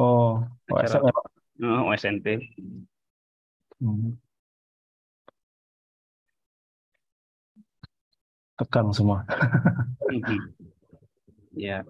Oh, OSN ya, Pak? OSNT. Hmm. Tegang semua. Mm-hmm. ya.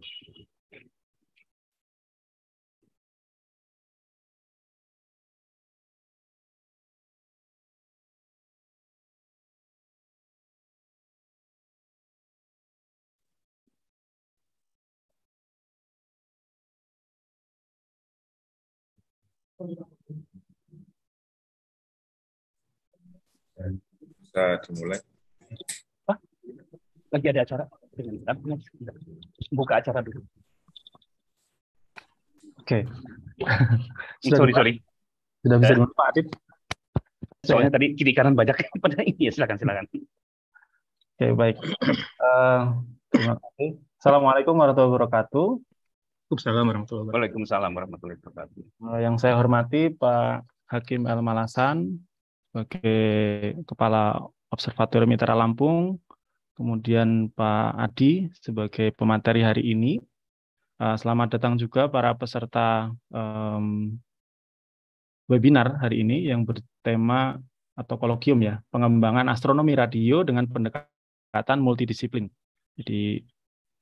Bisa dimulai. Lagi ada acara? Buka acara dulu. Oke. Okay. sorry, sorry. Sudah bisa dimulai, Pak Adit. Soalnya tadi kiri kanan banyak pada ini ya, silakan silakan. Oke, okay, baik. Uh, terima kasih. Assalamualaikum warahmatullahi wabarakatuh. Waalaikumsalam warahmatullahi wabarakatuh. Waalaikumsalam warahmatullahi wabarakatuh. Yang saya hormati Pak Hakim El Malasan sebagai Kepala Observatorium Mitra Lampung, kemudian Pak Adi sebagai pemateri hari ini. Eh, selamat datang juga para peserta um, webinar hari ini yang bertema atau kolokium ya, pengembangan astronomi radio dengan pendekatan multidisiplin. Jadi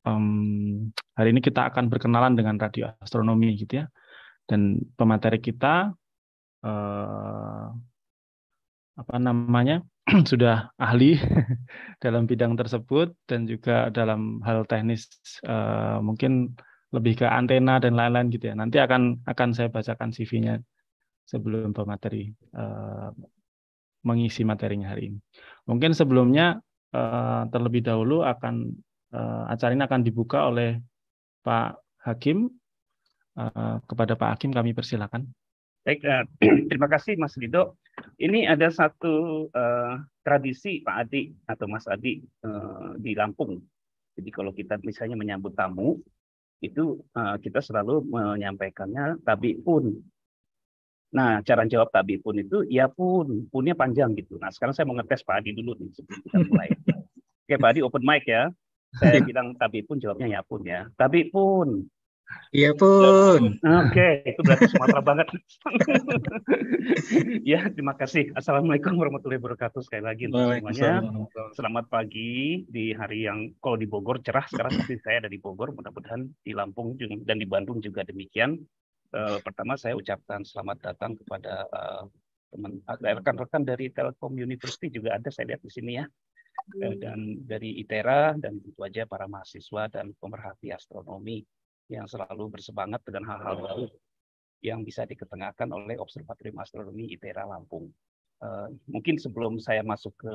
um, hari ini kita akan berkenalan dengan radio astronomi gitu ya. Dan pemateri kita uh, apa namanya sudah ahli dalam bidang tersebut dan juga dalam hal teknis uh, mungkin lebih ke antena dan lain-lain gitu ya. Nanti akan akan saya bacakan CV-nya sebelum pemateri uh, mengisi materinya hari ini. Mungkin sebelumnya terlebih dahulu akan Eh, acara ini akan dibuka oleh Pak Hakim. Eh, kepada Pak Hakim kami persilakan. Baik, eh, terima kasih Mas Lido. Ini ada satu uh, tradisi Pak Adi atau Mas Adi uh, di Lampung. Jadi kalau kita misalnya menyambut tamu, itu uh, kita selalu menyampaikannya tabi pun. Nah, cara jawab tabi pun itu ya pun, punnya panjang gitu. Nah, sekarang saya mau ngetes Pak Adi dulu nih sebelum kita mulai. Oke, Pak Adi open mic ya. Saya bilang tapi pun jawabnya ya pun ya. Tapi pun. Iya pun. Oke, itu berarti Sumatera banget. ya, terima kasih. Assalamualaikum warahmatullahi wabarakatuh sekali lagi untuk semuanya. Selamat pagi di hari yang kalau di Bogor cerah sekarang seperti saya ada di Bogor, mudah-mudahan di Lampung dan di Bandung juga demikian. Uh, pertama saya ucapkan selamat datang kepada uh, teman eh, rekan-rekan dari Telkom University juga ada saya lihat di sini ya Eh, hmm. dan dari ITERA dan tentu saja para mahasiswa dan pemerhati astronomi yang selalu bersemangat dengan hal-hal baru yang bisa diketengahkan oleh Observatorium Astronomi ITERA Lampung. Uh, mungkin sebelum saya masuk ke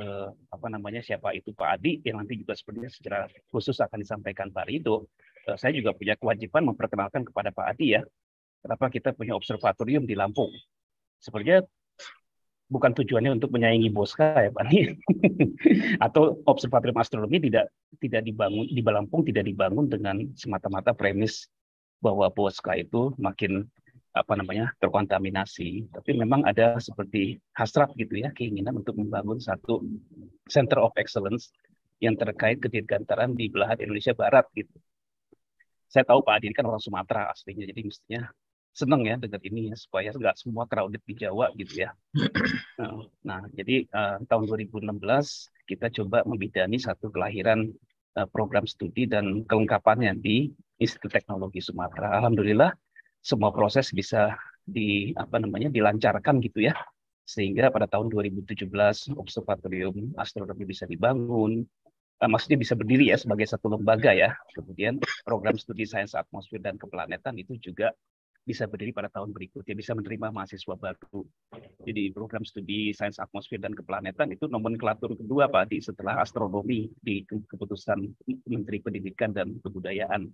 apa namanya siapa itu Pak Adi yang nanti juga sebenarnya secara khusus akan disampaikan Pak Rido, uh, saya juga punya kewajiban memperkenalkan kepada Pak Adi ya, kenapa kita punya observatorium di Lampung. Sebenarnya bukan tujuannya untuk menyaingi Bosca ya Pak iya. atau observatorium astronomi tidak tidak dibangun di Balampung tidak dibangun dengan semata-mata premis bahwa Bosca itu makin apa namanya terkontaminasi tapi memang ada seperti hasrat gitu ya keinginan untuk membangun satu center of excellence yang terkait kedirgantaraan di belahan Indonesia Barat gitu saya tahu Pak Adi kan orang Sumatera aslinya jadi mestinya seneng ya dengar ini ya supaya nggak semua crowded di Jawa gitu ya. Nah, nah jadi uh, tahun 2016 kita coba membidani satu kelahiran uh, program studi dan kelengkapannya di Institut Teknologi Sumatera. Alhamdulillah semua proses bisa di apa namanya dilancarkan gitu ya sehingga pada tahun 2017 observatorium astronomi bisa dibangun eh, maksudnya bisa berdiri ya sebagai satu lembaga ya kemudian program studi sains atmosfer dan keplanetan itu juga bisa berdiri pada tahun berikutnya, bisa menerima mahasiswa baru. Jadi program studi sains atmosfer dan keplanetan itu nomenklatur kedua Pak di setelah astronomi di keputusan Menteri Pendidikan dan Kebudayaan.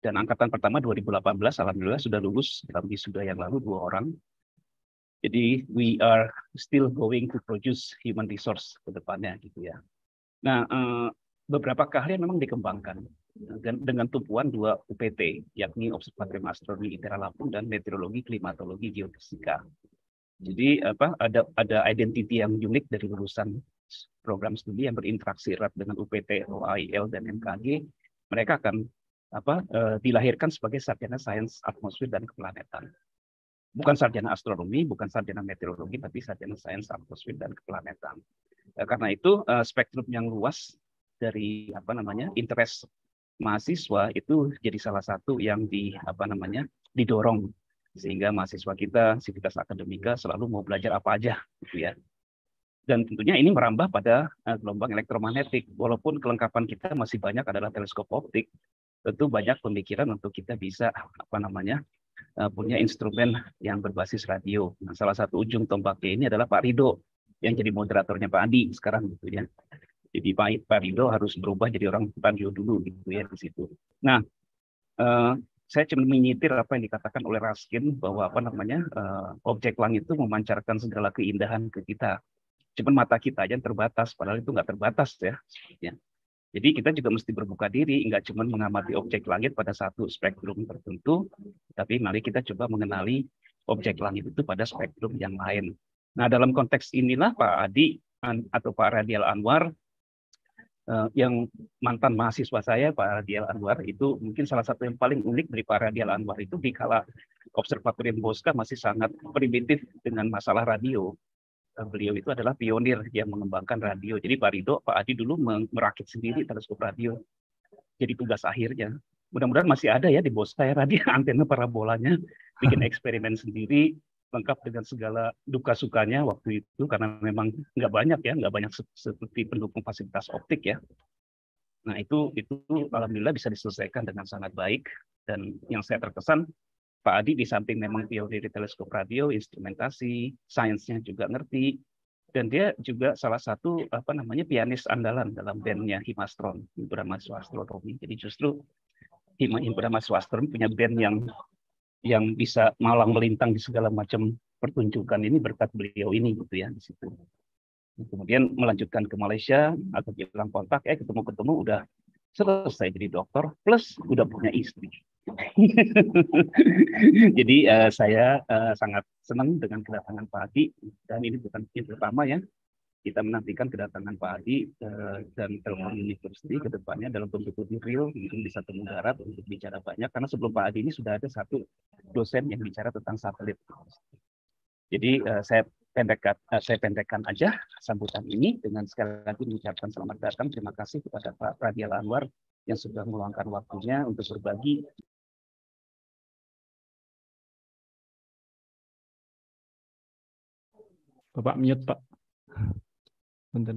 Dan angkatan pertama 2018 alhamdulillah sudah lulus dalam sudah yang lalu dua orang. Jadi we are still going to produce human resource ke depannya gitu ya. Nah, eh, beberapa keahlian memang dikembangkan dengan, dengan tumpuan dua UPT, yakni Observatorium Astronomi ITERA Lampung dan Meteorologi Klimatologi Geofisika. Jadi apa ada ada identiti yang unik dari lulusan program studi yang berinteraksi erat dengan UPT, OIL dan MKG, mereka akan apa eh, dilahirkan sebagai sarjana sains atmosfer dan keplanetan. Bukan sarjana astronomi, bukan sarjana meteorologi, tapi sarjana sains atmosfer dan keplanetan. Eh, karena itu eh, spektrum yang luas dari apa namanya interest mahasiswa itu jadi salah satu yang di apa namanya didorong sehingga mahasiswa kita sivitas akademika selalu mau belajar apa aja gitu ya dan tentunya ini merambah pada eh, gelombang elektromagnetik walaupun kelengkapan kita masih banyak adalah teleskop optik tentu banyak pemikiran untuk kita bisa apa namanya eh, punya instrumen yang berbasis radio nah salah satu ujung tombaknya ini adalah Pak Rido yang jadi moderatornya Pak Andi sekarang gitu ya jadi Pak Ridho harus berubah jadi orang Banjo dulu gitu ya di situ. Nah, eh, saya cuma menyitir apa yang dikatakan oleh Raskin bahwa apa namanya eh, objek langit itu memancarkan segala keindahan ke kita. Cuman mata kita aja yang terbatas, padahal itu nggak terbatas ya. ya. Jadi kita juga mesti berbuka diri, nggak cuma mengamati objek langit pada satu spektrum tertentu, tapi mari kita coba mengenali objek langit itu pada spektrum yang lain. Nah dalam konteks inilah Pak Adi atau Pak Radial Anwar Eh, yang mantan mahasiswa saya Pak Radial Anwar itu mungkin salah satu yang paling unik dari Pak Radial Anwar itu di kala Observatorium Bosca masih sangat primitif dengan masalah radio. Eh, beliau itu adalah pionir yang mengembangkan radio. Jadi Pak Ridho, Pak Adi dulu merakit sendiri teleskop radio. Jadi tugas akhirnya. Mudah-mudahan masih ada ya di Bosca ya radio antena parabolanya, bikin eksperimen sendiri, lengkap dengan segala duka sukanya waktu itu karena memang nggak banyak ya nggak banyak seperti pendukung fasilitas optik ya nah itu itu alhamdulillah bisa diselesaikan dengan sangat baik dan yang saya terkesan Pak Adi di samping memang teori teleskop radio instrumentasi sainsnya juga ngerti dan dia juga salah satu apa namanya pianis andalan dalam bandnya Himastron Himpunan Mahasiswa Astronomi jadi justru Himpunan Mahasiswa Astronomi punya band yang yang bisa malang melintang di segala macam pertunjukan ini berkat beliau ini gitu ya di situ. Kemudian melanjutkan ke Malaysia atau bilang kontak, eh ketemu-ketemu udah selesai jadi dokter plus udah punya istri. jadi uh, saya uh, sangat senang dengan kedatangan Pak Adi dan ini bukan yang pertama ya kita menantikan kedatangan Pak Adi uh, dan Telkom iya. University ke depannya dalam bentuk lebih real mungkin bisa temu darat untuk bicara banyak karena sebelum Pak Adi ini sudah ada satu dosen yang bicara tentang satelit. Jadi uh, saya pendekkan uh, saya pendekkan aja sambutan ini dengan sekali lagi mengucapkan selamat datang terima kasih kepada Pak Radial Anwar yang sudah meluangkan waktunya untuk berbagi Bapak mute, Pak. Bentar.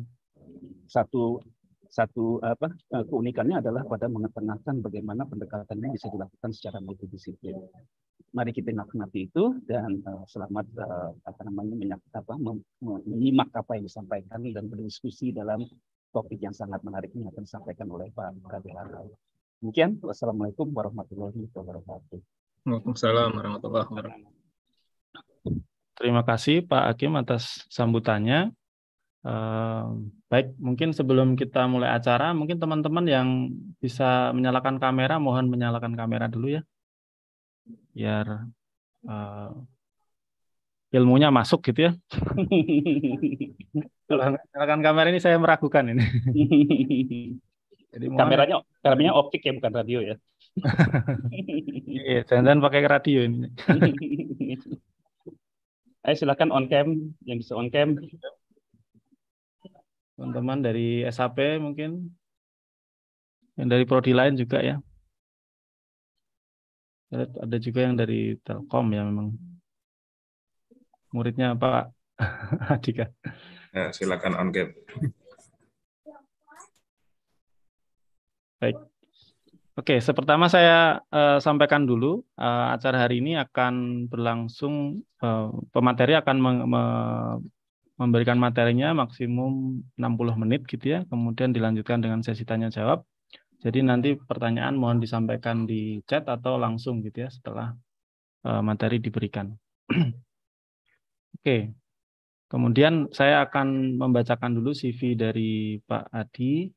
Satu satu apa eh, keunikannya adalah pada mengetengahkan bagaimana pendekatan ini bisa dilakukan secara multidisiplin. Mari kita nikmati itu dan uh, selamat uh, apa namanya menyak, apa, menyimak apa yang disampaikan dan berdiskusi dalam topik yang sangat menarik ini akan disampaikan oleh Pak Kadirana. Demikian, wassalamualaikum warahmatullahi wabarakatuh. Waalaikumsalam warahmatullahi wabarakatuh. Terima kasih Pak Hakim atas sambutannya baik, mungkin sebelum kita mulai acara, mungkin teman-teman yang bisa menyalakan kamera, mohon menyalakan kamera dulu ya, biar uh, ilmunya masuk gitu ya. Kalau menyalakan kamera ini saya meragukan ini. Jadi kameranya kameranya optik ya bukan radio ya. Iya, jangan pakai radio ini. Ayo silakan on cam yang bisa on cam teman-teman dari SAP mungkin yang dari prodi lain juga ya ada juga yang dari Telkom ya memang muridnya Pak Adika ya, silakan on cap baik Oke, sepertama saya uh, sampaikan dulu uh, acara hari ini akan berlangsung uh, pemateri akan me memberikan materinya maksimum 60 menit gitu ya, kemudian dilanjutkan dengan sesi tanya jawab. Jadi nanti pertanyaan mohon disampaikan di chat atau langsung gitu ya setelah eh, materi diberikan. Oke. Kemudian saya akan membacakan dulu CV dari Pak Adi.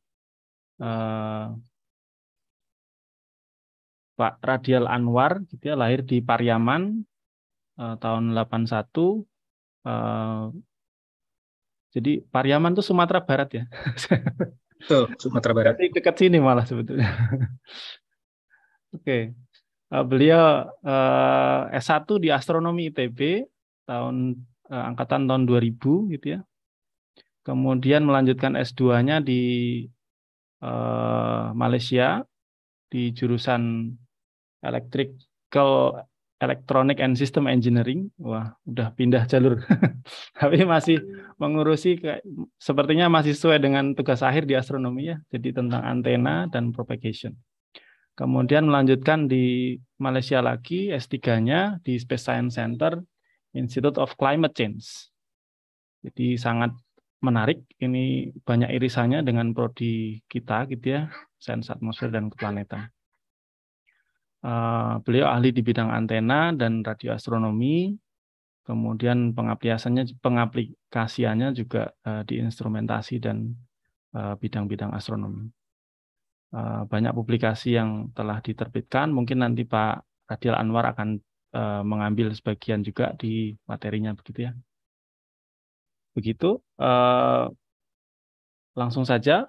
Eh, Pak Radial Anwar gitu ya lahir di Pariaman uh, tahun 81 uh, jadi Pariaman tuh Sumatera Barat ya. Betul, Sumatera Barat. Jadi dekat sini malah sebetulnya. Oke. okay. Uh, eh, beliau uh, eh, S1 di Astronomi ITB tahun uh, angkatan tahun 2000 gitu ya. Kemudian melanjutkan S2-nya di uh, Malaysia di jurusan Electrical Electronic and System Engineering. Wah, udah pindah jalur. Tapi masih mengurusi kayak, sepertinya masih sesuai dengan tugas akhir di astronomi ya. Jadi tentang antena dan propagation. Kemudian melanjutkan di Malaysia lagi S3-nya di Space Science Center Institute of Climate Change. Jadi sangat menarik ini banyak irisannya dengan prodi kita gitu ya, sains atmosfer dan keplanetan. Eh, beliau ahli di bidang antena dan radioastronomi. Kemudian pengaplikasiannya pengaplikasiannya juga uh, di instrumentasi dan eh, bidang-bidang uh, astronomi. Banyak publikasi yang telah diterbitkan. Mungkin nanti Pak Radil Anwar akan mengambil sebagian juga di materinya begitu ya. Begitu. Langsung saja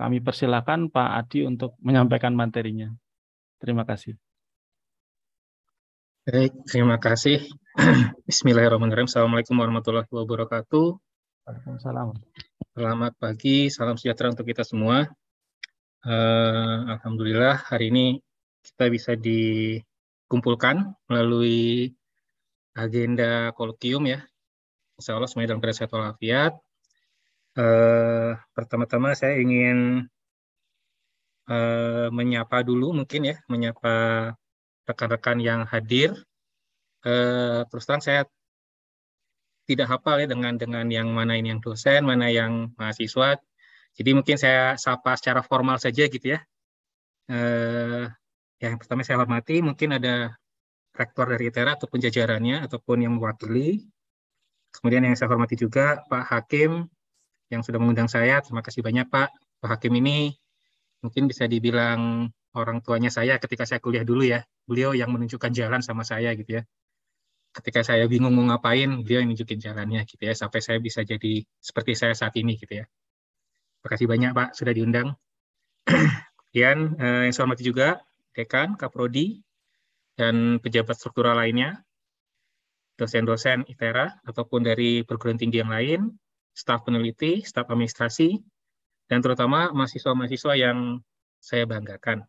kami persilakan Pak Adi untuk menyampaikan materinya. Terima kasih. Baik, terima kasih. Bismillahirrahmanirrahim. Assalamualaikum warahmatullahi wabarakatuh. Waalaikumsalam. Selamat pagi, salam sejahtera untuk kita semua. Uh, Alhamdulillah hari ini kita bisa dikumpulkan melalui agenda kolokium ya. Insya Allah semuanya dalam keadaan sehat walafiat. Uh, pertama-tama saya ingin uh, menyapa dulu mungkin ya, menyapa rekan-rekan yang hadir. Uh, terus terang saya tidak hafal ya dengan dengan yang mana ini yang dosen, mana yang mahasiswa. Jadi mungkin saya sapa secara formal saja gitu ya. Uh, yang pertama saya hormati mungkin ada rektor dari ITERA ataupun jajarannya ataupun yang mewakili. Kemudian yang saya hormati juga Pak Hakim yang sudah mengundang saya. Terima kasih banyak Pak. Pak Hakim ini mungkin bisa dibilang orang tuanya saya ketika saya kuliah dulu ya. Beliau yang menunjukkan jalan sama saya gitu ya. Ketika saya bingung mau ngapain, beliau yang nunjukin jalannya gitu ya. Sampai saya bisa jadi seperti saya saat ini gitu ya. Terima kasih banyak Pak sudah diundang. Kemudian eh, yang saya hormati juga Dekan, Kaprodi, dan pejabat struktural lainnya, dosen-dosen ITERA ataupun dari perguruan tinggi yang lain, staf peneliti, staf administrasi, dan terutama mahasiswa-mahasiswa yang saya banggakan.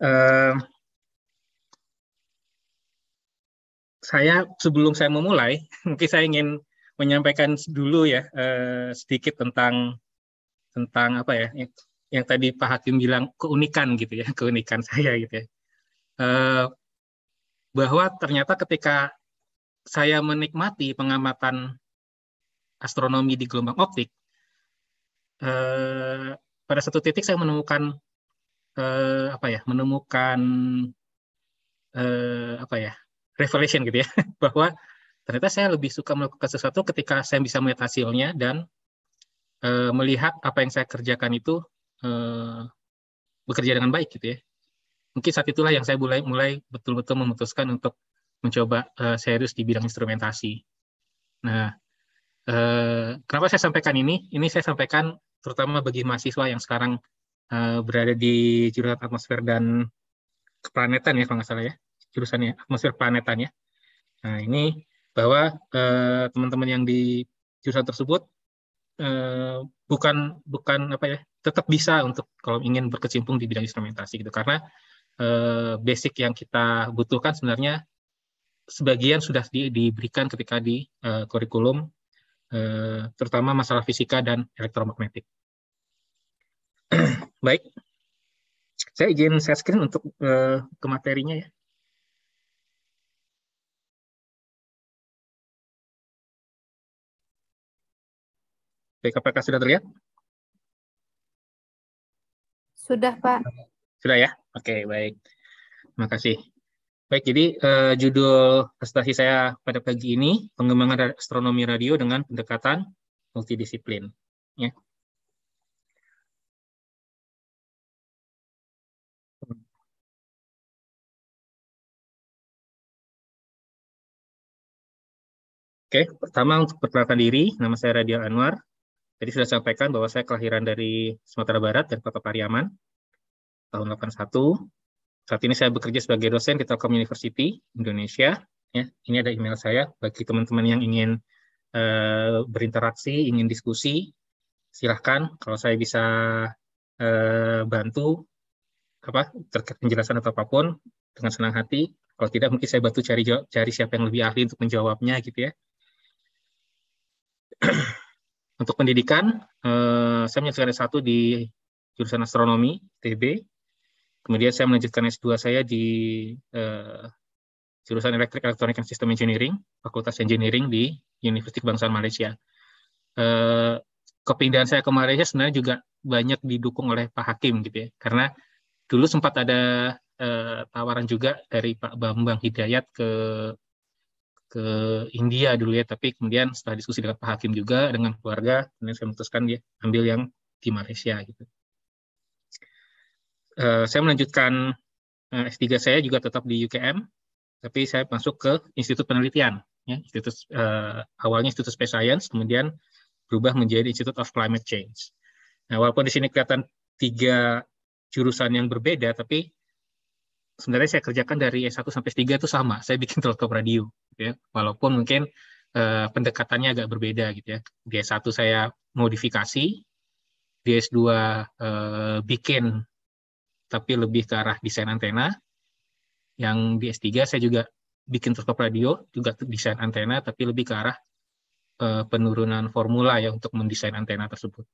Uh, saya sebelum saya memulai, mungkin saya ingin menyampaikan dulu ya uh, sedikit tentang tentang apa ya yang tadi Pak Hakim bilang keunikan gitu ya keunikan saya gitu ya Uh, bahwa ternyata ketika saya menikmati pengamatan astronomi di gelombang optik, eh, pada satu titik saya menemukan eh, apa ya, menemukan eh, apa ya, revelation gitu ya, bahwa ternyata saya lebih suka melakukan sesuatu ketika saya bisa melihat hasilnya dan eh, melihat apa yang saya kerjakan itu eh, bekerja dengan baik gitu ya. Mungkin saat itulah yang saya mulai mulai betul-betul memutuskan untuk mencoba uh, serius di bidang instrumentasi. Nah, Eh, kenapa saya sampaikan ini? Ini saya sampaikan terutama bagi mahasiswa yang sekarang uh, berada di jurusan atmosfer dan keplanetan ya kalau nggak salah ya, jurusannya atmosfer planetan ya. Nah ini bahwa eh, teman-teman uh, yang di jurusan tersebut uh, bukan bukan apa ya tetap bisa untuk kalau ingin berkecimpung di bidang instrumentasi gitu karena uh, basic yang kita butuhkan sebenarnya sebagian sudah di, diberikan ketika di uh, kurikulum Eh, terutama masalah fisika dan elektromagnetik. Baik, saya izin saya screen untuk eh, ke materinya ya. Baik, apakah sudah terlihat? Sudah, Pak. Sudah ya? Oke, baik. Terima kasih. Baik, jadi uh, judul presentasi saya pada pagi ini pengembangan astronomi radio dengan pendekatan multidisiplin. Ya. Oke, pertama untuk perkenalkan diri, nama saya Radio Anwar. jadi sudah sampaikan bahwa saya kelahiran dari Sumatera Barat dari Kota Pariaman tahun 81 saat ini saya bekerja sebagai dosen di Telkom University Indonesia. Ya, ini ada email saya bagi teman-teman yang ingin uh, berinteraksi, ingin diskusi, silahkan. Kalau saya bisa uh, bantu apa terkait penjelasan atau apapun dengan senang hati. Kalau tidak mungkin saya bantu cari cari siapa yang lebih ahli untuk menjawabnya gitu ya. untuk pendidikan, uh, saya menyelesaikan satu di jurusan astronomi TB Kemudian saya melanjutkan S2 saya di eh, jurusan elektrik elektronik dan sistem Engineering, Fakultas Engineering di Universitas Bangsa Malaysia. Eh, kepindahan saya ke Malaysia sebenarnya juga banyak didukung oleh Pak Hakim gitu ya, karena dulu sempat ada eh, tawaran juga dari Pak Bambang Hidayat ke ke India dulu ya, tapi kemudian setelah diskusi dengan Pak Hakim juga dengan keluarga, kemudian saya memutuskan ya ambil yang di Malaysia gitu. Eh, saya melanjutkan eh, S3 saya juga tetap di UKM, tapi saya masuk ke Institut Penelitian. Ya, institut uh, awalnya Institut Space Science, kemudian berubah menjadi Institut of Climate Change. Nah, walaupun di sini kelihatan tiga jurusan yang berbeda, tapi sebenarnya saya kerjakan dari S1 sampai S3 itu sama. Saya bikin teleskop radio, ya. walaupun mungkin uh, pendekatannya agak berbeda gitu ya. Di S1 saya modifikasi, di S2 uh, bikin tapi lebih ke arah desain antena. Yang di S3 saya juga bikin teleskop radio, juga desain antena, tapi lebih ke arah uh, penurunan formula ya untuk mendesain antena tersebut.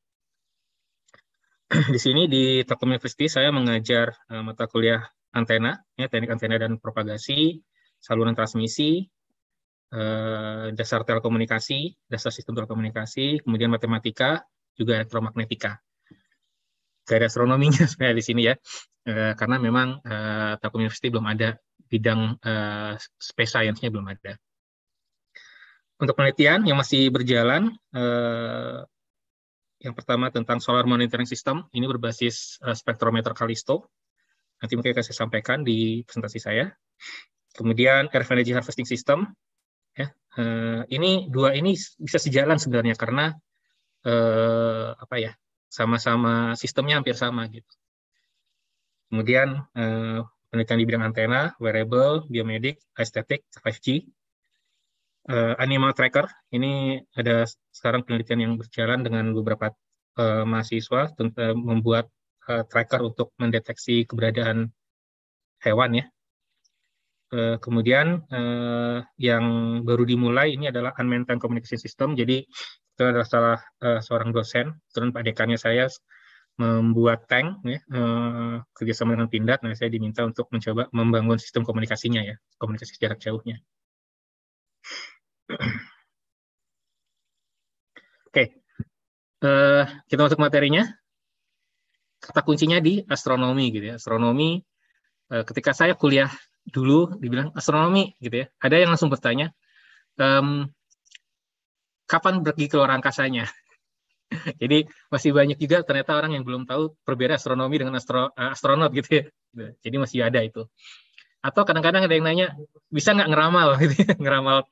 di sini di Telkom University saya mengajar uh, mata kuliah antena, ya, teknik antena dan propagasi, saluran transmisi, uh, dasar telekomunikasi, dasar sistem telekomunikasi, kemudian matematika, juga elektromagnetika garis astronominya sebenarnya di sini ya, uh, karena memang uh, University belum ada bidang uh, space science-nya belum ada. Untuk penelitian yang masih berjalan, uh, yang pertama tentang solar monitoring system, ini berbasis uh, spektrometer Callisto. Nanti mungkin akan saya sampaikan di presentasi saya. Kemudian air energy harvesting system, ya ini dua ini bisa sejalan sebenarnya karena apa ya sama-sama sistemnya hampir sama gitu. Kemudian eh, penelitian di bidang antena, wearable, biomedik, estetik, 5G. Eh, animal tracker, ini ada sekarang penelitian yang berjalan dengan beberapa eh, mahasiswa tentang eh, membuat eh, tracker untuk mendeteksi keberadaan hewan ya. Eh, kemudian eh, yang baru dimulai ini adalah unmanned communication system. Jadi itu adalah salah uh, seorang dosen, turun Pak Dekannya saya membuat tank ya, uh, kerjasama dengan Pindad, nah saya diminta untuk mencoba membangun sistem komunikasinya ya, komunikasi jarak jauhnya. Oke, okay. uh, eh, kita masuk materinya. Kata kuncinya di astronomi gitu ya, astronomi. Uh, ketika saya kuliah dulu dibilang astronomi gitu ya, ada yang langsung bertanya, um, kapan pergi ke luar angkasanya. Jadi masih banyak juga ternyata orang yang belum tahu perbedaan astronomi dengan astro, eh, astronot gitu ya. Jadi masih ada itu. Atau kadang-kadang ada yang nanya, bisa nggak ngeramal gitu ya, ngeramal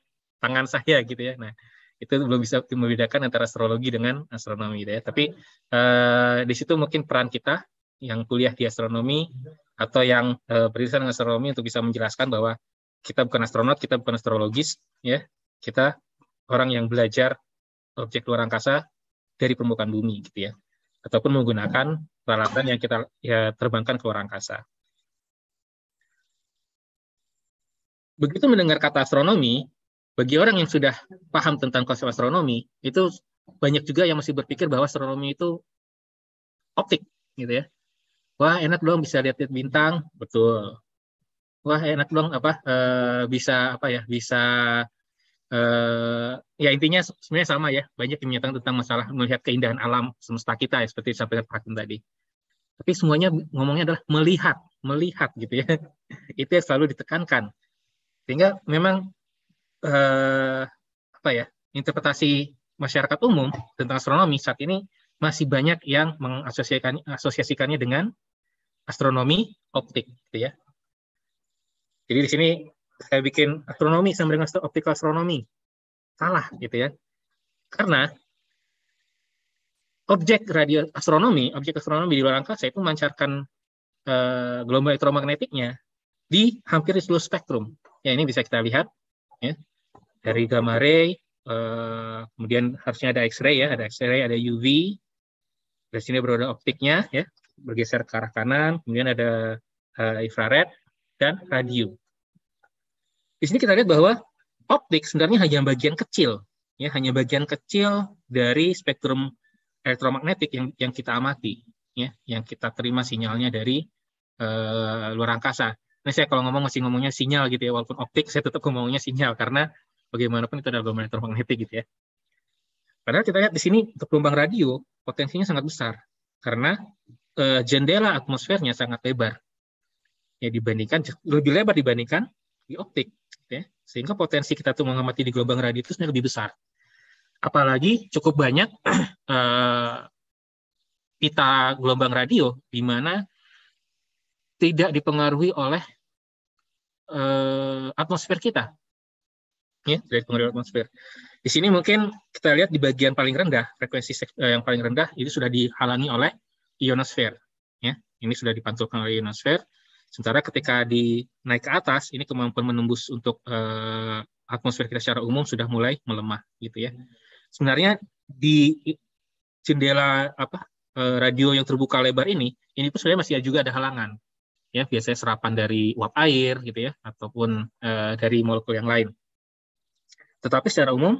tangan saya gitu ya. Nah, itu belum bisa membedakan antara astrologi dengan astronomi gitu ya. Tapi uh, di situ mungkin peran kita yang kuliah di astronomi atau yang uh, beririsan astronomi untuk bisa menjelaskan bahwa kita bukan astronot, kita bukan astrologis ya. Kita orang yang belajar objek luar angkasa dari permukaan bumi gitu ya ataupun menggunakan peralatan yang kita ya, terbangkan ke luar angkasa. Begitu mendengar kata astronomi, bagi orang yang sudah paham tentang konsep astronomi, itu banyak juga yang masih berpikir bahwa astronomi itu optik gitu ya. Wah, enak dong bisa lihat-lihat bintang, betul. Wah, enak dong apa e, bisa apa ya, bisa Uh, ya intinya sebenarnya sama ya banyak yang menyatakan tentang masalah melihat keindahan alam semesta kita ya seperti sampai Pak Hakim tadi tapi semuanya ngomongnya adalah melihat melihat gitu ya itu yang selalu ditekankan sehingga memang uh, apa ya interpretasi masyarakat umum tentang astronomi saat ini masih banyak yang mengasosiasikan dengan astronomi optik gitu ya jadi di sini saya bikin astronomi sama dengan optical astronomi. Salah gitu ya. Karena objek radio astronomi, objek astronomi di luar angkasa itu memancarkan uh, gelombang elektromagnetiknya di hampir seluruh spektrum. Ya ini bisa kita lihat ya. Dari gamma ray, uh, kemudian harusnya ada X-ray ya, ada X-ray, ada UV. Dari sini beroda optiknya ya, bergeser ke arah kanan, kemudian ada uh, infrared dan radio. Di sini kita lihat bahwa optik sebenarnya hanya bagian kecil, ya hanya bagian kecil dari spektrum elektromagnetik yang yang kita amati, ya yang kita terima sinyalnya dari uh, luar angkasa. Nah, saya kalau ngomong masih ngomongnya sinyal gitu ya, walaupun optik saya tetap ngomongnya sinyal karena bagaimanapun itu adalah gelombang elektromagnetik gitu ya. Padahal kita lihat di sini untuk gelombang radio potensinya sangat besar karena uh, jendela atmosfernya sangat lebar. Ya dibandingkan lebih lebar dibandingkan di optik ya. Sehingga potensi kita tuh mengamati di gelombang radio itu lebih besar. Apalagi cukup banyak eh, pita gelombang radio di mana tidak dipengaruhi oleh uh, atmosfer kita. Ya, dari pengaruh atmosfer. Di sini mungkin kita lihat di bagian paling rendah, frekuensi eh, yang paling rendah itu sudah dihalangi oleh ionosfer. Ya, ini sudah dipantulkan oleh ionosfer. Sementara ketika di naik ke atas, ini kemampuan menembus untuk uh, atmosfer kita secara umum sudah mulai melemah, gitu ya. Sebenarnya di jendela apa uh, radio yang terbuka lebar ini, ini pun sebenarnya masih juga ada halangan, ya biasanya serapan dari uap air, gitu ya, ataupun uh, dari molekul yang lain. Tetapi secara umum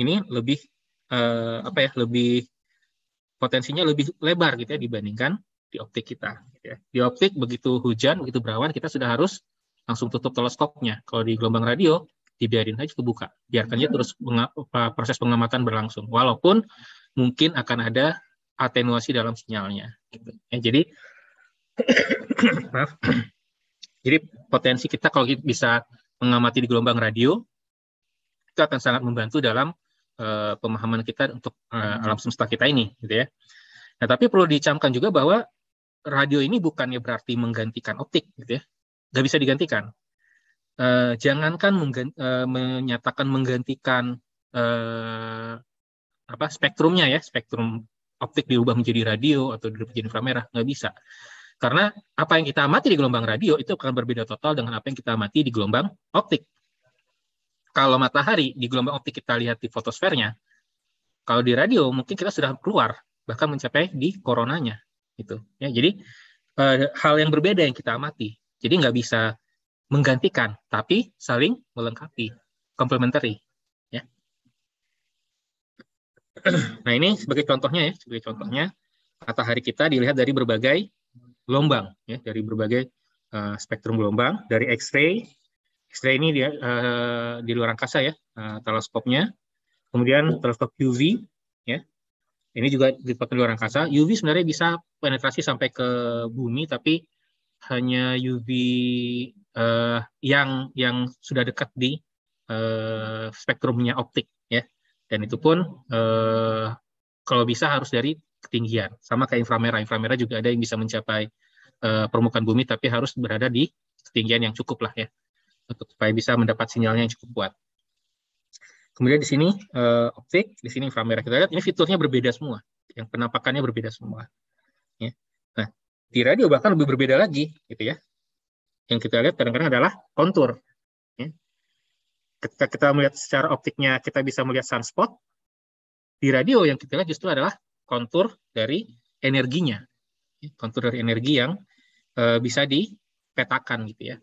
ini lebih uh, apa ya, lebih potensinya lebih lebar gitu ya dibandingkan di optik kita. Di optik begitu hujan, begitu berawan, kita sudah harus langsung tutup teleskopnya. Kalau di gelombang radio, dibiarin aja kebuka. Biarkannya hmm. terus proses pengamatan berlangsung. Walaupun mungkin akan ada atenuasi dalam sinyalnya. Gitu. Ya, jadi, maaf. Jadi potensi kita kalau kita bisa mengamati di gelombang radio, itu akan sangat membantu dalam uh, pemahaman kita untuk uh, alam semesta kita ini, gitu ya. Nah, tapi perlu dicamkan juga bahwa radio ini bukannya berarti menggantikan optik gitu ya nggak bisa digantikan eh, jangankan menggan, eh, menyatakan menggantikan eh, apa spektrumnya ya spektrum optik diubah menjadi radio atau diubah menjadi inframerah nggak bisa karena apa yang kita amati di gelombang radio itu akan berbeda total dengan apa yang kita amati di gelombang optik. Kalau matahari di gelombang optik kita lihat di fotosfernya, kalau di radio mungkin kita sudah keluar bahkan mencapai di koronanya gitu ya jadi eh, hal yang berbeda yang kita amati jadi nggak bisa menggantikan tapi saling melengkapi complementary ya nah ini sebagai contohnya ya sebagai contohnya matahari kita dilihat dari berbagai gelombang ya dari berbagai uh, spektrum gelombang dari X-ray X-ray ini dia uh, di luar angkasa ya uh, teleskopnya kemudian teleskop UV ini juga dipakai luar angkasa. UV sebenarnya bisa penetrasi sampai ke bumi, tapi hanya UV uh, eh, yang yang sudah dekat di uh, spektrumnya optik, ya. Dan itu pun uh, kalau bisa harus dari ketinggian. Sama kayak inframerah. Inframerah juga ada yang bisa mencapai uh, permukaan bumi, tapi harus berada di ketinggian yang cukup lah ya, untuk supaya bisa mendapat sinyalnya yang cukup kuat. Kemudian di sini uh, eh, optik, di sini inframerah. Kita lihat ini fiturnya berbeda semua. Yang penampakannya berbeda semua. Ya. Nah, di radio bahkan lebih berbeda lagi, gitu ya. Yang kita lihat kadang-kadang adalah kontur. Ya. Ketika kita melihat secara optiknya, kita bisa melihat sunspot. Di radio yang kita lihat justru adalah kontur dari energinya. Ya, kontur dari energi yang uh, bisa dipetakan, gitu ya.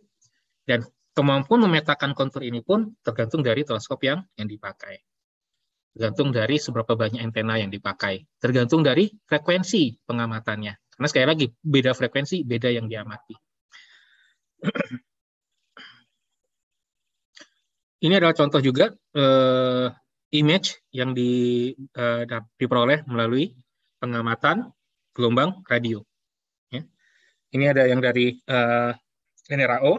Dan kemampuan memetakan kontur ini pun tergantung dari teleskop yang yang dipakai. Tergantung dari seberapa banyak antena yang dipakai, tergantung dari frekuensi pengamatannya. Karena sekali lagi beda frekuensi, beda yang diamati. ini adalah contoh juga uh, image yang di, uh, diperoleh melalui pengamatan gelombang radio. Ya. Ini ada yang dari eh, NRAO,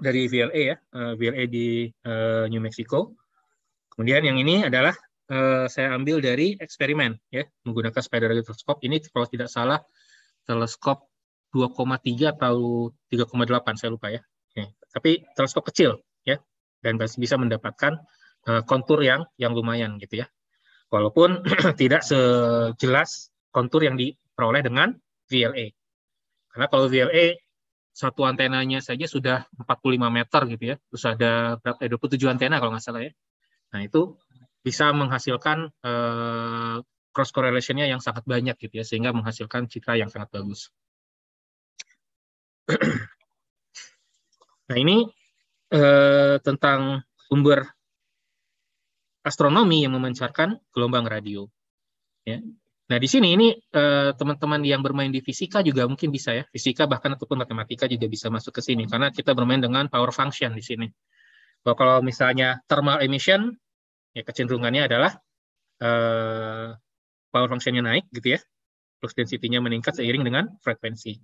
dari VLA ya, eh, VLA di eh, New Mexico. Kemudian yang ini adalah eh, saya ambil dari eksperimen ya, menggunakan spider teleskop. Ini kalau tidak salah teleskop 2,3 atau 3,8 saya lupa ya. ya. Tapi teleskop kecil ya dan bisa mendapatkan kontur yang yang lumayan gitu ya. Walaupun tidak sejelas kontur yang diperoleh dengan VLA. Karena kalau VLA satu antenanya saja sudah 45 meter gitu ya. Terus ada berapa, eh, 27 antena kalau nggak salah ya. Nah itu bisa menghasilkan eh, cross correlation-nya yang sangat banyak gitu ya, sehingga menghasilkan citra yang sangat bagus. nah ini eh, tentang sumber astronomi yang memancarkan gelombang radio. Ya, Nah, di sini ini eh, teman-teman yang bermain di fisika juga mungkin bisa ya. Fisika bahkan ataupun matematika juga bisa masuk ke sini karena kita bermain dengan power function di sini. Bahwa kalau misalnya thermal emission ya kecenderungannya adalah uh, power functionnya naik gitu ya. plus densitinya meningkat seiring dengan frekuensi.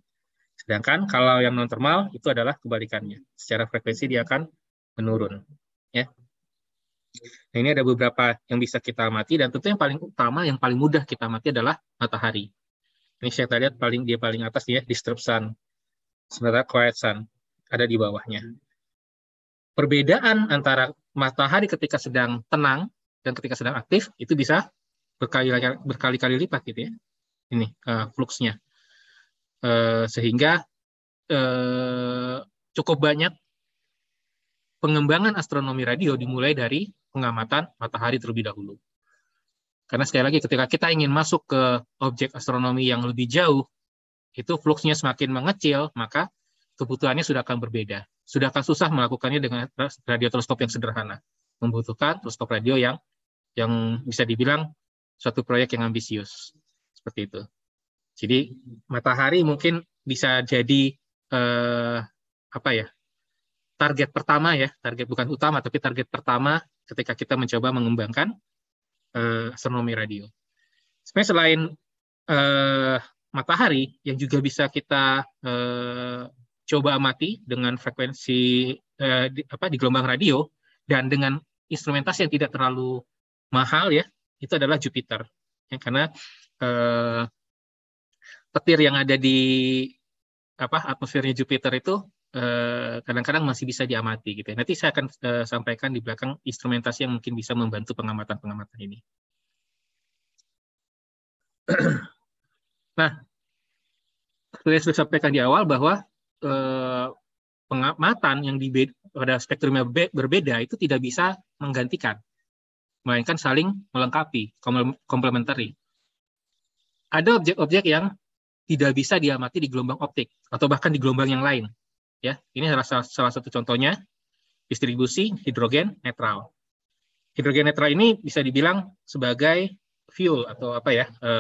Sedangkan kalau yang non thermal itu adalah kebalikannya. Secara frekuensi dia akan menurun ya. Nah, ini ada beberapa yang bisa kita amati dan tentu yang paling utama, yang paling mudah kita amati adalah matahari. Ini saya lihat paling dia paling atas ya, disturb sun. Sementara quiet sun ada di bawahnya. Perbedaan antara matahari ketika sedang tenang dan ketika sedang aktif itu bisa berkali-kali berkali lipat gitu ya. Ini uh, fluxnya. Uh, sehingga uh, cukup banyak pengembangan astronomi radio dimulai dari pengamatan matahari terlebih dahulu. Karena sekali lagi ketika kita ingin masuk ke objek astronomi yang lebih jauh, itu fluxnya semakin mengecil, maka kebutuhannya sudah akan berbeda. Sudah akan susah melakukannya dengan radio teleskop yang sederhana. Membutuhkan teleskop radio yang yang bisa dibilang suatu proyek yang ambisius. Seperti itu. Jadi matahari mungkin bisa jadi eh, apa ya? target pertama ya, target bukan utama tapi target pertama ketika kita mencoba mengembangkan uh, astronomi radio. Sebenarnya selain uh, matahari yang juga bisa kita uh, coba amati dengan frekuensi uh, di, apa di gelombang radio dan dengan instrumentasi yang tidak terlalu mahal ya itu adalah Jupiter ya, karena uh, petir yang ada di apa atmosfernya Jupiter itu Eh, kadang-kadang masih bisa diamati gitu ya. Nanti saya akan eh, sampaikan di belakang instrumentasi yang mungkin bisa membantu pengamatan-pengamatan ini. nah, saya sudah sampaikan di awal bahwa eh, pengamatan yang di pada spektrumnya berbeda itu tidak bisa menggantikan, melainkan saling melengkapi, komplementari. Ada objek-objek yang tidak bisa diamati di gelombang optik atau bahkan di gelombang yang lain Ya, ini salah, salah satu contohnya distribusi hidrogen netral. Hidrogen netral ini bisa dibilang sebagai fuel atau apa ya, e,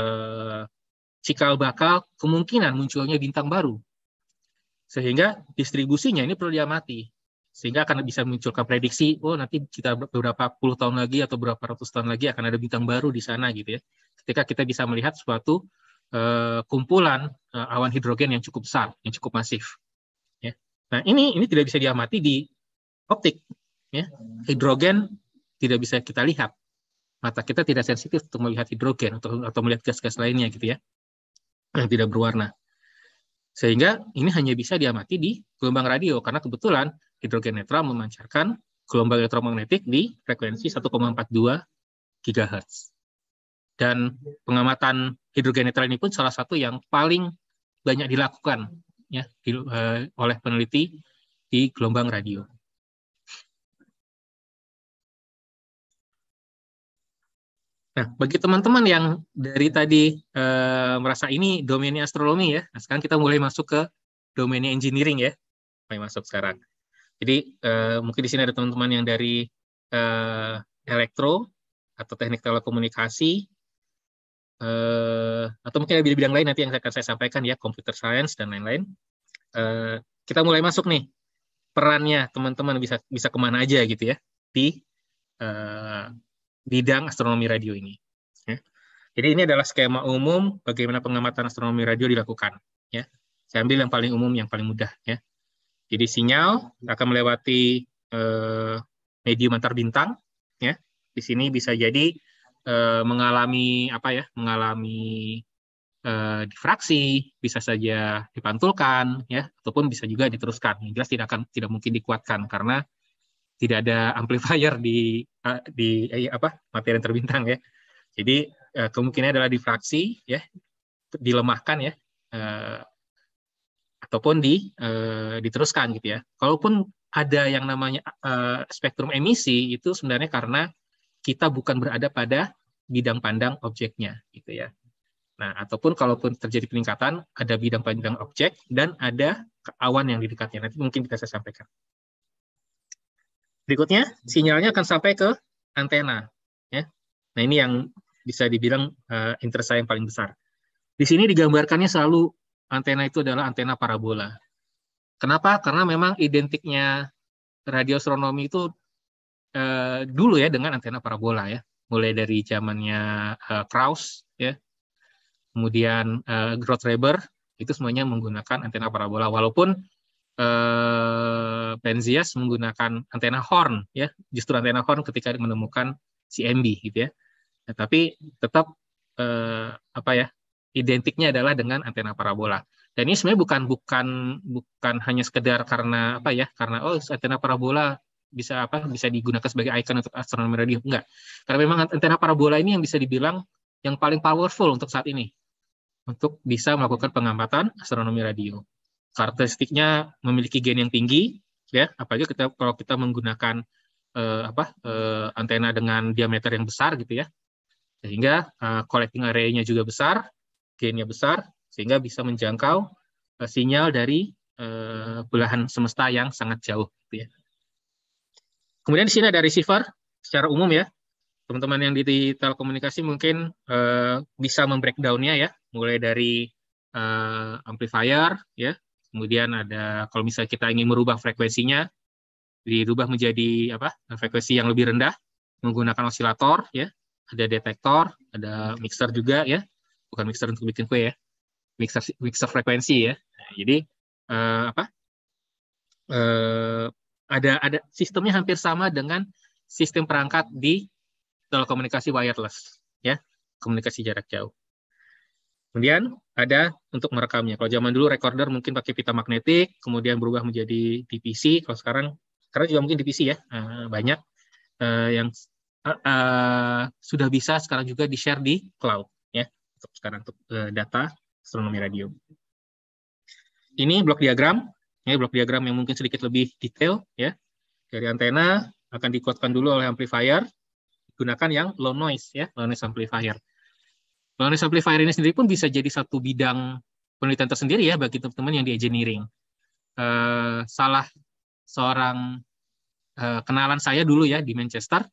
cikal bakal kemungkinan munculnya bintang baru. Sehingga distribusinya ini perlu diamati. Sehingga akan bisa munculkan prediksi, oh nanti kita beberapa puluh tahun lagi atau beberapa ratus tahun lagi akan ada bintang baru di sana gitu ya. Ketika kita bisa melihat suatu eh, kumpulan eh, awan hidrogen yang cukup besar, yang cukup masif. Nah, ini ini tidak bisa diamati di optik ya. Hidrogen tidak bisa kita lihat. Mata kita tidak sensitif untuk melihat hidrogen atau atau melihat gas-gas lainnya gitu ya. Yang tidak berwarna. Sehingga ini hanya bisa diamati di gelombang radio karena kebetulan hidrogen netral memancarkan gelombang elektromagnetik di frekuensi 1,42 GHz. Dan pengamatan hidrogen netral ini pun salah satu yang paling banyak dilakukan ya di, uh, oleh peneliti di gelombang radio. Nah, bagi teman-teman yang dari tadi uh, merasa ini domainnya astronomi ya, nah sekarang kita mulai masuk ke domainnya engineering ya, mulai masuk sekarang. Jadi uh, mungkin di sini ada teman-teman yang dari uh, elektro atau teknik telekomunikasi, uh, atau mungkin ada bidang-bidang lain nanti yang akan saya sampaikan ya, computer science dan lain-lain. Uh, kita mulai masuk nih perannya teman-teman bisa bisa kemana aja gitu ya di uh, bidang astronomi radio ini. Ya. Jadi ini adalah skema umum bagaimana pengamatan astronomi radio dilakukan. Ya. Saya ambil yang paling umum, yang paling mudah. Ya. Jadi sinyal akan melewati uh, medium antar bintang. Ya. Di sini bisa jadi Eh, mengalami apa ya mengalami eh, difraksi bisa saja dipantulkan ya ataupun bisa juga diteruskan yang jelas tidak akan tidak mungkin dikuatkan karena tidak ada amplifier di eh, di eh, iya, apa materi terbintang ya jadi eh, kemungkinan adalah difraksi ya dilemahkan ya eh, ataupun di eh, diteruskan gitu ya kalaupun ada yang namanya uh, spektrum emisi itu sebenarnya karena kita bukan berada pada bidang pandang objeknya gitu ya. Nah, ataupun kalaupun terjadi peningkatan, ada bidang pandang objek dan ada awan yang di dekatnya. Nanti mungkin kita saya sampaikan. Berikutnya, sinyalnya akan sampai ke antena. Ya. Nah, ini yang bisa dibilang uh, interest saya yang paling besar. Di sini digambarkannya selalu antena itu adalah antena parabola. Kenapa? Karena memang identiknya radio astronomi itu Eh, dulu ya dengan antena parabola ya, mulai dari zamannya uh, eh, Kraus ya, kemudian uh, eh, Grotreber itu semuanya menggunakan antena parabola walaupun uh, Penzias menggunakan antena horn ya justru antena horn ketika menemukan CMB gitu ya nah, tapi tetap uh, apa ya identiknya adalah dengan antena parabola dan ini sebenarnya bukan bukan bukan hanya sekedar karena apa ya karena oh antena parabola bisa apa bisa digunakan sebagai ikon untuk astronomi radio enggak karena memang antena parabola ini yang bisa dibilang yang paling powerful untuk saat ini untuk bisa melakukan pengamatan astronomi radio karakteristiknya memiliki gain yang tinggi ya apalagi kita kalau kita menggunakan eh, apa eh, antena dengan diameter yang besar gitu ya sehingga eh, collecting area-nya juga besar gainnya besar sehingga bisa menjangkau eh, sinyal dari eh, belahan semesta yang sangat jauh gitu ya Kemudian di sini ada receiver secara umum ya. Teman-teman yang di telekomunikasi mungkin uh, bisa membreakdownnya ya, mulai dari uh, amplifier ya, kemudian ada kalau misalnya kita ingin merubah frekuensinya, dirubah menjadi apa frekuensi yang lebih rendah menggunakan osilator ya, ada detektor, ada mixer juga ya, bukan mixer untuk bikin kue ya, mixer mixer frekuensi ya. Nah, jadi uh, apa Uh, ada ada sistemnya hampir sama dengan sistem perangkat di telekomunikasi wireless ya komunikasi jarak jauh kemudian ada untuk merekamnya kalau zaman dulu recorder mungkin pakai pita magnetik kemudian berubah menjadi DPC kalau sekarang sekarang juga mungkin DPC ya eh, banyak eh, yang eh, sudah bisa sekarang juga di share di cloud ya sekarang untuk data astronomi radio ini blok diagram ya blok diagram yang mungkin sedikit lebih detail ya dari antena akan dikuatkan dulu oleh amplifier gunakan yang low noise ya low noise amplifier low noise amplifier ini sendiri pun bisa jadi satu bidang penelitian tersendiri ya bagi teman-teman yang di engineering eh, salah seorang eh, kenalan saya dulu ya di Manchester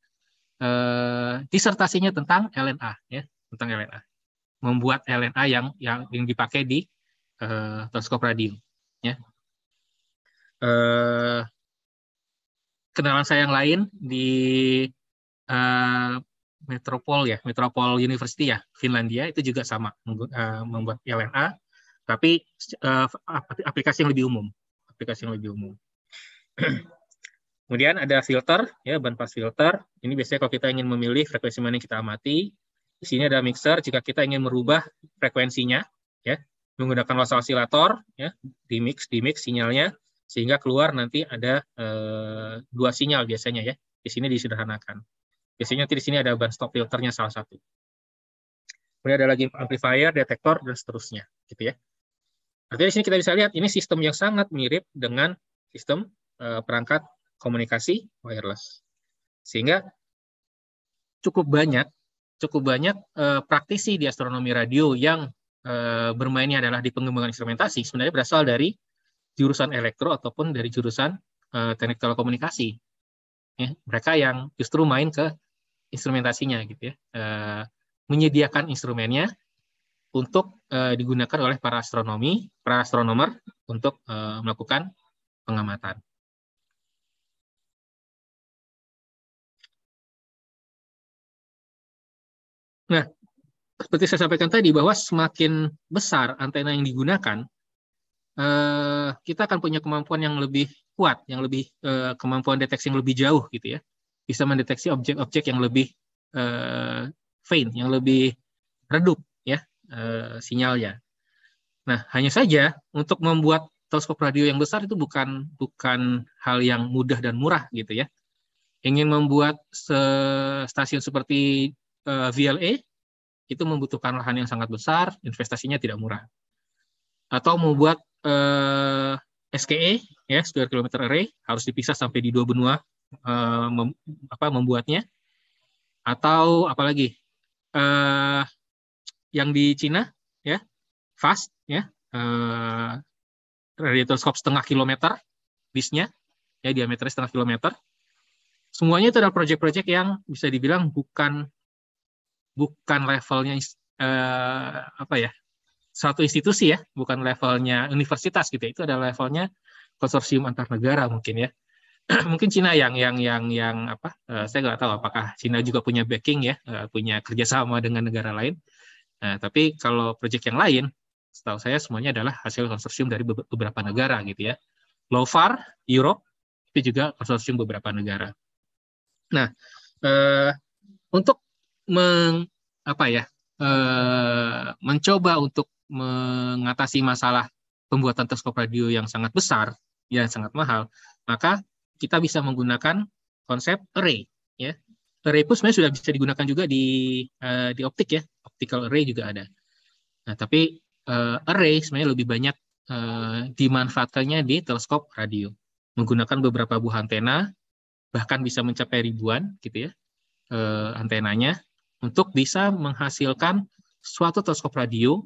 eh, disertasinya tentang LNA ya tentang LNA membuat LNA yang yang yang dipakai di eh, teleskop radio ya eh, kenalan saya yang lain di eh, Metropol ya, Metropol University ya, Finlandia itu juga sama eh, membuat LNA, tapi eh, aplikasi yang lebih umum, aplikasi yang lebih umum. Kemudian ada filter ya, pass filter. Ini biasanya kalau kita ingin memilih frekuensi mana yang kita amati. Di sini ada mixer jika kita ingin merubah frekuensinya ya, menggunakan loss oscillator ya, di mix di mix sinyalnya sehingga keluar nanti ada eh, dua sinyal biasanya ya. Di sini disederhanakan. Biasanya di sini ada band stop filternya salah satu. Kemudian ada lagi amplifier, detektor, dan seterusnya. gitu ya. Artinya di sini kita bisa lihat ini sistem yang sangat mirip dengan sistem eh, perangkat komunikasi wireless. Sehingga cukup banyak cukup banyak eh, praktisi di astronomi radio yang eh, bermainnya adalah di pengembangan instrumentasi sebenarnya berasal dari jurusan elektro ataupun dari jurusan uh, teknik telekomunikasi. Ya, mereka yang justru main ke instrumentasinya gitu ya. Uh, menyediakan instrumennya untuk uh, digunakan oleh para astronomi, para astronomer untuk uh, melakukan pengamatan. Nah, seperti saya sampaikan tadi bahwa semakin besar antena yang digunakan, eh, kita akan punya kemampuan yang lebih kuat, yang lebih eh, kemampuan deteksi yang lebih jauh gitu ya. Bisa mendeteksi objek-objek yang lebih eh, faint, yang lebih redup ya eh, sinyalnya. Nah, hanya saja untuk membuat teleskop radio yang besar itu bukan bukan hal yang mudah dan murah gitu ya. Ingin membuat se stasiun seperti eh, VLA itu membutuhkan lahan yang sangat besar, investasinya tidak murah. Atau membuat eh, SKE ya square kilometer array harus dipisah sampai di dua benua eh, mem, apa membuatnya atau apalagi eh, yang di Cina ya fast ya eh, scope setengah kilometer bisnya ya diameter setengah kilometer semuanya itu adalah project proyek yang bisa dibilang bukan bukan levelnya eh, apa ya suatu institusi ya, bukan levelnya universitas gitu. Ya. Itu adalah levelnya konsorsium antar negara mungkin ya. mungkin Cina yang yang yang yang apa? Eh, saya nggak tahu apakah Cina juga punya backing ya, eh, punya kerjasama dengan negara lain. Nah, tapi kalau proyek yang lain, setahu saya semuanya adalah hasil konsorsium dari beberapa negara gitu ya. Lofar, Europe, tapi juga konsorsium beberapa negara. Nah, eh, untuk meng, apa ya, eh, mencoba untuk mengatasi masalah pembuatan teleskop radio yang sangat besar, yang sangat mahal, maka kita bisa menggunakan konsep array. Ya. Array pun sebenarnya sudah bisa digunakan juga di uh, di optik ya, optical array juga ada. Nah, tapi uh, array sebenarnya lebih banyak uh, dimanfaatkannya di teleskop radio, menggunakan beberapa buah antena, bahkan bisa mencapai ribuan gitu ya uh, antenanya, untuk bisa menghasilkan suatu teleskop radio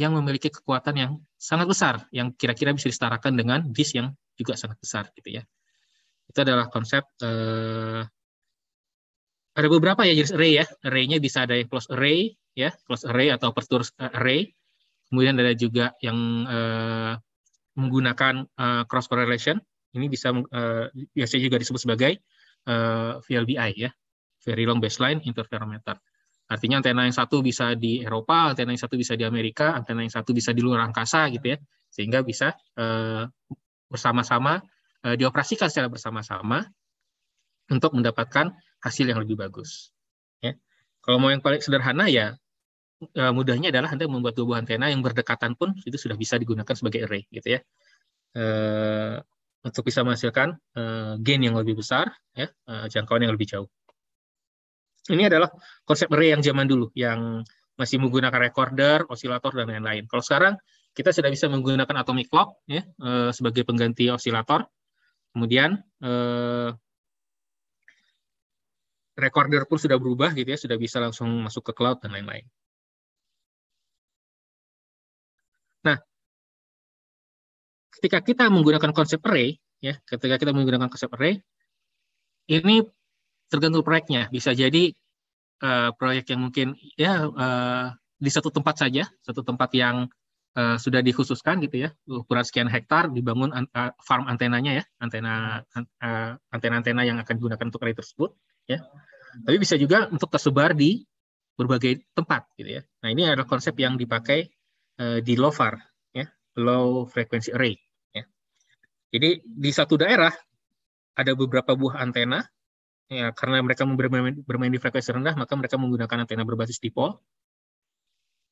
yang memiliki kekuatan yang sangat besar, yang kira-kira bisa disetarakan dengan disk yang juga sangat besar, gitu ya. Itu adalah konsep eh, ada beberapa ya jenis array ya. arraynya bisa ada yang close array, ya, close array atau aperture array. Kemudian ada juga yang eh, menggunakan eh, cross correlation. Ini bisa eh, biasanya juga disebut sebagai eh, VLBI ya, very long baseline interferometer. Artinya antena yang satu bisa di Eropa, antena yang satu bisa di Amerika, antena yang satu bisa di luar angkasa gitu ya, sehingga bisa eh, bersama-sama eh, dioperasikan secara bersama-sama untuk mendapatkan hasil yang lebih bagus. Ya. Kalau mau yang paling sederhana ya eh, mudahnya adalah anda membuat dua buah antena yang berdekatan pun itu sudah bisa digunakan sebagai array gitu ya. Eh, untuk bisa menghasilkan eh, gain yang lebih besar, ya, eh, jangkauan yang lebih jauh. Ini adalah konsep array yang zaman dulu yang masih menggunakan recorder, osilator dan lain-lain. Kalau sekarang kita sudah bisa menggunakan atomic clock ya eh, sebagai pengganti osilator. Kemudian eh, recorder pun sudah berubah gitu ya, sudah bisa langsung masuk ke cloud dan lain-lain. Nah, ketika kita menggunakan konsep array ya, ketika kita menggunakan konsep array ini tergantung proyeknya. Bisa jadi Eh, proyek yang mungkin ya uh, di satu tempat saja, satu tempat yang uh, sudah dikhususkan gitu ya, ukuran sekian hektar dibangun an uh, farm antenanya ya, antena uh, antena-antena yang akan digunakan untuk kali tersebut ya. Tapi bisa juga untuk tersebar di berbagai tempat gitu ya. Nah, ini adalah konsep yang dipakai uh, di LOFAR ya, low frequency array ya. Jadi di satu daerah ada beberapa buah antena ya karena mereka bermain, bermain di frekuensi rendah maka mereka menggunakan antena berbasis dipol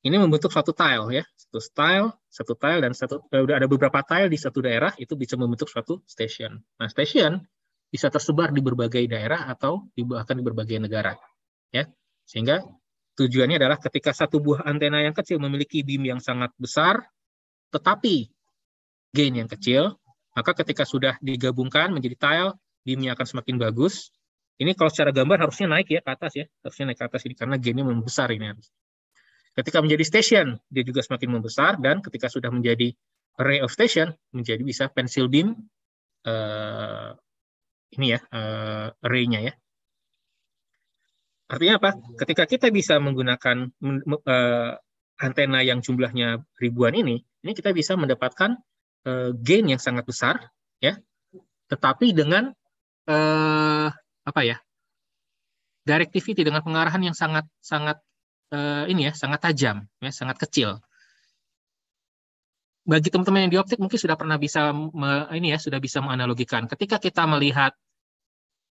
ini membentuk satu tile ya satu tile, satu tile dan satu sudah eh, ada beberapa tile di satu daerah itu bisa membentuk suatu station nah station bisa tersebar di berbagai daerah atau bahkan di berbagai negara ya sehingga tujuannya adalah ketika satu buah antena yang kecil memiliki beam yang sangat besar tetapi gain yang kecil maka ketika sudah digabungkan menjadi tile beamnya akan semakin bagus ini kalau secara gambar harusnya naik ya ke atas ya, harusnya naik ke atas ini karena gainnya membesar ini harus. Ketika menjadi station, dia juga semakin membesar dan ketika sudah menjadi array of station menjadi bisa pensil beam uh, ini ya uh, eh, nya ya. Artinya apa? Ketika kita bisa menggunakan uh, antena yang jumlahnya ribuan ini, ini kita bisa mendapatkan uh, gain yang sangat besar ya. Tetapi dengan uh, apa ya directivity dengan pengarahan yang sangat sangat uh, ini ya sangat tajam ya sangat kecil bagi teman-teman yang di optik mungkin sudah pernah bisa me, ini ya sudah bisa menganalogikan ketika kita melihat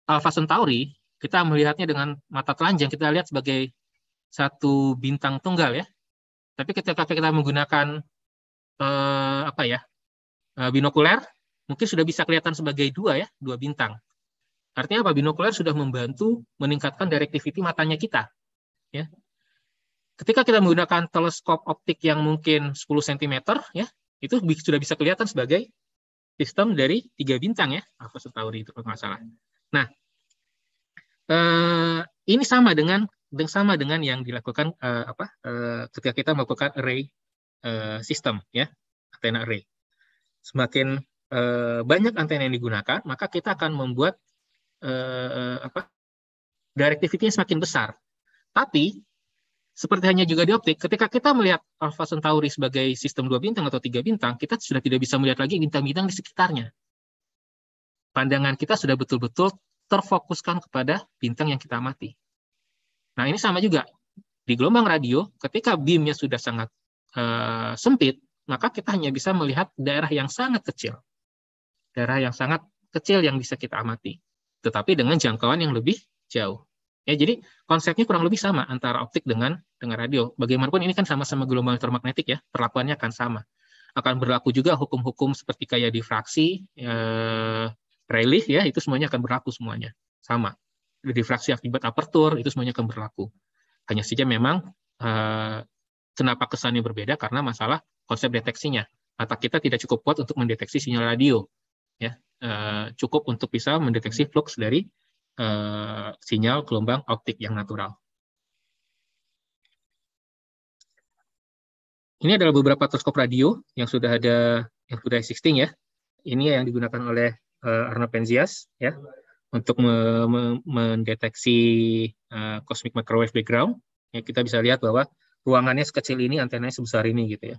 Alpha Centauri kita melihatnya dengan mata telanjang kita lihat sebagai satu bintang tunggal ya tapi ketika kita menggunakan eh, apa ya eh, binokuler mungkin sudah bisa kelihatan sebagai dua ya dua bintang Artinya apa? Binokuler sudah membantu meningkatkan directivity matanya kita. Ya. Ketika kita menggunakan teleskop optik yang mungkin 10 cm, ya, itu sudah bisa kelihatan sebagai sistem dari tiga bintang ya, apa Centauri itu kalau nggak salah. Nah, eh, ini sama dengan sama dengan yang dilakukan eh, apa eh, ketika kita melakukan array eh, sistem ya, antena array. Semakin eh, banyak antena yang digunakan, maka kita akan membuat eh, apa directivity semakin besar. Tapi seperti hanya juga di optik, ketika kita melihat Alpha Centauri sebagai sistem dua bintang atau tiga bintang, kita sudah tidak bisa melihat lagi bintang-bintang di sekitarnya. Pandangan kita sudah betul-betul terfokuskan kepada bintang yang kita amati. Nah ini sama juga di gelombang radio, ketika beamnya sudah sangat eh, sempit, maka kita hanya bisa melihat daerah yang sangat kecil, daerah yang sangat kecil yang bisa kita amati tetapi dengan jangkauan yang lebih jauh. Ya, jadi konsepnya kurang lebih sama antara optik dengan dengan radio. Bagaimanapun ini kan sama-sama gelombang elektromagnetik ya, perlakuannya akan sama. Akan berlaku juga hukum-hukum seperti kayak difraksi, eh, relief ya, itu semuanya akan berlaku semuanya sama. Difraksi akibat aperture itu semuanya akan berlaku. Hanya saja memang eh, kenapa kesannya berbeda karena masalah konsep deteksinya. Mata kita tidak cukup kuat untuk mendeteksi sinyal radio ya uh, cukup untuk bisa mendeteksi flux dari uh, sinyal gelombang optik yang natural. Ini adalah beberapa teleskop radio yang sudah ada yang sudah existing ya. Ini yang digunakan oleh uh, eh, Arno Penzias ya untuk me me mendeteksi uh, cosmic microwave background. Ya kita bisa lihat bahwa ruangannya sekecil ini, antenanya sebesar ini gitu ya.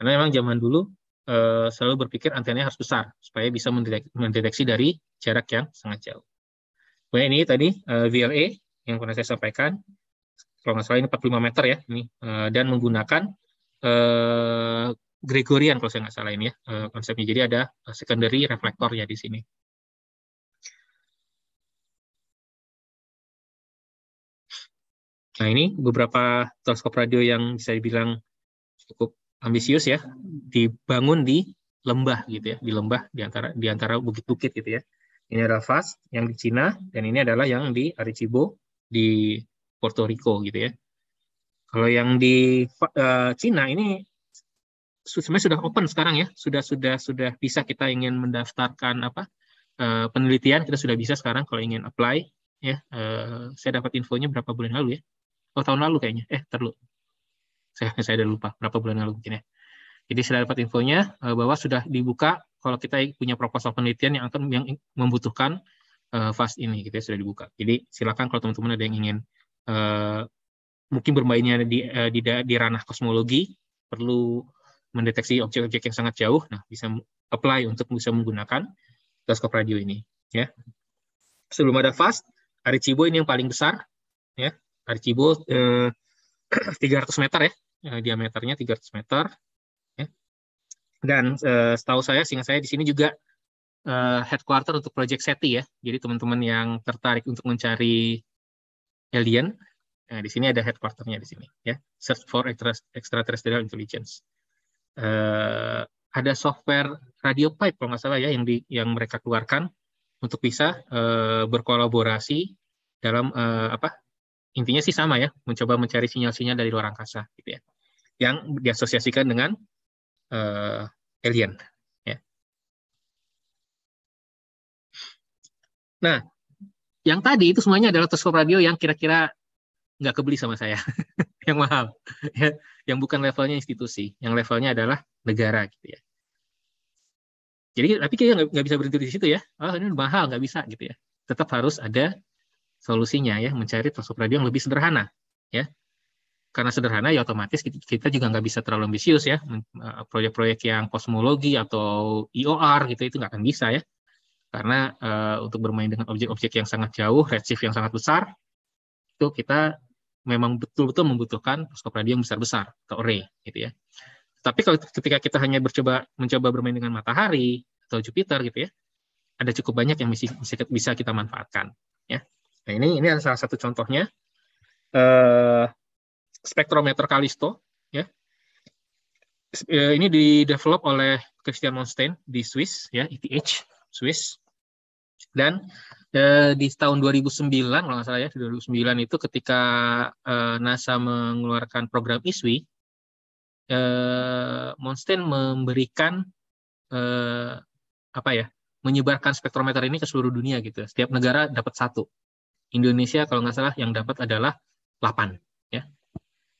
Karena memang zaman dulu Eh, selalu berpikir antenanya harus besar supaya bisa mendeteksi, dari jarak yang sangat jauh. Kemudian ini tadi eh, VLA yang pernah saya sampaikan, kalau nggak salah ini 45 meter ya, ini eh, dan menggunakan Gregorian kalau saya nggak salah ini ya konsepnya. Jadi ada secondary reflektor ya di sini. Nah, ini beberapa teleskop radio yang bisa dibilang cukup ambisius ya dibangun di lembah gitu ya di lembah di antara di antara bukit-bukit gitu ya ini adalah Fas yang di Cina dan ini adalah yang di Arecibo di Puerto Rico gitu ya kalau yang di uh, Cina ini sebenarnya sudah open sekarang ya sudah sudah sudah bisa kita ingin mendaftarkan apa uh, penelitian kita sudah bisa sekarang kalau ingin apply ya uh, saya dapat infonya berapa bulan lalu ya oh tahun lalu kayaknya eh terlalu saya, saya dan lupa berapa bulan lalu mungkin ya. Jadi saya dapat infonya eh, bahwa sudah dibuka kalau kita punya proposal penelitian yang akan yang membutuhkan eh, fast ini gitu ya sudah dibuka. Jadi silakan kalau teman-teman ada yang ingin uh, mungkin bermainnya di, uh, di di ranah kosmologi perlu mendeteksi objek-objek yang sangat jauh. Nah, bisa apply untuk bisa menggunakan teleskop radio ini ya. Sebelum ada fast, Arecibo ini yang paling besar ya. Arecibo eh, 300 meter ya eh, diameternya 300 meter. Ya. Dan eh, setahu saya, sehingga saya di sini juga eh, headquarter untuk Project SETI ya. Jadi teman-teman yang tertarik untuk mencari alien, nah, di sini ada headquarternya di sini ya. Search for Extraterrestrial Intelligence. Eh, ada software radio pipe kalau nggak salah ya yang di yang mereka keluarkan untuk bisa eh, berkolaborasi dalam eh, apa intinya sih sama ya, mencoba mencari sinyal-sinyal dari luar angkasa gitu ya. Yang diasosiasikan dengan uh, alien ya. Nah, yang tadi itu semuanya adalah teleskop radio yang kira-kira nggak kebeli sama saya. yang mahal. ya, yang bukan levelnya institusi, yang levelnya adalah negara gitu ya. Jadi tapi kayaknya nggak bisa berhenti di situ ya. Oh ini mahal nggak bisa gitu ya. Tetap harus ada solusinya ya mencari transfer radio yang lebih sederhana ya karena sederhana ya otomatis kita juga nggak bisa terlalu ambisius ya eh, proyek-proyek yang kosmologi atau IOR gitu itu nggak akan bisa ya karena uh, untuk bermain dengan objek-objek yang sangat jauh redshift yang sangat besar itu kita memang betul-betul membutuhkan teleskop radio yang besar-besar atau array gitu ya tapi kalau ketika kita hanya mencoba mencoba bermain dengan matahari atau Jupiter gitu ya ada cukup banyak yang bisa kita manfaatkan ya Nah, ini ini adalah salah satu contohnya. Eh, spektrometer Kalisto, ya. Eh, ini develop oleh Christian Monstein di Swiss, ya, ETH Swiss. Dan eh, di tahun 2009, kalau nggak salah ya, 2009 itu ketika eh, NASA mengeluarkan program ISWI, eh, Monstein memberikan eh, apa ya, menyebarkan spektrometer ini ke seluruh dunia gitu. Ya. Setiap negara dapat satu Indonesia kalau nggak salah yang dapat adalah 8 ya.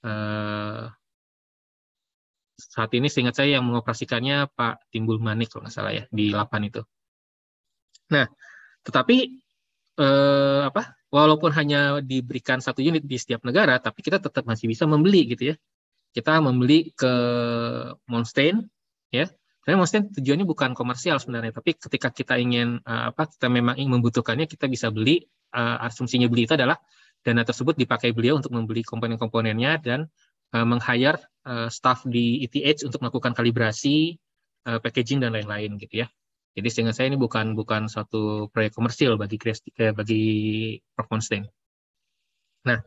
Eh, saat ini seingat saya yang mengoperasikannya Pak Timbul Manik kalau nggak salah ya di 8 itu. Nah, tetapi eh, apa? Walaupun hanya diberikan satu unit di setiap negara, tapi kita tetap masih bisa membeli gitu ya. Kita membeli ke Monstein ya tapi maksudnya tujuannya bukan komersial sebenarnya, tapi ketika kita ingin uh, apa kita memang ingin membutuhkannya kita bisa beli uh, asumsinya beli itu adalah dana tersebut dipakai beliau untuk membeli komponen-komponennya dan uh, meng-hire uh, staff di ETH untuk melakukan kalibrasi, uh, packaging dan lain-lain gitu ya. Jadi sehingga saya ini bukan bukan suatu proyek komersial bagi eh, bagi Prof. Nah,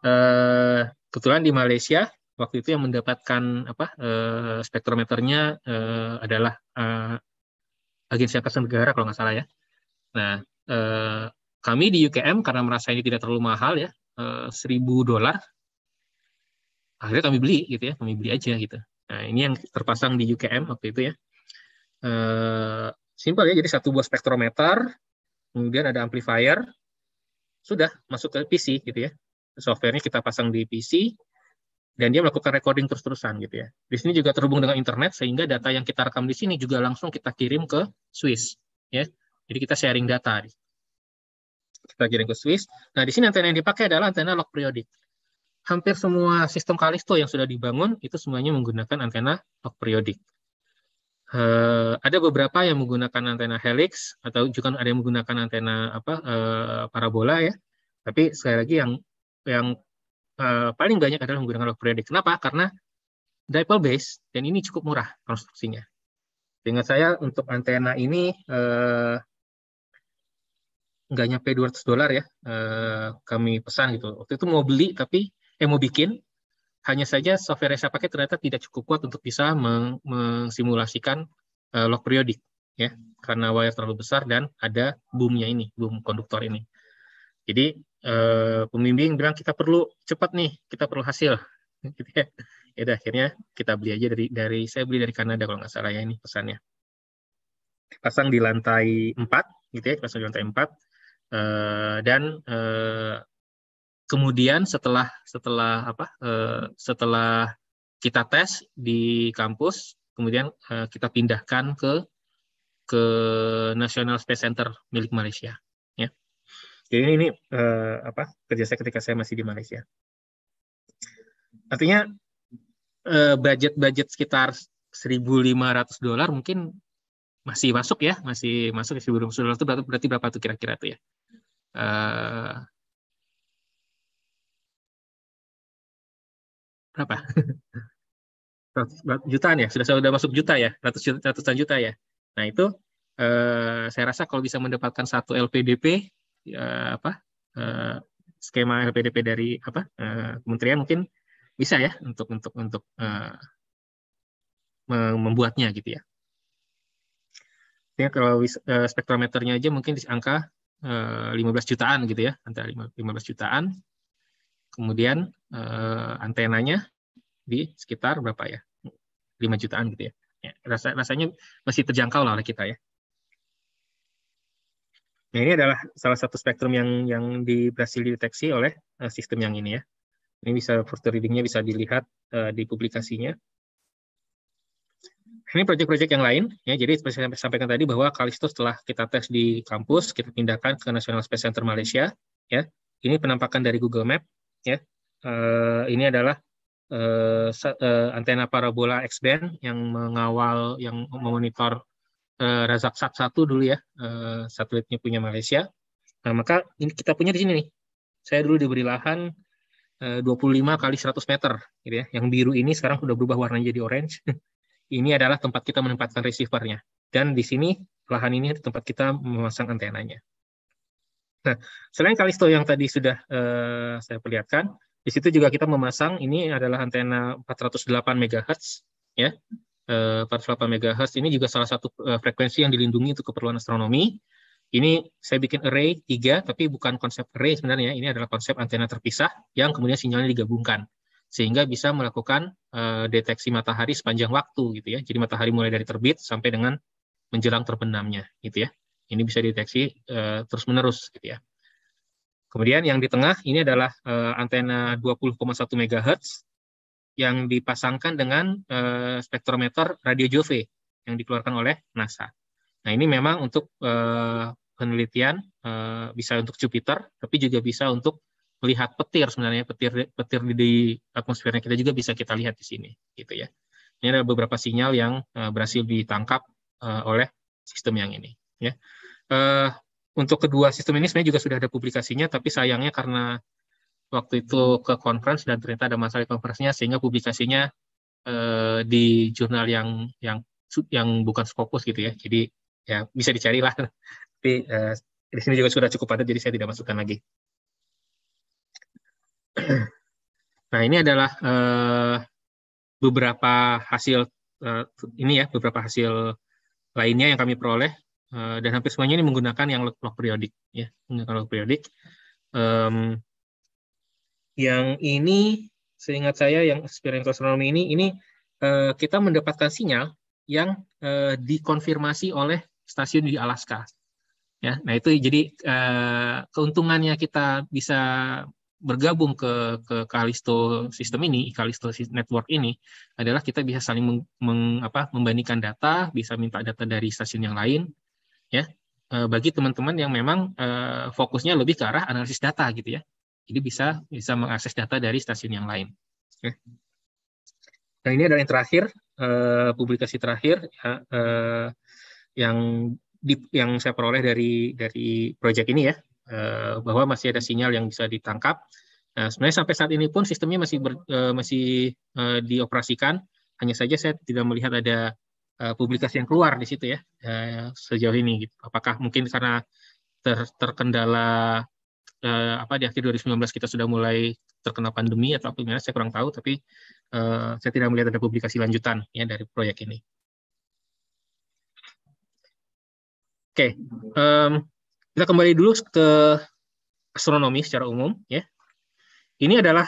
eh, kebetulan di Malaysia waktu itu yang mendapatkan apa eh, spektrometernya eh, adalah eh, agensi angkasa negara kalau nggak salah ya. Nah kami di UKM karena merasa ini tidak terlalu mahal ya seribu dolar akhirnya kami beli gitu ya kami beli aja gitu. Nah ini yang terpasang di UKM waktu itu ya. Eh, simpel ya jadi satu buah spektrometer kemudian ada amplifier sudah masuk ke PC gitu ya softwarenya kita pasang di PC dan dia melakukan recording terus-terusan gitu ya. Di sini juga terhubung dengan internet sehingga data yang kita rekam di sini juga langsung kita kirim ke Swiss ya. Jadi kita sharing data. Kita kirim ke Swiss. Nah, di sini antena yang dipakai adalah antena log periodik. Hampir semua sistem Kalisto yang sudah dibangun itu semuanya menggunakan antena log periodik. Uh, eh, ada beberapa yang menggunakan antena helix atau juga ada yang menggunakan antena apa uh, parabola ya. Tapi sekali lagi yang yang uh, paling banyak adalah menggunakan log periodik. Kenapa? Karena dipole base dan ini cukup murah konstruksinya. Dengan saya untuk antena ini eh, nggak uh, nyampe 200 dolar ya uh, kami pesan gitu waktu itu mau beli tapi eh mau bikin hanya saja software yang saya pakai ternyata tidak cukup kuat untuk bisa meng mensimulasikan log periodik ya karena wire terlalu besar dan ada boomnya ini boom konduktor ini jadi eh, pembimbing bilang kita perlu cepat nih, kita perlu hasil. Gitu ya. ya akhirnya kita beli aja dari dari saya beli dari Kanada kalau nggak salah ya ini pesannya. Pasang di lantai 4 gitu ya, pasang di lantai 4 eh, dan eh, kemudian setelah setelah apa eh, setelah kita tes di kampus kemudian eh, kita pindahkan ke ke National Space Center milik Malaysia jadi ini eh, apa kerja saya ketika saya masih di Malaysia. Artinya budget eh, budget-budget sekitar 1.500 dolar mungkin masih masuk ya, masih masuk 1.500 ya, dolar itu berarti, berapa tuh kira-kira tuh ya? Eh, berapa? jutaan ya, sudah sudah masuk juta ya, ratusan juta ya. Nah itu eh, saya rasa kalau bisa mendapatkan satu LPDP Ya, apa uh, skema LPDP dari apa uh, kementerian mungkin bisa ya untuk untuk untuk uh, membuatnya gitu ya. Ya kalau spektrometernya aja mungkin di angka uh, 15 jutaan gitu ya, antara 15 jutaan. Kemudian antenanya di sekitar berapa ya? 5 jutaan gitu ya. ya rasanya masih terjangkau lah oleh kita ya. Nah, ini adalah salah satu spektrum yang yang di berhasil dideteksi oleh uh, sistem yang ini ya. Ini bisa further readingnya bisa dilihat uh, di publikasinya. Ini proyek-proyek yang lain ya. Jadi seperti saya sampaikan tadi bahwa Kalisto setelah kita tes di kampus, kita pindahkan ke National Space Center Malaysia ya. Ini penampakan dari Google Map ya. Uh, ini adalah uh, uh, antena parabola X-band yang mengawal yang memonitor Eh, Razak Sak satu dulu ya uh, satelitnya punya Malaysia. Nah, maka ini kita punya di sini nih. Saya dulu diberi lahan 25 eh, kali 100 meter gitu ya. Yang biru ini sekarang sudah berubah warna jadi orange. ini adalah tempat kita menempatkan receivernya. Dan di sini lahan ini tempat kita memasang antenanya. Nah, selain kalisto yang tadi sudah uh, saya perlihatkan, di situ juga kita memasang ini adalah antena 408 MHz ya. 48 eh, MHz ini juga salah satu eh, frekuensi yang dilindungi untuk keperluan astronomi. Ini saya bikin array 3, tapi bukan konsep array sebenarnya. Ini adalah konsep antena terpisah yang kemudian sinyalnya digabungkan. Sehingga bisa melakukan eh, deteksi matahari sepanjang waktu. gitu ya. Jadi matahari mulai dari terbit sampai dengan menjelang terbenamnya. gitu ya. Ini bisa deteksi terus-menerus. gitu ya. Kemudian yang di tengah ini adalah antena 20,1 MHz yang dipasangkan dengan eh, spektrometer radio Jove yang dikeluarkan oleh NASA. Nah ini memang untuk eh, penelitian eh, bisa untuk Jupiter, tapi juga bisa untuk melihat petir sebenarnya petir petir di, di atmosfernya kita juga bisa kita lihat di sini, gitu ya. Ini ada beberapa sinyal yang eh, berhasil ditangkap eh, oleh sistem yang ini, ya. Eh, untuk kedua sistem ini sebenarnya juga sudah ada publikasinya, tapi sayangnya karena waktu itu ke conference dan ternyata ada masalah di conference-nya sehingga publikasinya eh, di jurnal yang yang yang bukan fokus gitu ya. Jadi ya bisa dicari lah. Tapi eh, di sini juga sudah cukup padat jadi saya tidak masukkan lagi. Nah, ini adalah eh, beberapa hasil eh, ini ya, beberapa hasil lainnya yang kami peroleh eh, dan hampir semuanya ini menggunakan yang log, log periodik ya, menggunakan log periodik. Um, yang ini seingat saya yang experience astronomy ini ini eh, kita mendapatkan sinyal yang eh, dikonfirmasi oleh stasiun di Alaska. Ya, nah itu jadi eh, keuntungannya kita bisa bergabung ke ke Kalisto sistem ini, Kalisto network ini adalah kita bisa saling meng, meng, apa, membandingkan data, bisa minta data dari stasiun yang lain, ya. bagi teman-teman yang memang fokusnya lebih ke arah analisis data gitu ya jadi bisa bisa mengakses data dari stasiun yang lain. Dan Nah ini adalah yang terakhir eh, publikasi terakhir ya, eh, yang di, yang saya peroleh dari dari proyek ini ya eh, bahwa masih ada sinyal yang bisa ditangkap. Nah sebenarnya sampai saat ini pun sistemnya masih ber, masih dioperasikan. Hanya saja saya tidak melihat ada publikasi yang keluar di situ ya sejauh ini. Gitu. Apakah mungkin karena ter, terkendala eh, apa di akhir 2019 kita sudah mulai terkena pandemi atau gimana saya kurang tahu tapi eh, saya tidak melihat ada publikasi lanjutan ya dari proyek ini. Oke, um, kita kembali dulu ke astronomi secara umum ya. Ini adalah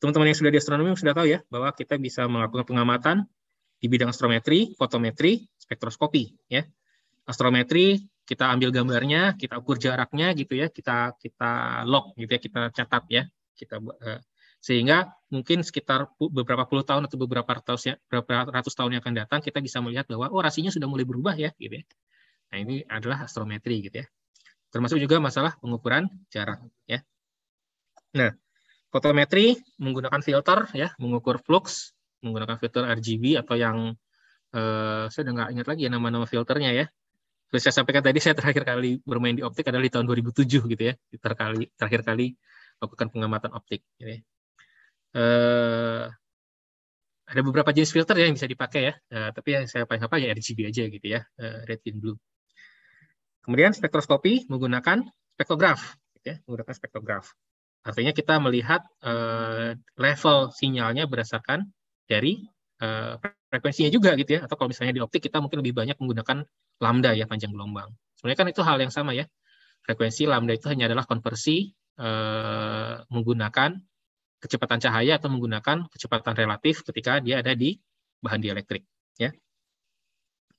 teman-teman yang sudah di astronomi sudah tahu ya bahwa kita bisa melakukan pengamatan di bidang astrometri, fotometri, spektroskopi ya. Astrometri kita ambil gambarnya, kita ukur jaraknya gitu ya, kita kita log gitu ya, kita catat ya, kita eh, sehingga mungkin sekitar beberapa puluh tahun atau beberapa ratus ya, beberapa ratus tahun yang akan datang kita bisa melihat bahwa oh rasinya sudah mulai berubah ya gitu ya. Nah, ini adalah astrometri gitu ya. Termasuk juga masalah pengukuran jarak ya. Nah, fotometri menggunakan filter ya, mengukur flux menggunakan filter RGB atau yang eh, saya udah nggak ingat lagi ya nama-nama filternya ya seperti saya sampaikan tadi, saya terakhir kali bermain di optik adalah di tahun 2007 gitu ya. Terkali terakhir kali lakukan pengamatan optik. Gitu ya. Uh, ada beberapa jenis filter ya yang bisa dipakai ya, uh, tapi yang saya paling apa ya RGB aja gitu ya, uh, red, green, blue. Kemudian spektroskopi menggunakan spektrograf, gitu ya, menggunakan spektrograf. Artinya kita melihat uh, level sinyalnya berdasarkan dari uh, frekuensinya juga gitu ya atau kalau misalnya di optik kita mungkin lebih banyak menggunakan lambda ya panjang gelombang sebenarnya kan itu hal yang sama ya frekuensi lambda itu hanya adalah konversi eh, menggunakan kecepatan cahaya atau menggunakan kecepatan relatif ketika dia ada di bahan dielektrik ya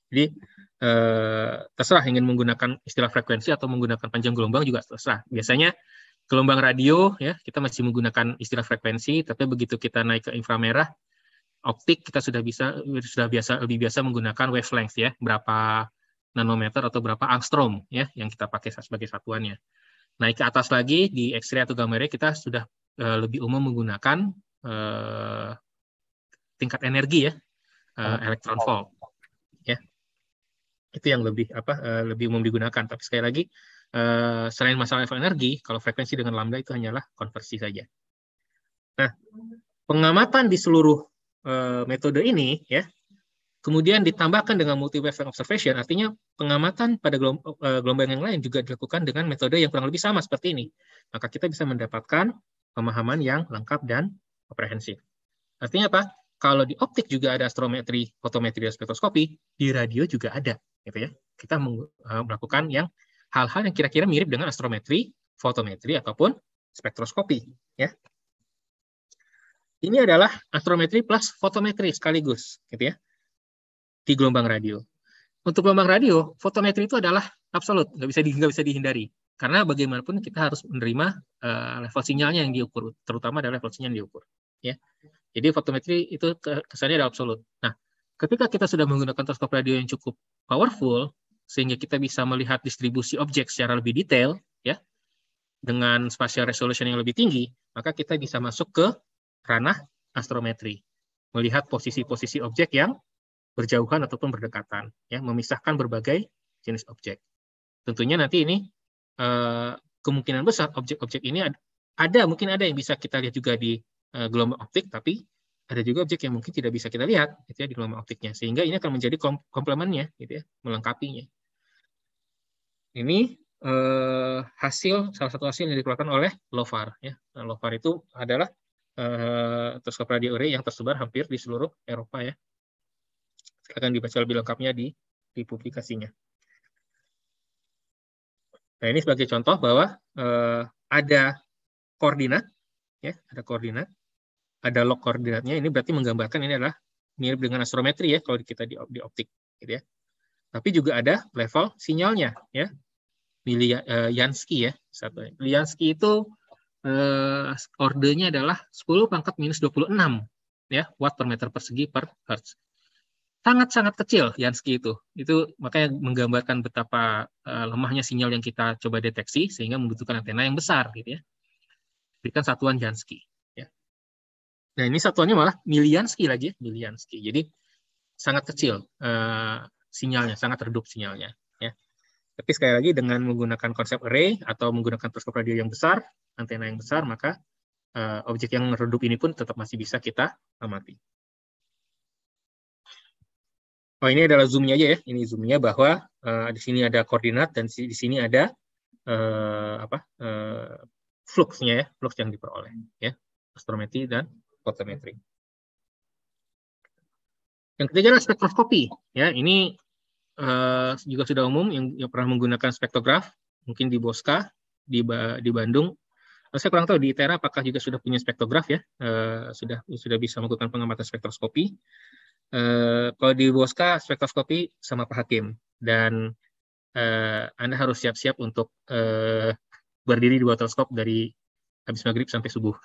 jadi eh, terserah ingin menggunakan istilah frekuensi atau menggunakan panjang gelombang juga terserah biasanya gelombang radio ya kita masih menggunakan istilah frekuensi tapi begitu kita naik ke inframerah optik kita sudah bisa sudah biasa lebih biasa menggunakan wavelength ya, berapa nanometer atau berapa angstrom ya yang kita pakai sebagai satuannya. Naik ke atas lagi di X-ray atau gamma ray kita sudah uh, lebih umum menggunakan uh, tingkat energi ya, uh, eh, oh. electron volt ya. Itu yang lebih apa uh, lebih umum digunakan. Tapi sekali lagi uh, selain masalah level energi, kalau frekuensi dengan lambda itu hanyalah konversi saja. Nah, pengamatan di seluruh Eh, metode ini ya kemudian ditambahkan dengan multi wavelength observation artinya pengamatan pada eh, gelombang yang lain juga dilakukan dengan metode yang kurang lebih sama seperti ini maka kita bisa mendapatkan pemahaman yang lengkap dan komprehensif artinya apa kalau di optik juga ada astrometri fotometri dan spektroskopi di radio juga ada gitu ya kita eh, melakukan yang hal-hal yang kira-kira mirip dengan astrometri fotometri ataupun spektroskopi ya ini adalah astrometri plus fotometri sekaligus, gitu ya, di gelombang radio. Untuk gelombang radio, fotometri itu adalah absolut, nggak bisa nggak bisa dihindari. Karena bagaimanapun kita harus menerima uh, level sinyalnya yang diukur, terutama adalah level sinyal yang diukur. Ya, jadi fotometri itu kesannya adalah absolut. Nah, ketika kita sudah menggunakan teleskop radio yang cukup powerful, sehingga kita bisa melihat distribusi objek secara lebih detail, ya, dengan spatial resolution yang lebih tinggi, maka kita bisa masuk ke ranah astrometri, melihat posisi-posisi objek yang berjauhan ataupun berdekatan, ya, memisahkan berbagai jenis objek. Tentunya nanti ini eh, kemungkinan besar objek-objek ini ada, mungkin ada yang bisa kita lihat juga di eh, gelombang optik, tapi ada juga objek yang mungkin tidak bisa kita lihat gitu ya di gelombang optiknya sehingga ini akan menjadi komplementnya, gitu ya melengkapinya ini eh, hasil salah satu hasil yang dikeluarkan oleh LOFAR. ya nah, Lovar itu adalah Eh, terus Toscophradiae diure yang tersebar hampir di seluruh Eropa ya. Silakan dibaca lebih lengkapnya di, di publikasinya. Nah ini sebagai contoh bahwa uh, ada koordinat, ya ada koordinat, ada log koordinatnya. Ini berarti menggambarkan ini adalah mirip dengan astrometri ya kalau kita di, di optik, gitu ya. Tapi juga ada level sinyalnya, ya. Milia, Yansky eh, ya satu. Yansky itu eh, ordenya adalah 10 pangkat minus 26 ya watt per meter persegi per hertz sangat-sangat kecil Yansky itu. Itu makanya menggambarkan betapa eh, lemahnya sinyal yang kita coba deteksi sehingga membutuhkan antena yang besar gitu ya. Berikan satuan Yansky ya. Nah, ini satuannya malah miliansky lagi ya, miliansky. Jadi sangat kecil uh, sinyalnya, sangat redup sinyalnya. Tapi sekali lagi dengan menggunakan konsep array atau menggunakan teleskop radio yang besar, antena yang besar, maka uh, objek yang redup ini pun tetap masih bisa kita amati. Oh ini adalah zoomnya aja ya. Ini zoomnya bahwa uh, di sini ada koordinat dan di sini ada uh, apa uh, fluxnya ya, flux yang diperoleh ya, astrometri dan fotometri. Yang ketiga adalah spektroskopi. Ya, ini Eh, juga sudah umum yang, yang pernah menggunakan spektrograf, mungkin di Bosca, di, ba di Bandung. Eh, saya kurang tahu di ITERA apakah juga sudah punya spektrograf ya, uh, sudah sudah bisa melakukan pengamatan spektroskopi. Uh, kalau di Bosca spektroskopi sama Pak Hakim dan uh, Anda harus siap-siap untuk uh, berdiri di teleskop dari habis maghrib sampai subuh.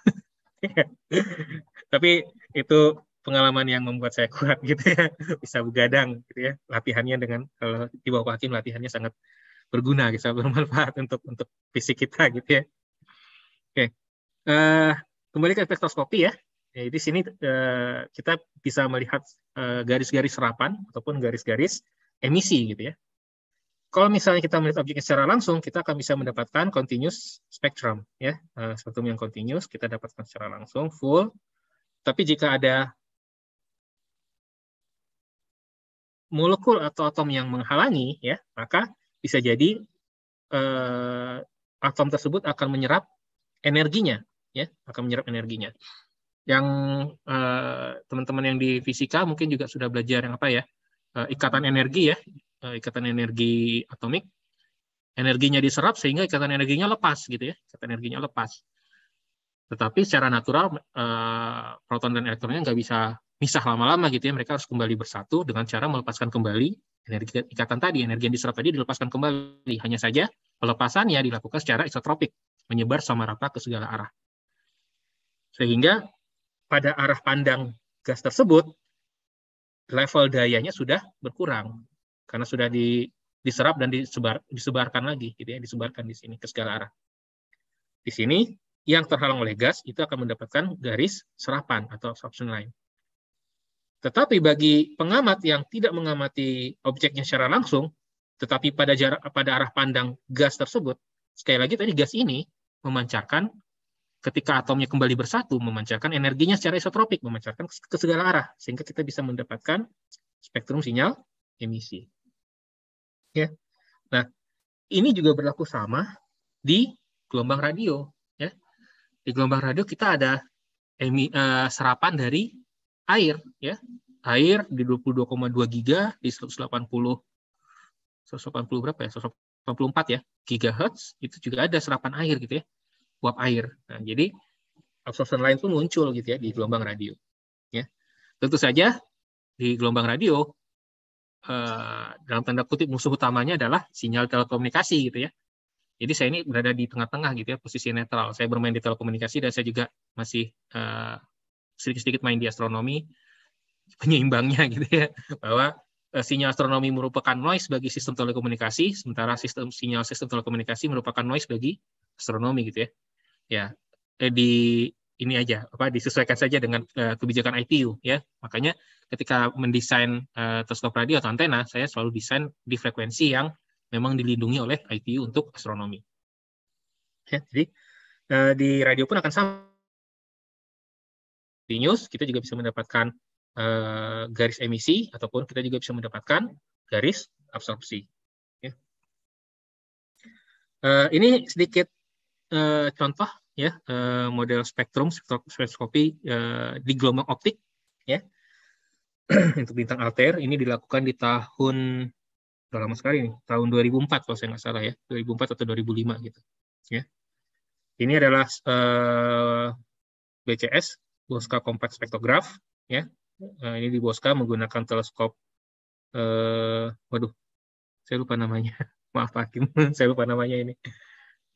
Tapi itu pengalaman yang membuat saya kuat gitu ya bisa begadang gitu ya latihannya dengan kalau di bawah hakim latihannya sangat berguna gitu sangat bermanfaat untuk untuk fisik kita gitu ya oke uh, kembali ke spektroskopi ya jadi ya, di sini uh, kita bisa melihat garis eh, garis-garis serapan ataupun garis-garis emisi gitu ya kalau misalnya kita melihat objeknya secara langsung kita akan bisa mendapatkan continuous spectrum ya uh, spektrum yang continuous kita dapatkan secara langsung full tapi jika ada molekul atau atom yang menghalangi, ya, maka bisa jadi eh, atom tersebut akan menyerap energinya, ya, akan menyerap energinya. Yang teman eh, teman-teman yang di fisika mungkin juga sudah belajar yang apa ya, eh, ikatan energi ya, eh, ikatan energi atomik. Energinya diserap sehingga ikatan energinya lepas gitu ya, ikatan energinya lepas. Tetapi secara natural eh, proton dan elektronnya nggak bisa misah lama-lama gitu ya, mereka harus kembali bersatu dengan cara melepaskan kembali energi ikatan tadi, energi yang diserap tadi dilepaskan kembali. Hanya saja pelepasannya dilakukan secara isotropik, menyebar sama rata ke segala arah. Sehingga pada arah pandang gas tersebut, level dayanya sudah berkurang karena sudah di, diserap dan disebar, disebarkan lagi, gitu ya, disebarkan di sini ke segala arah. Di sini yang terhalang oleh gas itu akan mendapatkan garis serapan atau absorption line. Tetapi bagi pengamat yang tidak mengamati objeknya secara langsung, tetapi pada jarak pada arah pandang gas tersebut, sekali lagi tadi gas ini memancarkan ketika atomnya kembali bersatu memancarkan energinya secara isotropik, memancarkan ke segala arah sehingga kita bisa mendapatkan spektrum sinyal emisi. Ya. Nah, ini juga berlaku sama di gelombang radio, ya. Di gelombang radio kita ada emi, uh, serapan dari air ya air di 22,2 giga di 180 180 berapa ya 184 ya gigahertz itu juga ada serapan air gitu ya uap air nah jadi absorption line pun muncul gitu ya di gelombang radio ya tentu saja di gelombang radio eh, dalam tanda kutip musuh utamanya adalah sinyal telekomunikasi gitu ya jadi saya ini berada di tengah-tengah gitu ya posisi netral saya bermain di telekomunikasi dan saya juga masih eh, sedikit-sedikit main di astronomi penyeimbangnya gitu ya bahwa eh, sinyal astronomi merupakan noise bagi sistem telekomunikasi sementara sistem sinyal sistem telekomunikasi merupakan noise bagi astronomi gitu ya ya eh, di ini aja apa disesuaikan saja dengan uh, kebijakan ITU ya makanya ketika mendesain uh, teleskop radio atau antena saya selalu desain di frekuensi yang memang dilindungi oleh ITU untuk astronomi ya jadi uh, di radio pun akan sama di news, kita juga bisa mendapatkan uh, garis emisi ataupun kita juga bisa mendapatkan garis absorpsi. Ya. Uh, ini sedikit uh, contoh ya uh, model spektrum spektroskopi uh, di gelombang optik ya untuk bintang alter ini dilakukan di tahun udah lama sekali nih tahun 2004 kalau saya nggak salah ya 2004 atau 2005 gitu ya ini adalah uh, BCS Bosca Compact Spectrograph ya. Nah, ini di Bosca menggunakan teleskop eh, waduh saya lupa namanya. Maaf Hakim, saya lupa namanya ini.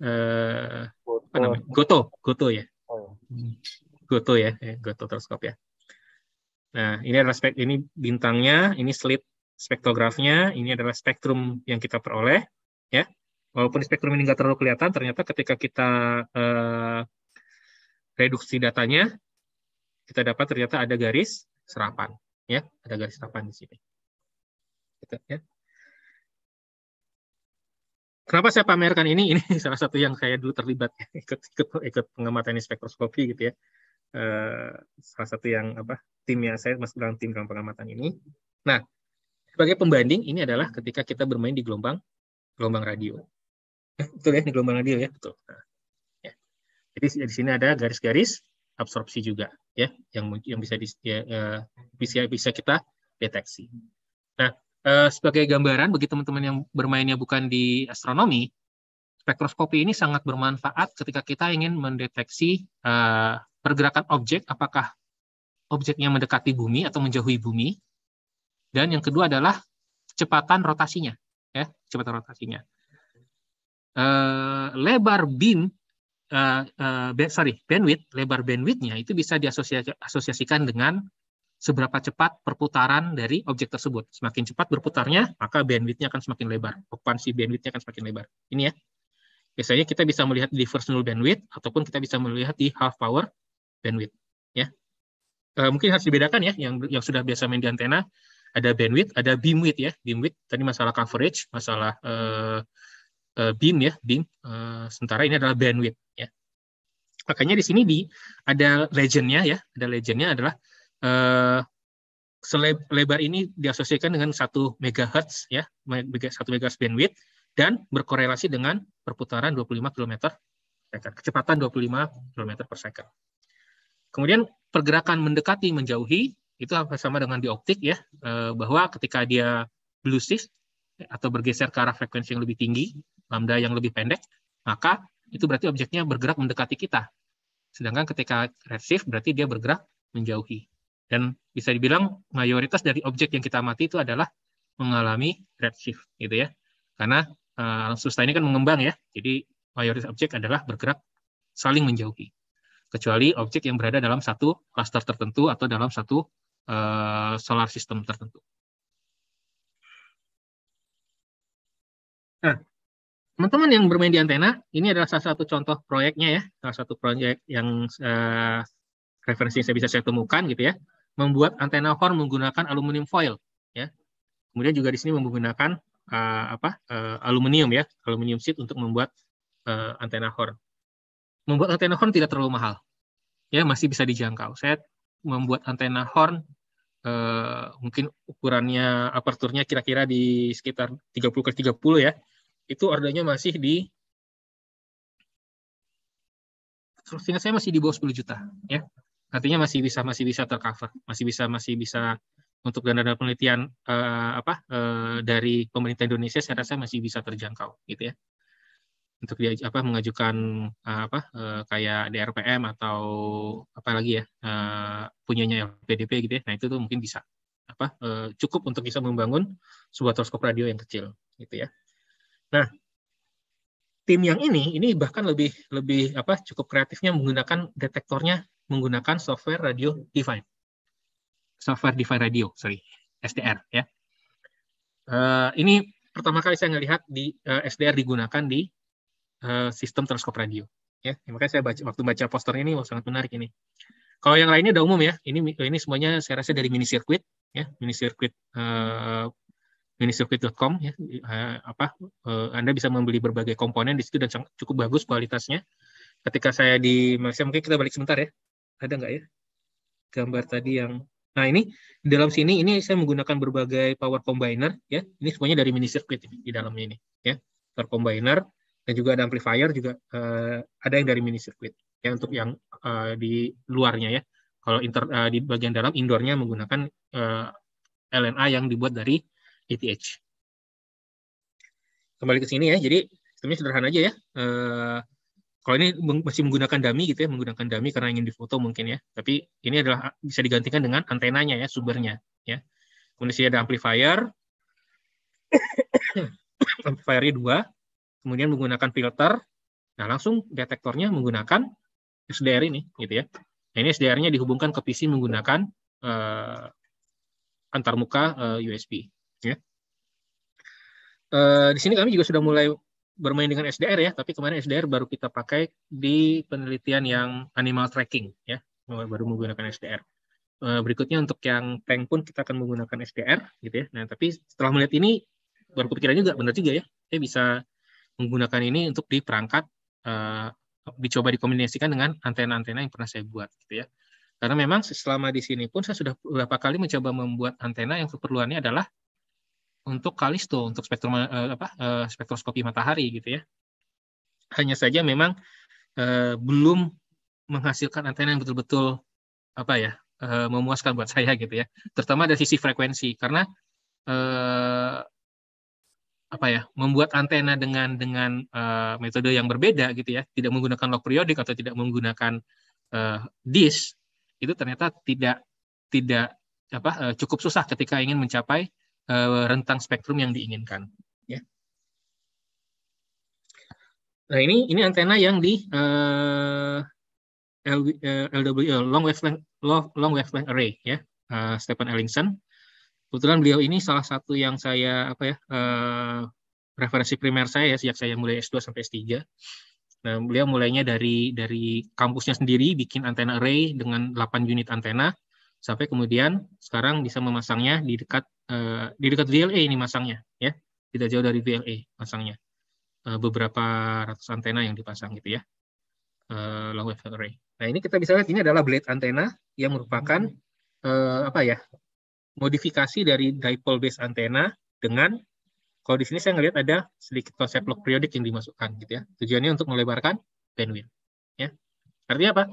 Eh, apa namanya? Goto, Goto ya. Oh, ya. Hmm. Goto ya, eh, Goto teleskop ya. Nah, ini adalah spek ini bintangnya, ini slit spektrografnya, ini adalah spektrum yang kita peroleh ya. Walaupun spektrum ini nggak terlalu kelihatan, ternyata ketika kita eh, reduksi datanya kita dapat ternyata ada garis serapan, ya, ada garis serapan di sini. Kita, gitu, ya. Kenapa saya pamerkan ini? Ini salah satu yang saya dulu terlibat ya, ikut ikut ikut pengamatan spektroskopi gitu ya. Eh, salah satu yang apa tim yang saya masuk dalam tim dalam pengamatan ini. Nah, sebagai pembanding ini adalah ketika kita bermain di gelombang gelombang radio. Eh, betul ya, di gelombang radio ya, betul. Nah, ya. Jadi di sini ada garis-garis absorpsi juga ya yang yang bisa di, ya, ya, bisa bisa kita deteksi. Nah, eh, sebagai gambaran bagi teman-teman yang bermainnya bukan di astronomi, spektroskopi ini sangat bermanfaat ketika kita ingin mendeteksi eh, pergerakan objek, apakah objeknya mendekati bumi atau menjauhi bumi. Dan yang kedua adalah kecepatan rotasinya, ya, kecepatan rotasinya. Uh, lebar beam uh, uh, sorry bandwidth lebar bandwidthnya itu bisa diasosiasikan dengan seberapa cepat perputaran dari objek tersebut. Semakin cepat berputarnya, maka bandwidthnya akan semakin lebar. Okupansi bandwidthnya akan semakin lebar. Ini ya. Biasanya kita bisa melihat di first null bandwidth ataupun kita bisa melihat di half power bandwidth. Ya. uh, mungkin harus dibedakan ya, yang yang sudah biasa main di antena ada bandwidth, ada beamwidth ya. Beamwidth tadi masalah coverage, masalah uh, Eh, bin ya bin uh, eh, sementara ini adalah bandwidth ya makanya di sini di ada legendnya ya ada legendnya adalah uh, eh, selebar ini diasosiasikan dengan satu megahertz ya satu megahertz bandwidth dan berkorelasi dengan perputaran 25 km kecepatan 25 km per second kemudian pergerakan mendekati menjauhi itu sama dengan di optik ya bahwa ketika dia blue shift atau bergeser ke arah frekuensi yang lebih tinggi lambda yang lebih pendek, maka itu berarti objeknya bergerak mendekati kita. Sedangkan ketika redshift berarti dia bergerak menjauhi. Dan bisa dibilang mayoritas dari objek yang kita amati itu adalah mengalami redshift gitu ya. Karena uh, eh, susta ini kan mengembang ya. Jadi mayoritas objek adalah bergerak saling menjauhi. Kecuali objek yang berada dalam satu cluster tertentu atau dalam satu uh, solar system tertentu. Nah, teman-teman yang bermain di antena, ini adalah salah satu contoh proyeknya ya, salah satu proyek yang uh, referensi yang saya bisa saya temukan gitu ya, membuat antena horn menggunakan aluminium foil ya. Kemudian juga di sini menggunakan uh, apa uh, aluminium ya, aluminium sheet untuk membuat uh, antena horn. Membuat antena horn tidak terlalu mahal, ya masih bisa dijangkau. Saya membuat antena horn Uh, mungkin ukurannya aperturnya kira-kira di sekitar 30 ke 30 ya itu ordernya masih di seingat saya masih di bawah 10 juta ya artinya masih bisa masih bisa tercover masih bisa masih bisa untuk dana-dana penelitian uh, apa uh, dari pemerintah Indonesia saya rasa masih bisa terjangkau gitu ya untuk dia apa mengajukan uh, apa uh, kayak DRPM atau apa lagi ya uh, punyanya pdp gitu ya nah itu tuh mungkin bisa apa uh, cukup untuk bisa membangun sebuah teleskop radio yang kecil gitu ya Nah, tim yang ini ini bahkan lebih lebih apa cukup kreatifnya menggunakan detektornya menggunakan software radio define. software define radio sorry SDR ya uh, ini pertama kali saya melihat di uh, eh, SDR digunakan di uh, sistem teleskop radio ya. ya makanya saya baca waktu baca poster ini wah, sangat menarik ini kalau yang lainnya udah umum ya ini ini semuanya saya rasa dari mini circuit ya mini circuit uh, minisirkuit.com ya eh, apa eh, Anda bisa membeli berbagai komponen di situ dan cukup bagus kualitasnya. Ketika saya di Malaysia mungkin kita balik sebentar ya. Ada nggak ya? Gambar tadi yang Nah, ini di dalam sini ini saya menggunakan berbagai power combiner ya. Ini semuanya dari minisirkuit di dalam ini ya. Power combiner dan juga ada amplifier juga uh, ada yang dari minisirkuit ya untuk yang uh, di luarnya ya. Kalau inter, uh, di bagian dalam indoornya menggunakan uh, LNA yang dibuat dari ETH. Kembali ke sini ya, jadi sistemnya sederhana aja ya. E, kalau ini masih menggunakan dummy gitu ya, menggunakan dummy karena ingin difoto mungkin ya. Tapi ini adalah bisa digantikan dengan antenanya ya, sumbernya ya. Kemudian sini ada amplifier. Amplifiernya dua. Kemudian menggunakan filter. Nah, langsung detektornya menggunakan SDR ini gitu ya. Nah, ini SDR-nya dihubungkan ke PC menggunakan uh, antarmuka uh, eh, USB. Ya. E, di sini kami juga sudah mulai bermain dengan SDR ya, tapi kemarin SDR baru kita pakai di penelitian yang animal tracking ya, baru menggunakan SDR. Eh, berikutnya untuk yang tank pun kita akan menggunakan SDR gitu ya. Nah tapi setelah melihat ini baru kepikiran juga benar juga ya, saya bisa menggunakan ini untuk di perangkat e, eh, dicoba dikombinasikan dengan antena-antena yang pernah saya buat gitu ya. Karena memang selama di sini pun saya sudah beberapa kali mencoba membuat antena yang keperluannya adalah untuk Kalisto untuk spektrum uh, apa uh, spektroskopi matahari gitu ya. Hanya saja memang uh, belum menghasilkan antena yang betul-betul apa ya uh, memuaskan buat saya gitu ya. Terutama dari sisi frekuensi karena uh, apa ya membuat antena dengan dengan uh, metode yang berbeda gitu ya tidak menggunakan log periodik atau tidak menggunakan uh, disk itu ternyata tidak tidak apa cukup susah ketika ingin mencapai Eh, rentang spektrum yang diinginkan. Ya. Nah ini ini antena yang di uh, eh, LW, eh, long wavelength long, wavelength array ya uh, Stephen Ellingson. Kebetulan beliau ini salah satu yang saya apa ya uh, referensi primer saya ya, sejak saya mulai S2 sampai S3. Nah, beliau mulainya dari dari kampusnya sendiri bikin antena array dengan 8 unit antena sampai kemudian sekarang bisa memasangnya di dekat uh, di dekat VLA ini masangnya ya tidak jauh dari VLA masangnya uh, beberapa ratus antena yang dipasang gitu ya uh, long wave array. Nah ini kita bisa lihat ini adalah blade antena yang merupakan uh, apa ya modifikasi dari dipole base antena dengan kalau di sini saya ngelihat ada sedikit konsep log periodik yang dimasukkan gitu ya tujuannya untuk melebarkan bandwidth ya artinya apa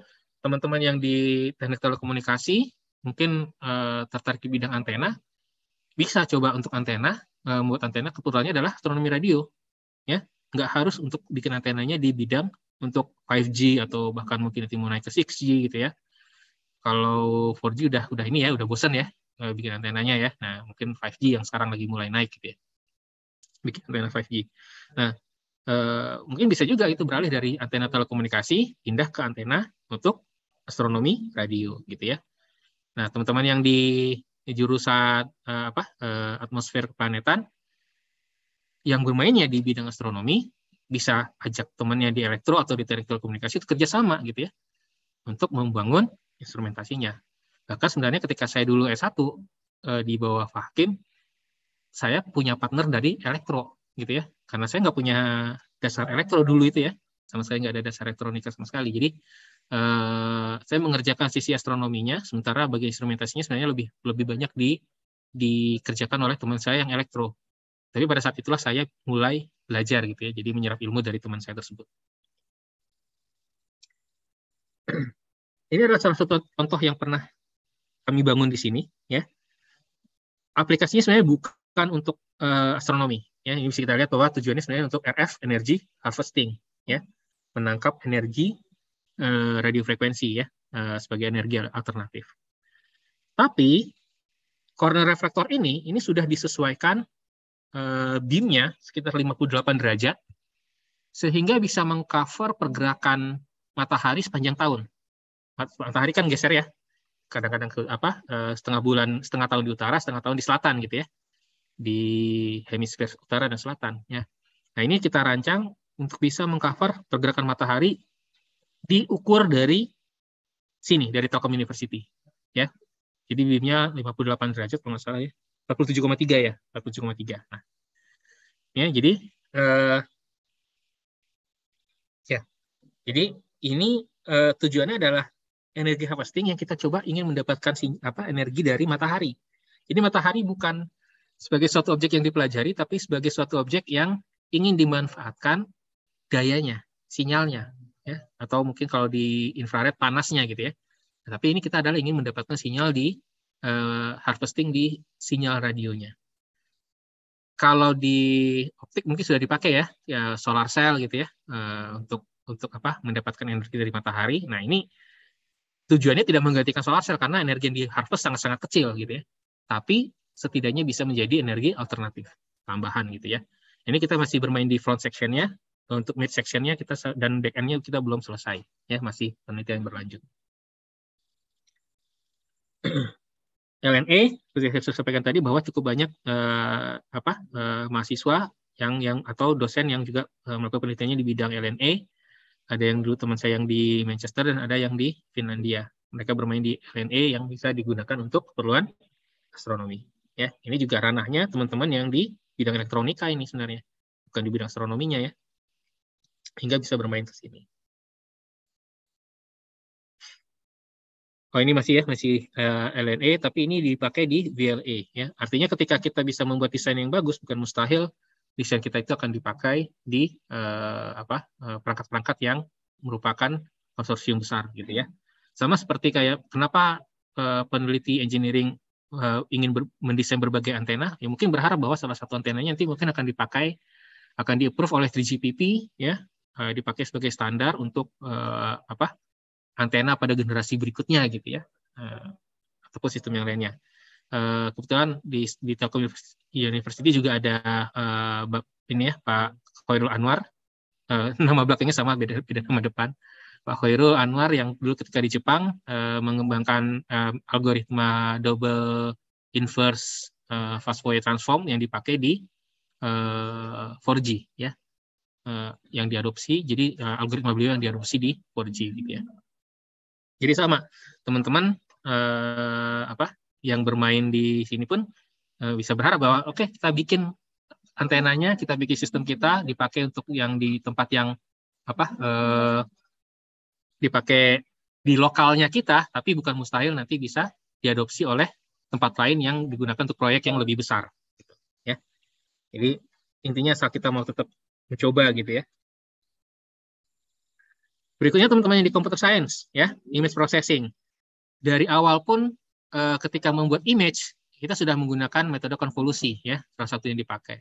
teman-teman yang di teknik telekomunikasi mungkin uh, tertarik di bidang antena, bisa coba untuk antena, uh, membuat antena keperluannya adalah astronomi radio. ya Nggak harus untuk bikin antenanya di bidang untuk 5G atau bahkan mungkin nanti mau naik ke 6G gitu ya. Kalau 4G udah udah ini ya, udah bosan ya uh, bikin antenanya ya. Nah, mungkin 5G yang sekarang lagi mulai naik gitu ya. Bikin antena 5G. Nah, uh, mungkin bisa juga itu beralih dari antena telekomunikasi pindah ke antena untuk astronomi radio gitu ya. Nah, teman-teman yang di, jurusan uh, apa uh, atmosfer keplanetan yang bermainnya di bidang astronomi bisa ajak temannya di elektro atau di elektro komunikasi itu kerjasama gitu ya untuk membangun instrumentasinya. Bahkan sebenarnya ketika saya dulu S1 eh, di bawah Fahkim, saya punya partner dari elektro gitu ya, karena saya nggak punya dasar elektro dulu itu ya, sama saya nggak ada dasar elektronika sama sekali. Jadi Eh, saya mengerjakan sisi astronominya, sementara bagi instrumentasinya sebenarnya lebih lebih banyak di dikerjakan oleh teman saya yang elektro. Tapi pada saat itulah saya mulai belajar gitu ya, jadi menyerap ilmu dari teman saya tersebut. Ini adalah salah satu contoh yang pernah kami bangun di sini, ya. Aplikasinya sebenarnya bukan untuk uh, astronomi, ya. Ini bisa kita lihat bahwa tujuannya sebenarnya untuk RF energy harvesting, ya, menangkap energi Eh, Radio frekuensi ya eh, sebagai energi alternatif. Tapi corner reflektor ini ini sudah disesuaikan eh, beamnya sekitar 58 derajat sehingga bisa mengcover pergerakan matahari sepanjang tahun. Matahari kan geser ya, kadang-kadang ke apa setengah bulan setengah tahun di utara, setengah tahun di selatan gitu ya, di hemisfer utara dan selatan ya. Nah ini kita rancang untuk bisa mengcover pergerakan matahari diukur dari sini, dari Telkom University. ya. Jadi lima puluh 58 derajat kalau nggak salah ya. 47,3 ya, 47,3. Nah. Ya, jadi eh, ya. Jadi ini eh, tujuannya adalah energi harvesting yang kita coba ingin mendapatkan apa energi dari matahari. Jadi matahari bukan sebagai suatu objek yang dipelajari tapi sebagai suatu objek yang ingin dimanfaatkan gayanya, sinyalnya, ya atau mungkin kalau di infrared panasnya gitu ya. Nah, tapi ini kita adalah ingin mendapatkan sinyal di uh, harvesting di sinyal radionya. Kalau di optik mungkin sudah dipakai ya, ya solar cell gitu ya uh, untuk untuk apa mendapatkan energi dari matahari. Nah ini tujuannya tidak menggantikan solar cell karena energi yang di harvest sangat-sangat kecil gitu ya. Tapi setidaknya bisa menjadi energi alternatif tambahan gitu ya. Ini kita masih bermain di front section sectionnya. Eh, untuk mid sectionnya kita dan back endnya kita belum selesai ya masih penelitian berlanjut. LNE seperti saya sampaikan tadi bahwa cukup banyak eh, apa eh, mahasiswa yang yang atau dosen yang juga eh, melakukan penelitiannya di bidang LNE. Ada yang dulu teman saya yang di Manchester dan ada yang di Finlandia. Mereka bermain di LNE yang bisa digunakan untuk keperluan astronomi. Ya, ini juga ranahnya teman-teman yang di bidang elektronika ini sebenarnya, bukan di bidang astronominya ya hingga bisa bermain ke sini. Oh ini masih ya masih uh, eh, LNA e, tapi ini dipakai di VLA e, ya. Artinya ketika kita bisa membuat desain yang bagus bukan mustahil desain kita itu akan dipakai di uh, apa eh, perangkat-perangkat uh, yang merupakan konsorsium besar gitu ya. Sama seperti kayak kenapa uh, peneliti engineering uh, ingin ber, mendesain berbagai antena ya mungkin berharap bahwa salah satu antenanya nanti mungkin akan dipakai akan di-approve oleh 3GPP ya Eh, dipakai sebagai standar untuk uh, apa antena pada generasi berikutnya gitu ya uh, ataupun sistem yang lainnya. Uh, kebetulan di, di Telkom University juga ada uh, ini ya Pak Khairul Anwar uh, nama belakangnya sama beda beda nama depan Pak Khairul Anwar yang dulu ketika di Jepang uh, mengembangkan uh, algoritma double inverse uh, fast Fourier transform yang dipakai di uh, 4G ya Eh, yang diadopsi, jadi uh, algoritma beliau yang diadopsi di 4G gitu ya. Jadi sama, teman-teman uh, apa yang bermain di sini pun uh, bisa berharap bahwa oke okay, kita bikin antenanya, kita bikin sistem kita dipakai untuk yang di tempat yang apa uh, dipakai di lokalnya kita, tapi bukan mustahil nanti bisa diadopsi oleh tempat lain yang digunakan untuk proyek yang lebih besar. ya, jadi intinya saat kita mau tetap mencoba gitu ya. Berikutnya teman-teman yang di computer science ya, image processing. Dari awal pun eh, ketika membuat image kita sudah menggunakan metode konvolusi ya, salah satu yang dipakai.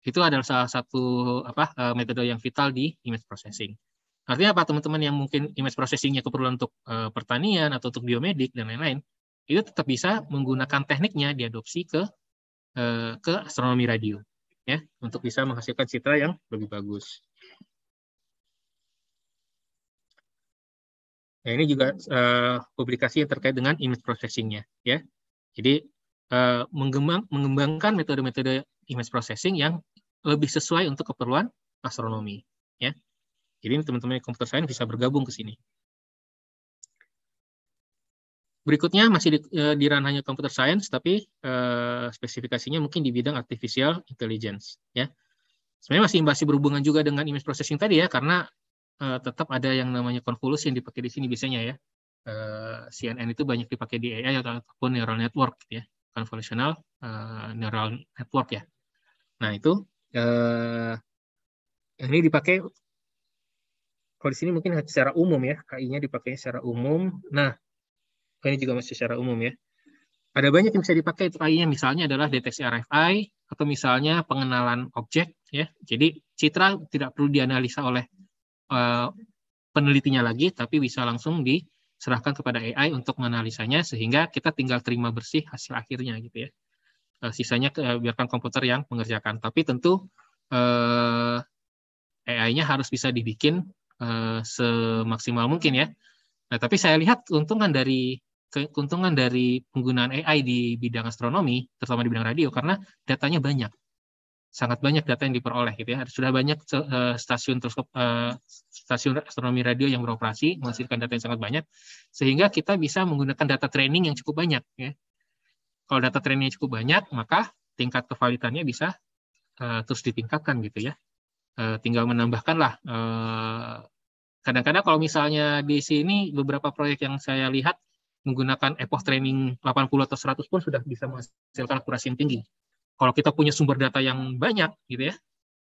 Itu adalah salah satu apa eh, metode yang vital di image processing. Artinya apa teman-teman yang mungkin image processingnya keperluan untuk eh, pertanian atau untuk biomedik dan lain-lain, itu tetap bisa menggunakan tekniknya diadopsi ke ke astronomi radio ya untuk bisa menghasilkan citra yang lebih bagus. Nah, ini juga uh, publikasi yang terkait dengan image processing ya. Jadi uh, mengembang, mengembangkan metode-metode image processing yang lebih sesuai untuk keperluan astronomi ya. Jadi teman-teman komputer sains bisa bergabung ke sini. Berikutnya masih di, eh, di ranahnya computer science, tapi uh, spesifikasinya mungkin di bidang artificial intelligence. Ya, sebenarnya masih masih berhubungan juga dengan image processing tadi ya, karena uh, tetap ada yang namanya convolution yang dipakai di sini biasanya ya. Uh, CNN itu banyak dipakai di AI ataupun neural network gitu ya, convolutional uh, neural network ya. Nah itu uh, ini dipakai kalau di sini mungkin secara umum ya, KI-nya dipakai secara umum. Nah ini juga masih secara umum ya. Ada banyak yang bisa dipakai itu AI-nya, misalnya adalah deteksi RFI atau misalnya pengenalan objek ya. Jadi citra tidak perlu dianalisa oleh uh, penelitinya lagi, tapi bisa langsung diserahkan kepada AI untuk menganalisanya sehingga kita tinggal terima bersih hasil akhirnya gitu ya. Uh, sisanya uh, biarkan komputer yang mengerjakan. Tapi tentu uh, eh, AI-nya harus bisa dibikin uh, semaksimal mungkin ya. Nah, tapi saya lihat keuntungan dari keuntungan dari penggunaan AI di bidang astronomi, terutama di bidang radio, karena datanya banyak, sangat banyak data yang diperoleh gitu ya. Sudah banyak eh, stasiun teleskop, eh, stasiun astronomi radio yang beroperasi menghasilkan data yang sangat banyak, sehingga kita bisa menggunakan data training yang cukup banyak. Ya. Kalau data trainingnya cukup banyak, maka tingkat kevalitannya bisa eh, terus ditingkatkan gitu ya. tinggal menambahkanlah kadang-kadang kalau misalnya di sini beberapa proyek yang saya lihat menggunakan epoch training 80 atau 100 pun sudah bisa menghasilkan akurasi yang tinggi. Kalau kita punya sumber data yang banyak, gitu ya,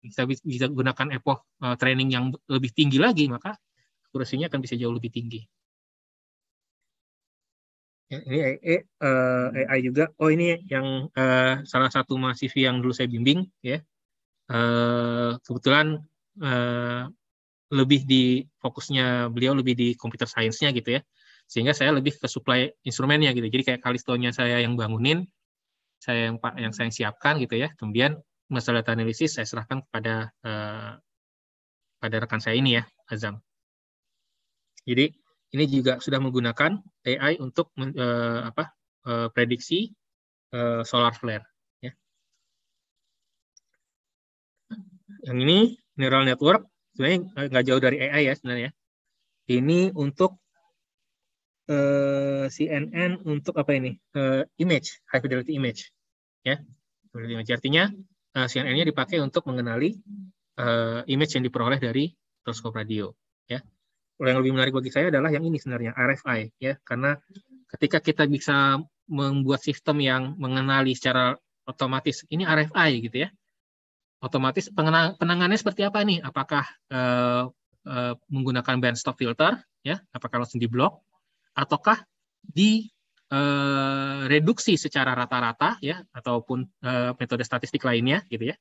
kita bisa gunakan epoch eh, training yang lebih tinggi lagi, maka akurasinya akan bisa jauh lebih tinggi. Ya, ini AI, uh, eh, AI juga. Oh ini yang uh, salah satu mahasiswi yang dulu saya bimbing, ya. Uh, kebetulan uh, lebih di fokusnya beliau lebih di computer science-nya gitu ya sehingga saya lebih ke supply instrumennya gitu jadi kayak kalistonya saya yang bangunin saya yang pak yang saya siapkan gitu ya kemudian masalah data analisis saya serahkan kepada eh, pada rekan saya ini ya Azam jadi ini juga sudah menggunakan AI untuk eh, apa eh, prediksi eh, solar flare ya. yang ini neural network sebenarnya nggak jauh dari AI ya sebenarnya ini untuk uh, eh, CNN untuk apa ini uh, image high fidelity image ya fidelity image artinya uh, eh, CNN-nya dipakai untuk mengenali uh, image yang diperoleh dari teleskop radio ya yang lebih menarik bagi saya adalah yang ini sebenarnya RFI ya karena ketika kita bisa membuat sistem yang mengenali secara otomatis ini RFI gitu ya otomatis penanganannya seperti apa nih apakah uh, menggunakan band stop filter ya apakah langsung di blok ataukah direduksi eh, secara rata-rata ya ataupun eh, metode statistik lainnya gitu ya.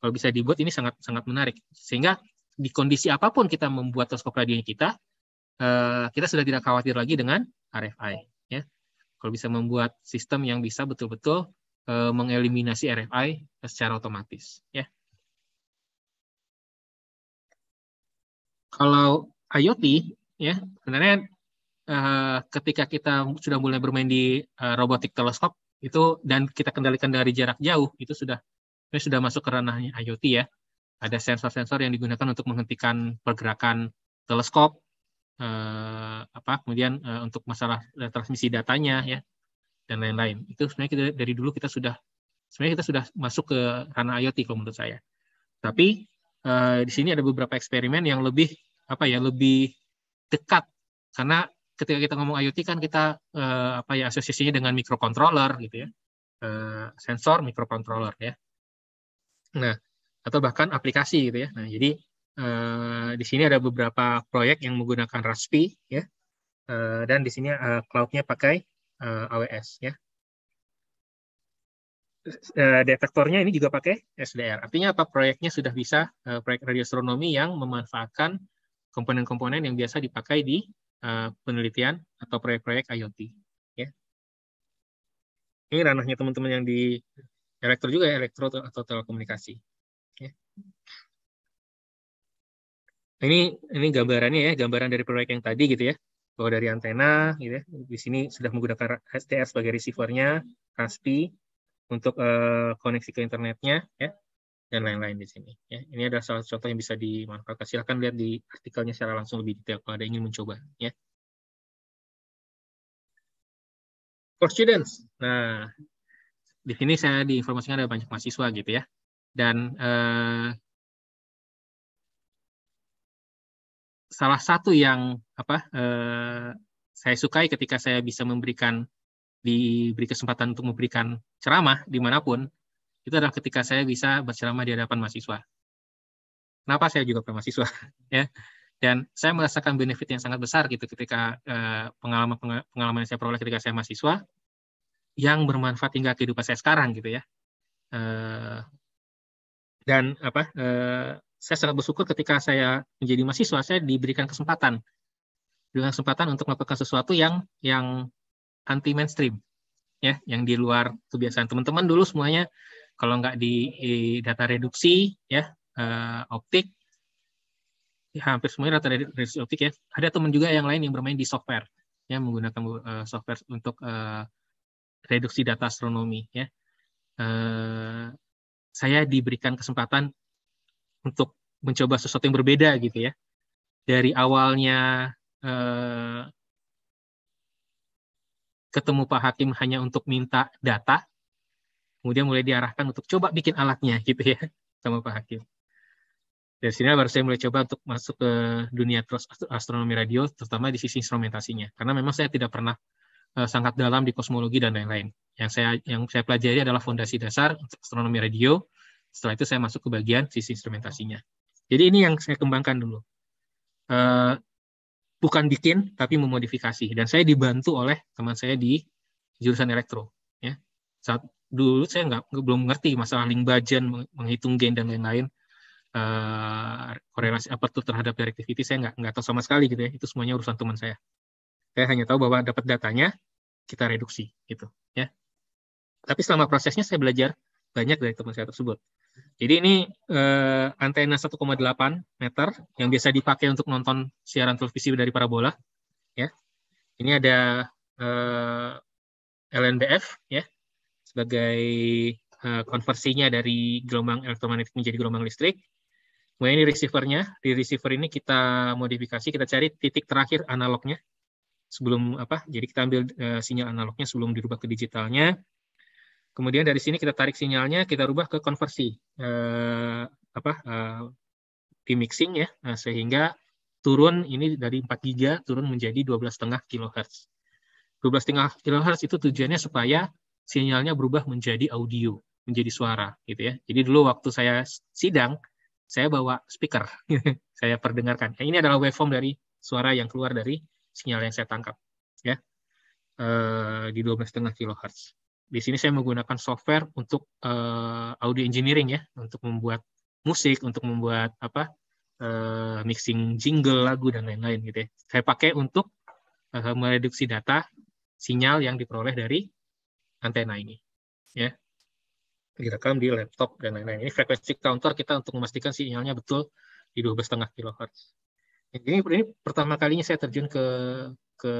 Kalau bisa dibuat ini sangat sangat menarik sehingga di kondisi apapun kita membuat teleskop radionya kita eh, kita sudah tidak khawatir lagi dengan RFI ya. Kalau bisa membuat sistem yang bisa betul-betul mengeliminasi RFI secara otomatis ya. Kalau IoT ya sebenarnya Eh, ketika kita sudah mulai bermain di eh, robotik teleskop itu dan kita kendalikan dari jarak jauh itu sudah ini sudah masuk ke ranahnya IoT ya. Ada sensor-sensor yang digunakan untuk menghentikan pergerakan teleskop, eh, apa kemudian eh, untuk masalah transmisi datanya ya dan lain-lain. Itu sebenarnya kita, dari dulu kita sudah sebenarnya kita sudah masuk ke ranah IoT kalau menurut saya. Tapi eh, di sini ada beberapa eksperimen yang lebih apa ya lebih dekat karena ketika kita ngomong IoT kan kita uh, apa ya asosiasinya dengan microcontroller gitu ya. uh, sensor microcontroller ya. Nah, atau bahkan aplikasi gitu ya. Nah, jadi uh, di sini ada beberapa proyek yang menggunakan Raspi ya. uh, dan di sini uh, cloud pakai uh, AWS ya. uh, detektornya ini juga pakai SDR. Artinya apa? Proyeknya sudah bisa uh, proyek radioastronomi yang memanfaatkan komponen-komponen yang biasa dipakai di Eh, penelitian atau proyek-proyek IoT. Ya. Ini ranahnya teman-teman yang di ya, elektro juga elektro atau telekomunikasi. Ya. Ini ini gambarannya ya, gambaran dari proyek yang tadi gitu ya bahwa dari antena, gitu ya. di sini sudah menggunakan STS sebagai receivernya, Raspi untuk uh, koneksi ke internetnya, ya dan lain-lain di sini. Ya, ini adalah salah satu contoh yang bisa dimanfaatkan. Silahkan lihat di artikelnya secara langsung lebih detail kalau ada ingin mencoba. Ya. For students, nah di sini saya diinformasikan ada banyak mahasiswa gitu ya, dan eh, salah satu yang apa eh, saya sukai ketika saya bisa memberikan diberi kesempatan untuk memberikan ceramah dimanapun itu adalah ketika saya bisa berceramah di hadapan mahasiswa. Kenapa saya juga mahasiswa ya? Dan saya merasakan benefit yang sangat besar gitu ketika pengalaman-pengalaman eh, yang saya peroleh ketika saya mahasiswa yang bermanfaat hingga kehidupan saya sekarang gitu ya. Eh, dan apa? Eh, saya sangat bersyukur ketika saya menjadi mahasiswa saya diberikan kesempatan dengan kesempatan untuk melakukan sesuatu yang yang anti mainstream ya yang di luar kebiasaan teman-teman dulu semuanya kalau nggak di data reduksi ya eh, optik ya, hampir semuanya data reduksi optik ya ada teman juga yang lain yang bermain di software ya menggunakan eh, software untuk eh, reduksi data astronomi ya saya diberikan kesempatan untuk mencoba sesuatu yang berbeda gitu ya dari awalnya ketemu Pak Hakim hanya untuk minta data kemudian mulai diarahkan untuk coba bikin alatnya gitu ya sama Pak Hakim. Dari sini baru saya mulai coba untuk masuk ke dunia astronomi radio, terutama di sisi instrumentasinya. Karena memang saya tidak pernah eh, sangat dalam di kosmologi dan lain-lain. Yang saya yang saya pelajari adalah fondasi dasar untuk astronomi radio. Setelah itu saya masuk ke bagian sisi instrumentasinya. Jadi ini yang saya kembangkan dulu. Eh, bukan bikin, tapi memodifikasi. Dan saya dibantu oleh teman saya di jurusan elektro. Ya. Saat dulu saya nggak belum ngerti masalah link budget menghitung gain dan lain-lain uh, korelasi apa tuh terhadap directivity saya nggak nggak tahu sama sekali gitu ya itu semuanya urusan teman saya saya hanya tahu bahwa dapat datanya kita reduksi gitu ya tapi selama prosesnya saya belajar banyak dari teman saya tersebut jadi ini uh, antena 1,8 meter yang biasa dipakai untuk nonton siaran televisi dari parabola ya ini ada uh, eh, LNBF ya sebagai uh, konversinya dari gelombang elektromagnetik menjadi gelombang listrik. Kemudian ini receivernya. Di receiver ini kita modifikasi, kita cari titik terakhir analognya sebelum apa? Jadi kita ambil uh, sinyal analognya sebelum dirubah ke digitalnya. Kemudian dari sini kita tarik sinyalnya, kita rubah ke konversi uh, apa uh, di mixing ya, nah, sehingga turun ini dari 4 giga turun menjadi 12,5 kilohertz. 12,5 kilohertz itu tujuannya supaya sinyalnya berubah menjadi audio, menjadi suara gitu ya. Jadi dulu waktu saya sidang, saya bawa speaker, saya perdengarkan. ini adalah waveform dari suara yang keluar dari sinyal yang saya tangkap ya eh, di 12,5 kHz. Di sini saya menggunakan software untuk eh, audio engineering ya, untuk membuat musik, untuk membuat apa eh, mixing jingle lagu dan lain-lain gitu ya. Saya pakai untuk mereduksi data sinyal yang diperoleh dari antena ini. Ya, direkam di laptop dan lain-lain. Ini frekuensi counter kita untuk memastikan sinyalnya betul di 12,5 kHz. Ini, ini pertama kalinya saya terjun ke ke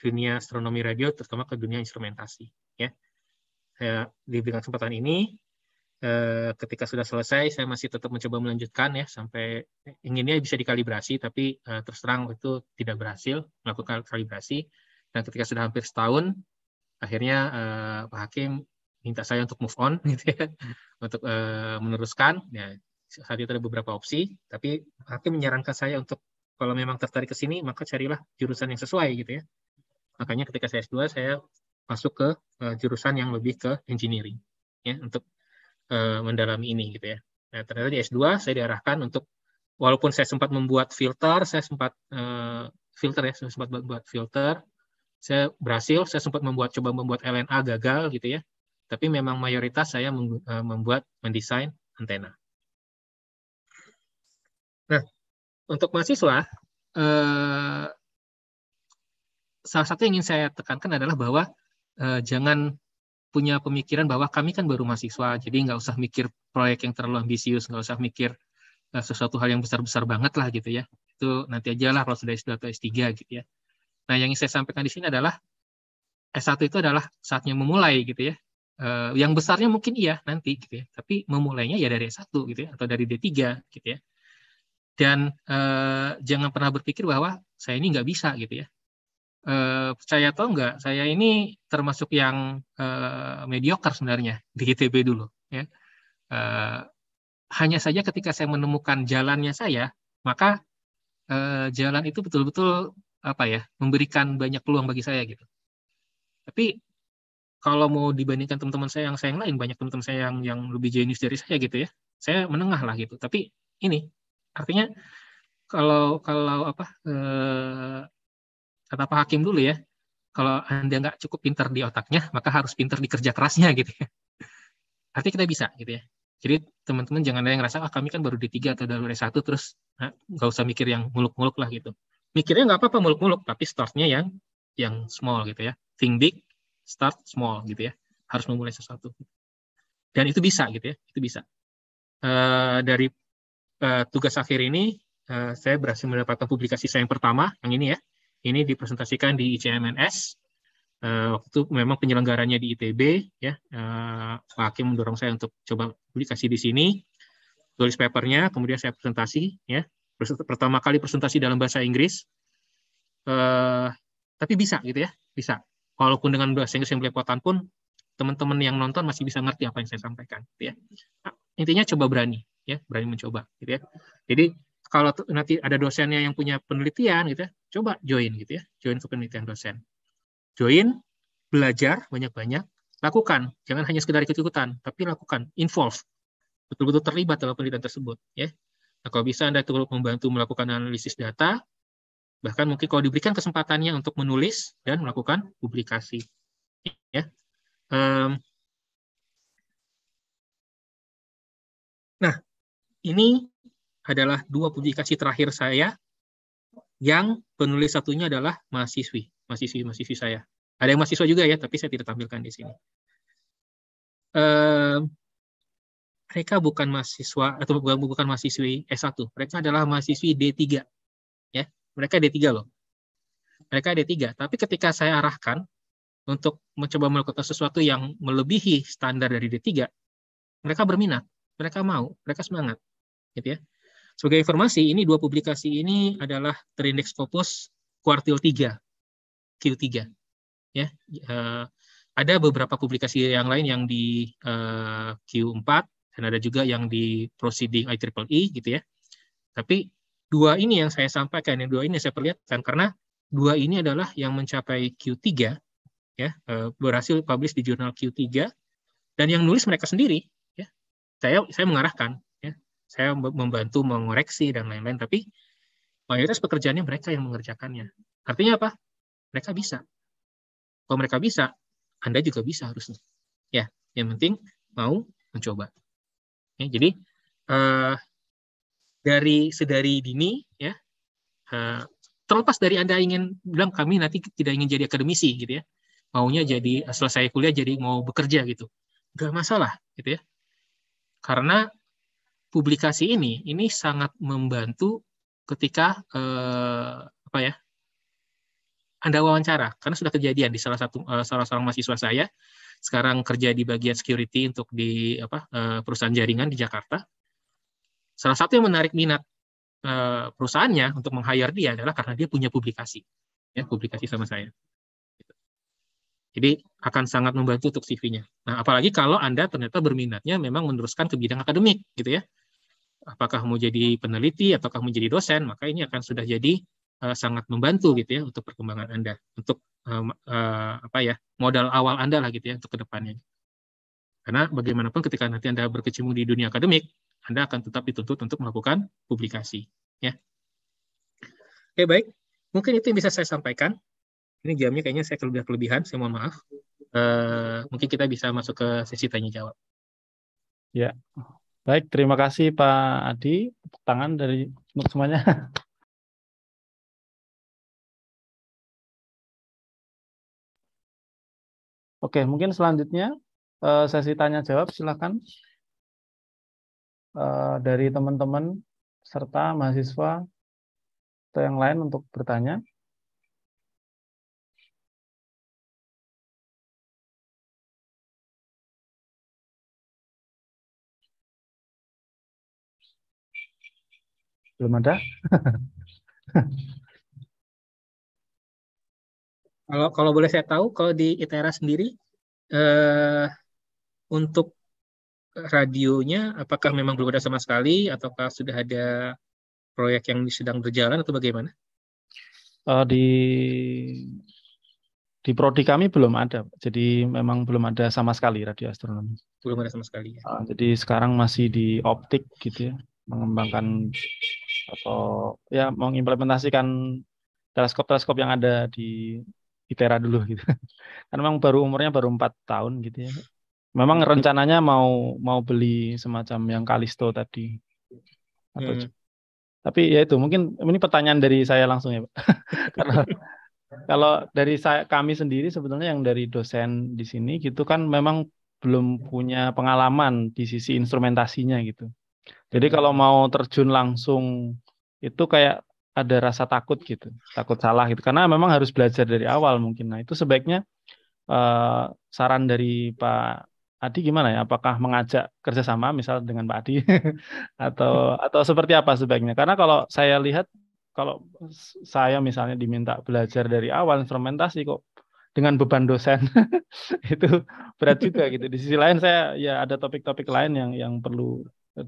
dunia astronomi radio, terutama ke dunia instrumentasi. Ya, saya diberikan kesempatan ini. Eh, ketika sudah selesai, saya masih tetap mencoba melanjutkan ya sampai inginnya bisa dikalibrasi, tapi terserang eh, terus terang itu tidak berhasil melakukan kalibrasi. Dan ketika sudah hampir setahun, akhirnya uh, Pak Hakim minta saya untuk move on hmm. gitu ya untuk uh, meneruskan ya saat itu ada beberapa opsi tapi Hakim menyarankan saya untuk kalau memang tertarik ke sini maka carilah jurusan yang sesuai gitu ya makanya ketika saya S2 saya masuk ke uh, jurusan yang lebih ke engineering ya untuk uh, mendalami ini gitu ya nah ternyata di S2 saya diarahkan untuk walaupun saya sempat membuat filter saya sempat uh, filter ya saya sempat buat filter saya berhasil, saya sempat membuat coba membuat LNA gagal gitu ya. Tapi memang mayoritas saya eh, membuat mendesain antena. Nah, untuk mahasiswa eh, salah satu yang ingin saya tekankan adalah bahwa eh, jangan punya pemikiran bahwa kami kan baru mahasiswa, jadi nggak usah mikir proyek yang terlalu ambisius, nggak usah mikir eh, sesuatu hal yang besar-besar banget lah gitu ya. Itu nanti aja lah kalau sudah S2 atau S3 gitu ya Nah, yang saya sampaikan di sini adalah S1 itu adalah saatnya memulai gitu ya. Uh, yang besarnya mungkin iya nanti gitu ya, tapi memulainya ya dari S1 gitu ya atau dari D3 gitu ya. Dan uh, jangan pernah berpikir bahwa saya ini nggak bisa gitu ya. Uh, percaya atau enggak, saya ini termasuk yang uh, mediocre sebenarnya di ITB dulu ya. Uh, hanya saja ketika saya menemukan jalannya saya, maka uh, jalan itu betul-betul apa ya memberikan banyak peluang bagi saya gitu tapi kalau mau dibandingkan teman-teman saya yang saya yang lain banyak teman-teman saya yang yang lebih jenius dari saya gitu ya saya menengah lah gitu tapi ini artinya kalau kalau apa eh, kata Pak Hakim dulu ya kalau anda nggak cukup pintar di otaknya maka harus pintar di kerja kerasnya gitu ya artinya kita bisa gitu ya jadi teman-teman jangan ada yang ngerasa ah kami kan baru di tiga atau dari satu terus ah, nggak nah, usah mikir yang muluk-muluk lah gitu mikirnya nggak apa-apa muluk-muluk tapi startnya yang yang small gitu ya think big start small gitu ya harus memulai sesuatu dan itu bisa gitu ya itu bisa uh, dari uh, tugas akhir ini uh, saya berhasil mendapatkan publikasi saya yang pertama yang ini ya ini dipresentasikan di ICMNS uh, waktu itu memang penyelenggaranya di ITB ya uh, Pak Hakim mendorong saya untuk coba publikasi di sini tulis papernya kemudian saya presentasi ya pertama kali presentasi dalam bahasa Inggris, eh, tapi bisa gitu ya, bisa. Walaupun dengan bahasa Inggris yang belepotan pun, teman-teman yang nonton masih bisa ngerti apa yang saya sampaikan. Gitu ya. Nah, intinya coba berani, ya, berani mencoba. Gitu ya. Jadi kalau nanti ada dosennya yang punya penelitian gitu ya, coba join gitu ya, join ke penelitian dosen. Join, belajar banyak-banyak, lakukan, jangan hanya sekedar ikut-ikutan, tapi lakukan, involve, betul-betul terlibat dalam penelitian tersebut, ya. Nah, kalau bisa Anda turut membantu melakukan analisis data, bahkan mungkin kalau diberikan kesempatannya untuk menulis dan melakukan publikasi. Ya. Um, nah, ini adalah dua publikasi terakhir saya yang penulis satunya adalah mahasiswi, mahasiswi mahasiswi saya. Ada yang mahasiswa juga ya, tapi saya tidak tampilkan di sini. Um, mereka bukan mahasiswa atau bukan bukan mahasiswi S1, mereka adalah mahasiswi D3. Ya, mereka D3 loh. Mereka D3, tapi ketika saya arahkan untuk mencoba melakukan sesuatu yang melebihi standar dari D3, mereka berminat, mereka mau, mereka semangat. Gitu ya. Sebagai informasi, ini dua publikasi ini adalah terindeks Scopus kuartil 3, Q3. Ya, eh, ada beberapa publikasi yang lain yang di uh, eh, Q4, dan ada juga yang di proceeding IEEE e gitu ya. Tapi dua ini yang saya sampaikan, yang dua ini saya perlihatkan karena dua ini adalah yang mencapai Q3 ya, eh, berhasil publish di jurnal Q3 dan yang nulis mereka sendiri ya. Saya saya mengarahkan ya. Saya membantu mengoreksi dan lain-lain tapi mayoritas pekerjaannya mereka yang mengerjakannya. Artinya apa? Mereka bisa. Kalau mereka bisa, Anda juga bisa harusnya. Ya, yang penting mau mencoba. Ya, jadi uh, dari sedari dini ya uh, terlepas dari anda ingin bilang kami nanti tidak ingin jadi akademisi gitu ya maunya jadi selesai kuliah jadi mau bekerja gitu nggak masalah gitu ya karena publikasi ini ini sangat membantu ketika uh, apa ya anda wawancara karena sudah kejadian di salah satu uh, salah seorang mahasiswa saya sekarang kerja di bagian security untuk di apa eh, perusahaan jaringan di Jakarta. Salah satu yang menarik minat eh, perusahaannya untuk meng-hire dia adalah karena dia punya publikasi. Ya, publikasi sama saya. Jadi akan sangat membantu untuk CV-nya. Nah, apalagi kalau Anda ternyata berminatnya memang meneruskan ke bidang akademik gitu ya. Apakah mau jadi peneliti ataukah mau jadi dosen, maka ini akan sudah jadi uh, sangat membantu gitu ya untuk perkembangan Anda untuk uh, uh, apa ya modal awal Anda lah gitu ya untuk kedepannya. Karena bagaimanapun ketika nanti Anda berkecimpung di dunia akademik, Anda akan tetap dituntut untuk melakukan publikasi. Ya. Oke baik, mungkin itu yang bisa saya sampaikan. Ini jamnya kayaknya saya kelebihan kelebihan, saya mohon maaf. Uh, mungkin kita bisa masuk ke sesi tanya jawab. Ya, baik terima kasih Pak Adi, tangan dari semuanya. Oke, mungkin selanjutnya eh, sesi tanya jawab silakan eh, dari teman-teman serta mahasiswa atau yang lain untuk bertanya. Belum ada? Kalau kalau boleh saya tahu, kalau di ITERA sendiri eh, untuk radionya, apakah memang belum ada sama sekali, ataukah sudah ada proyek yang sedang berjalan atau bagaimana? Uh, di di prodi kami belum ada, jadi memang belum ada sama sekali radio astronomi. Belum ada sama sekali. Ya. Uh, jadi sekarang masih di optik gitu ya, mengembangkan atau ya mengimplementasikan teleskop-teleskop yang ada di ITERA dulu gitu. Kan memang baru umurnya baru empat tahun gitu ya. Memang hmm. rencananya mau mau beli semacam yang Kalisto tadi. Atau hmm. Tapi ya itu mungkin ini pertanyaan dari saya langsung ya, Pak. Karena kalau dari saya kami sendiri sebetulnya yang dari dosen di sini gitu kan memang belum punya pengalaman di sisi instrumentasinya gitu. Jadi kalau hmm. mau terjun langsung itu kayak ada rasa takut gitu, takut salah gitu. Karena memang harus belajar dari awal mungkin. Nah itu sebaiknya uh, saran dari Pak Adi gimana ya? Apakah mengajak kerjasama misal dengan Pak Adi atau atau seperti apa sebaiknya? Karena kalau saya lihat kalau saya misalnya diminta belajar dari awal instrumentasi kok dengan beban dosen itu berat juga gitu. Di sisi lain saya ya ada topik-topik lain yang yang perlu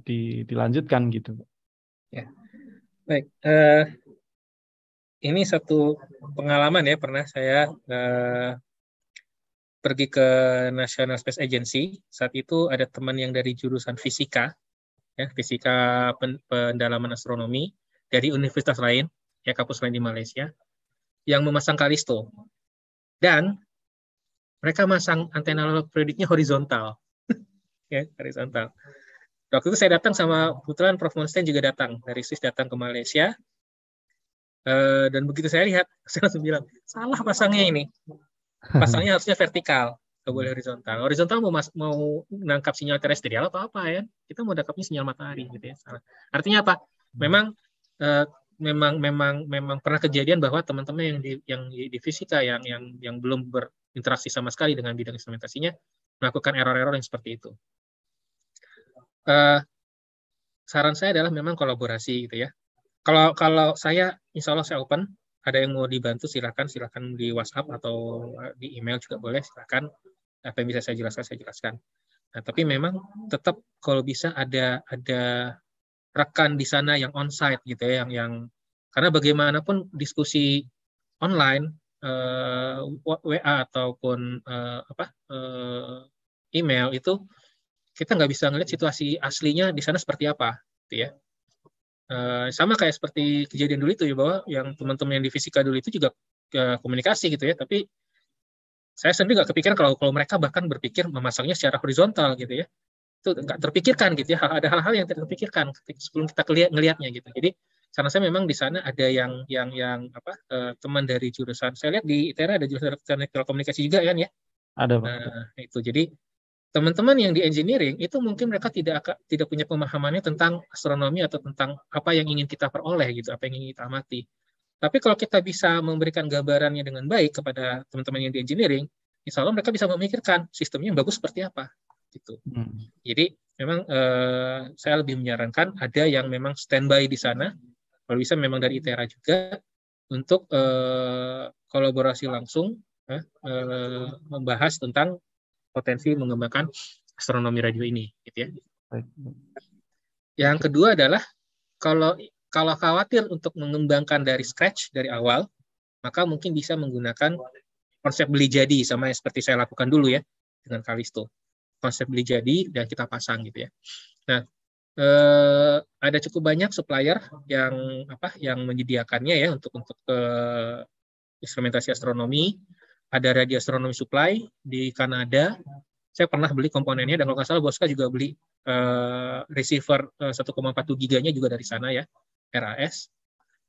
di, dilanjutkan gitu. Ya. Yeah. Baik, uh, ini satu pengalaman ya pernah saya uh, pergi ke National Space Agency. Saat itu ada teman yang dari jurusan fisika, ya fisika pen, pendalaman astronomi dari universitas lain, ya kampus lain di Malaysia, yang memasang kalisto. Dan mereka masang antena periodiknya horizontal, ya horizontal waktu itu saya datang sama kebetulan Prof Monstein juga datang dari Swiss datang ke Malaysia uh, dan begitu saya lihat saya langsung bilang salah pasangnya ini pasangnya harusnya vertikal nggak boleh horizontal horizontal mau mas, mau nangkap sinyal terestrial atau apa ya kita mau nangkapnya sinyal matahari gitu ya salah artinya apa memang uh, memang memang memang pernah kejadian bahwa teman-teman yang di yang di fisika yang yang yang belum berinteraksi sama sekali dengan bidang instrumentasinya melakukan error-error yang seperti itu eh, saran saya adalah memang kolaborasi gitu ya. Kalau kalau saya insya Allah saya open, ada yang mau dibantu silakan silakan di WhatsApp atau eh, di email juga boleh silakan apa yang bisa saya jelaskan saya jelaskan. Nah, tapi memang tetap kalau bisa ada ada rekan di sana yang onsite gitu ya yang yang karena bagaimanapun diskusi online eh, WA ataupun eh, apa eh, email itu kita nggak bisa ngelihat situasi aslinya di sana seperti apa, gitu ya. E, sama kayak seperti kejadian dulu itu ya bahwa yang teman-teman yang di fisika dulu itu juga ke eh, komunikasi gitu ya, tapi saya sendiri nggak kepikiran kalau kalau mereka bahkan berpikir memasangnya secara horizontal gitu ya, itu nggak terpikirkan gitu ya. Ada hal-hal yang tidak terpikirkan sebelum kita ngelihatnya gitu. Jadi karena saya memang di sana ada yang yang yang apa e, teman dari jurusan saya lihat di ITERA ada jurusan telekomunikasi juga kan ya ada nah, itu jadi teman-teman yang di engineering itu mungkin mereka tidak tidak punya pemahamannya tentang astronomi atau tentang apa yang ingin kita peroleh gitu, apa yang ingin kita amati. Tapi kalau kita bisa memberikan gambarannya dengan baik kepada teman-teman yang di engineering, insya Allah mereka bisa memikirkan sistemnya yang bagus seperti apa gitu. Hmm. Jadi memang eh, saya lebih menyarankan ada yang memang standby di sana, kalau bisa memang dari ITERA juga untuk eh, kolaborasi langsung eh, eh, membahas tentang potensi mengembangkan astronomi radio ini gitu ya. Yang kedua adalah kalau kalau khawatir untuk mengembangkan dari scratch dari awal, maka mungkin bisa menggunakan konsep beli jadi sama yang seperti saya lakukan dulu ya dengan Kalisto. Konsep beli jadi dan kita pasang gitu ya. Nah, eh, ada cukup banyak supplier yang apa yang menyediakannya ya untuk untuk eh, instrumentasi astronomi ada radio astronomy supply di Kanada. Saya pernah beli komponennya dan kalau nggak salah Boska juga beli uh, receiver eh, uh, 1,4 giganya juga dari sana ya, RAS.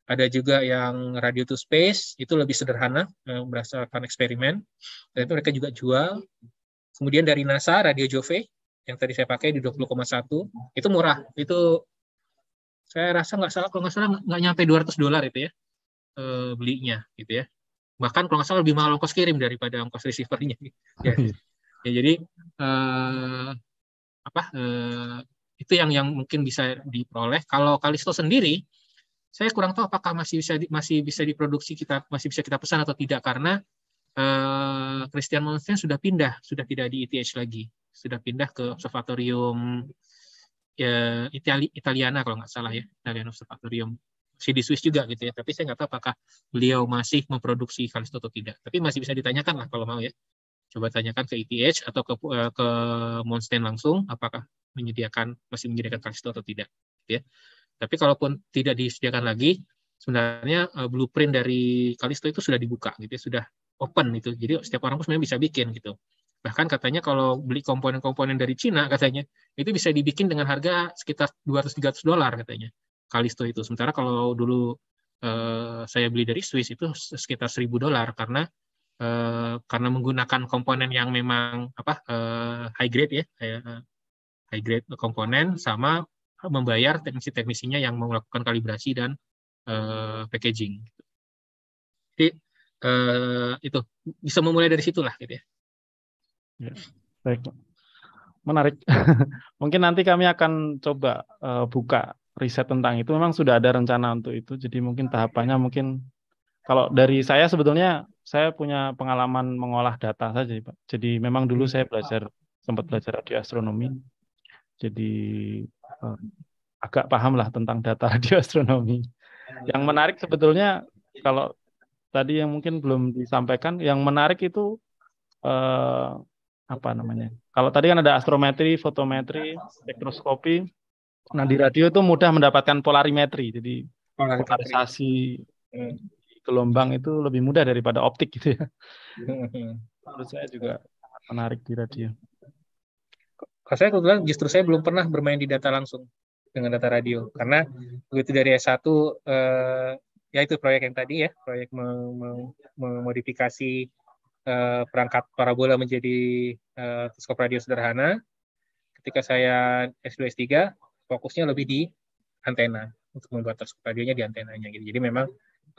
Ada juga yang radio to space, itu lebih sederhana, uh, berdasarkan eksperimen. Dan itu mereka juga jual. Kemudian dari NASA, radio Jove, yang tadi saya pakai di 20,1, itu murah. Itu saya rasa nggak salah, kalau nggak salah nggak nyampe 200 dolar itu ya, belinya gitu ya bahkan kalau nggak salah lebih mahal ongkos kirim daripada ongkos receivernya ya. ya jadi eh, apa eh, itu yang yang mungkin bisa diperoleh kalau Kalisto sendiri saya kurang tahu apakah masih bisa di, masih bisa diproduksi kita masih bisa kita pesan atau tidak karena eh, Christian Monsen sudah pindah sudah tidak di ETH lagi sudah pindah ke observatorium ya, Itali, Italiana kalau nggak salah ya Italian Observatorium CD Swiss juga gitu ya. Tapi saya nggak tahu apakah beliau masih memproduksi Kalisto atau tidak. Tapi masih bisa ditanyakan lah kalau mau ya. Coba tanyakan ke ETH atau ke eh, ke Monstein langsung apakah menyediakan masih menyediakan Kalisto atau tidak gitu ya. Tapi kalaupun tidak disediakan lagi, sebenarnya uh, blueprint dari Kalisto itu sudah dibuka gitu ya, sudah open gitu. Jadi setiap orang pun sebenarnya bisa bikin gitu. Bahkan katanya kalau beli komponen-komponen dari Cina katanya itu bisa dibikin dengan harga sekitar 200-300 dolar katanya. Kalisto itu. Sementara kalau dulu eh, saya beli dari Swiss itu sekitar seribu dolar karena eh, karena menggunakan komponen yang memang apa eh, high grade ya, eh, high grade komponen sama membayar teknisi-teknisinya yang melakukan kalibrasi dan eh, packaging. Jadi eh, itu bisa memulai dari situlah gitu ya. ya baik, menarik. Mungkin nanti kami akan coba uh, buka riset tentang itu memang sudah ada rencana untuk itu. Jadi mungkin tahapannya mungkin kalau dari saya sebetulnya saya punya pengalaman mengolah data saja, Pak. Jadi memang dulu saya hmm. belajar sempat belajar astronomi Jadi eh, agak paham lah tentang data astronomi Yang menarik sebetulnya kalau tadi yang mungkin belum disampaikan, yang menarik itu eh, apa namanya? Kalau tadi kan ada astrometri, fotometri, spektroskopi, Nah di radio itu mudah mendapatkan polarimetri, jadi polarimetri. polarisasi hmm. gelombang itu lebih mudah daripada optik gitu ya. Hmm. Menurut saya juga menarik di radio. Kalau saya kebetulan justru saya belum pernah bermain di data langsung dengan data radio karena begitu dari S1 eh, ya itu proyek yang tadi ya proyek memodifikasi eh, perangkat parabola menjadi eh, teleskop radio sederhana ketika saya S2 S3 fokusnya lebih di antena untuk membuat radionya di antenanya gitu. Jadi memang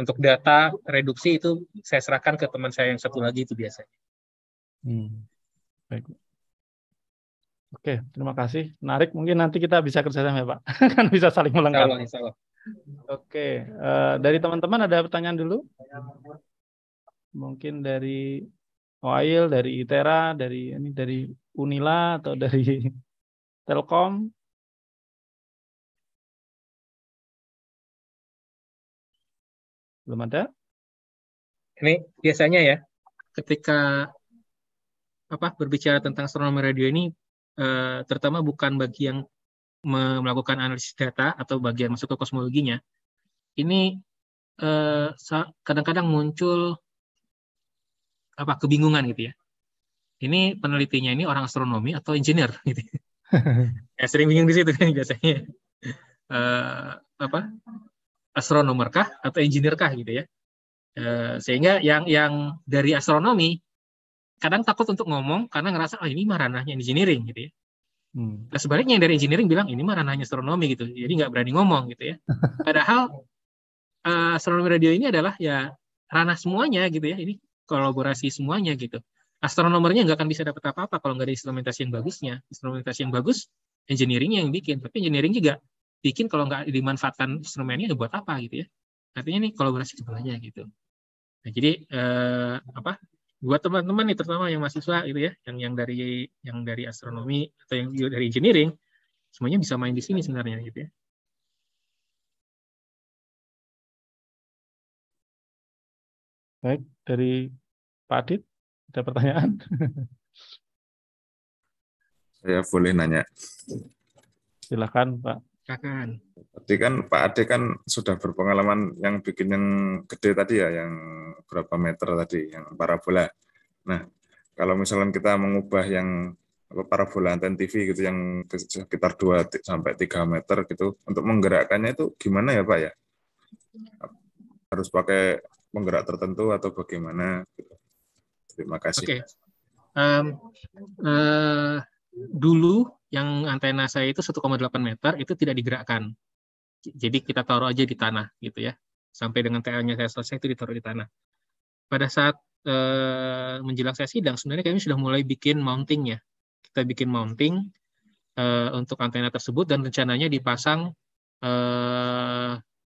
untuk data reduksi itu saya serahkan ke teman saya yang satu lagi itu biasanya. Hmm. Baik. Oke, terima kasih. Menarik. Mungkin nanti kita bisa kerjasama ya Pak. kan bisa saling melengkapi. Insya Allah, Oke, uh, dari teman-teman ada pertanyaan dulu? Mungkin dari Oil, dari Itera, dari ini dari Unila atau dari Telkom? Belum ada? Ini biasanya ya, ketika apa berbicara tentang astronomi radio ini, eh, terutama bukan bagi yang melakukan analisis data atau bagian masuk ke kosmologinya, ini eh, kadang-kadang eh, muncul apa kebingungan gitu ya. Ini penelitinya ini orang astronomi atau engineer gitu. ya, sering bingung di situ kan biasanya. Eh, apa astronomer kah atau engineer kah gitu ya. E, sehingga yang yang dari astronomi kadang takut untuk ngomong karena ngerasa oh ini mah ranahnya engineering gitu ya. Hmm. Nah, sebaliknya yang dari engineering bilang ini mah ranahnya astronomi gitu, jadi nggak berani ngomong gitu ya. Padahal eh, astronomi radio ini adalah ya ranah semuanya gitu ya, ini kolaborasi semuanya gitu. Astronomernya nggak akan bisa dapat apa-apa kalau nggak ada instrumentasi yang bagusnya. Instrumentasi yang bagus, engineering yang bikin, tapi engineering juga bikin kalau nggak dimanfaatkan instrumennya ya buat apa gitu ya artinya ini kolaborasi sebenarnya gitu nah, jadi eh, apa buat teman-teman nih terutama yang mahasiswa gitu ya yang yang dari yang dari astronomi atau yang dari engineering semuanya bisa main di sini sebenarnya gitu ya baik dari Pak Adit ada pertanyaan saya boleh nanya silakan Pak Kakan. Tadi kan Pak Ade kan sudah berpengalaman yang bikin yang gede tadi ya, yang berapa meter tadi, yang parabola. Nah, kalau misalnya kita mengubah yang parabola anten TV gitu yang sekitar 2 sampai 3 meter gitu untuk menggerakkannya itu gimana ya Pak ya? Harus pakai penggerak tertentu atau bagaimana? Terima kasih. Okay. Um, uh, eh, dulu yang antena saya itu 1,8 meter itu tidak digerakkan. Jadi kita taruh aja di tanah gitu ya. Sampai dengan TL-nya saya selesai itu ditaruh di tanah. Pada saat e, menjelang saya sidang sebenarnya kami sudah mulai bikin mountingnya. Kita bikin mounting e, untuk antena tersebut dan rencananya dipasang e,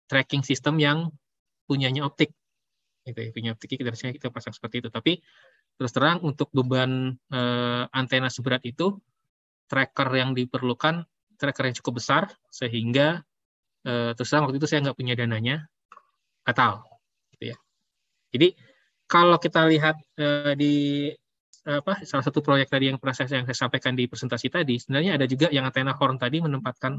tracking system yang punyanya optik gitu ya optik, kita kita pasang seperti itu tapi terus terang untuk beban eh, antena seberat itu tracker yang diperlukan tracker yang cukup besar sehingga eh, terus terang waktu itu saya nggak punya dananya atau gitu ya jadi kalau kita lihat eh, di apa salah satu proyek tadi yang proses yang saya sampaikan di presentasi tadi sebenarnya ada juga yang antena horn tadi menempatkan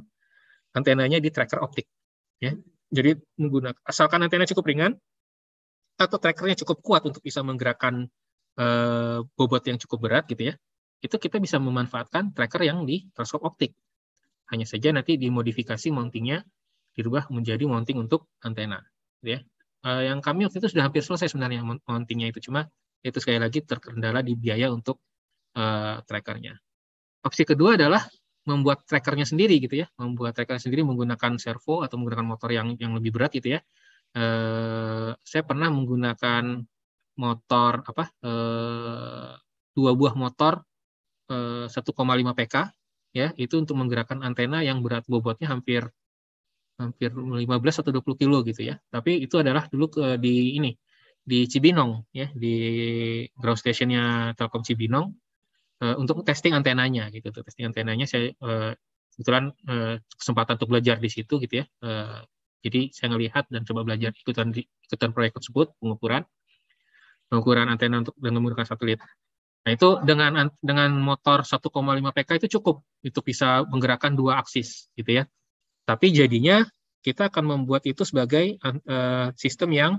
antenanya di tracker optik ya jadi menggunakan asalkan antena cukup ringan atau trackernya cukup kuat untuk bisa menggerakkan uh, bobot yang cukup berat gitu ya, itu kita bisa memanfaatkan tracker yang di teleskop optik. Hanya saja nanti dimodifikasi mountingnya dirubah menjadi mounting untuk antena. Gitu ya. uh, yang kami waktu itu sudah hampir selesai sebenarnya mountingnya itu, cuma itu sekali lagi terkendala di biaya untuk uh, trackernya. Opsi kedua adalah membuat trackernya sendiri gitu ya, membuat tracker sendiri menggunakan servo atau menggunakan motor yang yang lebih berat gitu ya, eh, saya pernah menggunakan motor apa eh, dua buah motor eh, 1,5 pk ya itu untuk menggerakkan antena yang berat bobotnya hampir hampir 15 atau 20 kilo gitu ya. Tapi itu adalah dulu ke, di ini di Cibinong ya di ground stationnya Telkom Cibinong eh, untuk testing antenanya gitu. Testing antenanya saya eh, kebetulan eh, kesempatan untuk belajar di situ gitu ya. Eh, jadi saya melihat dan coba belajar ikutan ikutan proyek tersebut pengukuran pengukuran antena untuk dengan menggunakan satelit. Nah itu dengan dengan motor 1,5 pk itu cukup itu bisa menggerakkan dua aksis gitu ya. Tapi jadinya kita akan membuat itu sebagai uh, sistem yang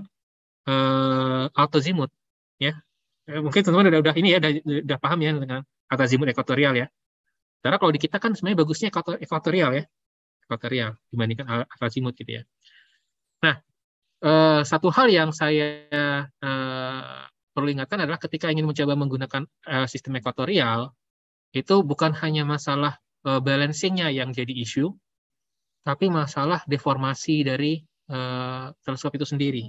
uh, eh, altozimut ya. Eh, mungkin teman-teman udah, udah ini ya udah, paham ya dengan altozimut ekuatorial ya. Karena kalau di kita kan sebenarnya bagusnya ekuatorial ya faktorial dibandingkan atas simut gitu ya. Nah, eh, satu hal yang saya eh, perlu ingatkan adalah ketika ingin mencoba menggunakan eh, sistem ekuatorial itu bukan hanya masalah eh, balancingnya yang jadi isu, tapi masalah deformasi dari eh, teleskop itu sendiri.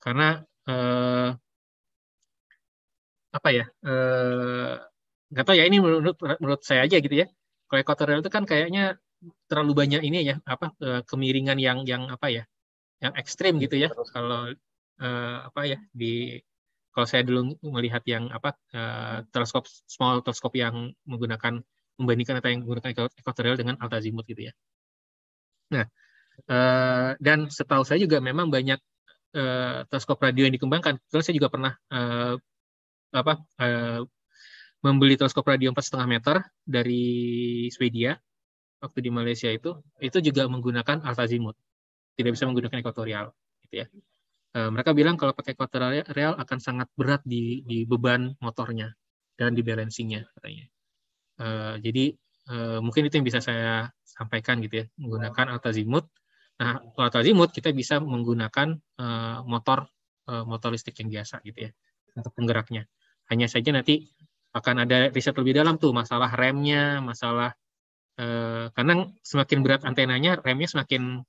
Karena eh, apa ya? Eh, nggak tahu ya ini menurut menurut saya aja gitu ya. Kalau ekuatorial itu kan kayaknya terlalu banyak ini ya apa eh, kemiringan yang yang apa ya yang ekstrim gitu ya kalau eh, apa ya di kalau saya dulu melihat yang apa eh, teleskop small teleskop yang menggunakan membandingkan atau yang menggunakan ekvatorial dengan altazimut gitu ya nah eh, dan setahu saya juga memang banyak eh, teleskop radio yang dikembangkan kalau saya juga pernah eh, apa eh, membeli teleskop radio 4,5 meter dari Swedia waktu di Malaysia itu itu juga menggunakan altazimut tidak bisa menggunakan ekuatorial gitu ya e, mereka bilang kalau pakai ekuatorial akan sangat berat di, di beban motornya dan di balancingnya katanya e, jadi e, mungkin itu yang bisa saya sampaikan gitu ya menggunakan altazimut nah altazimut kita bisa menggunakan e, motor e, motor listrik yang biasa gitu ya untuk penggeraknya hanya saja nanti akan ada riset lebih dalam tuh masalah remnya masalah eh, karena semakin berat antenanya remnya semakin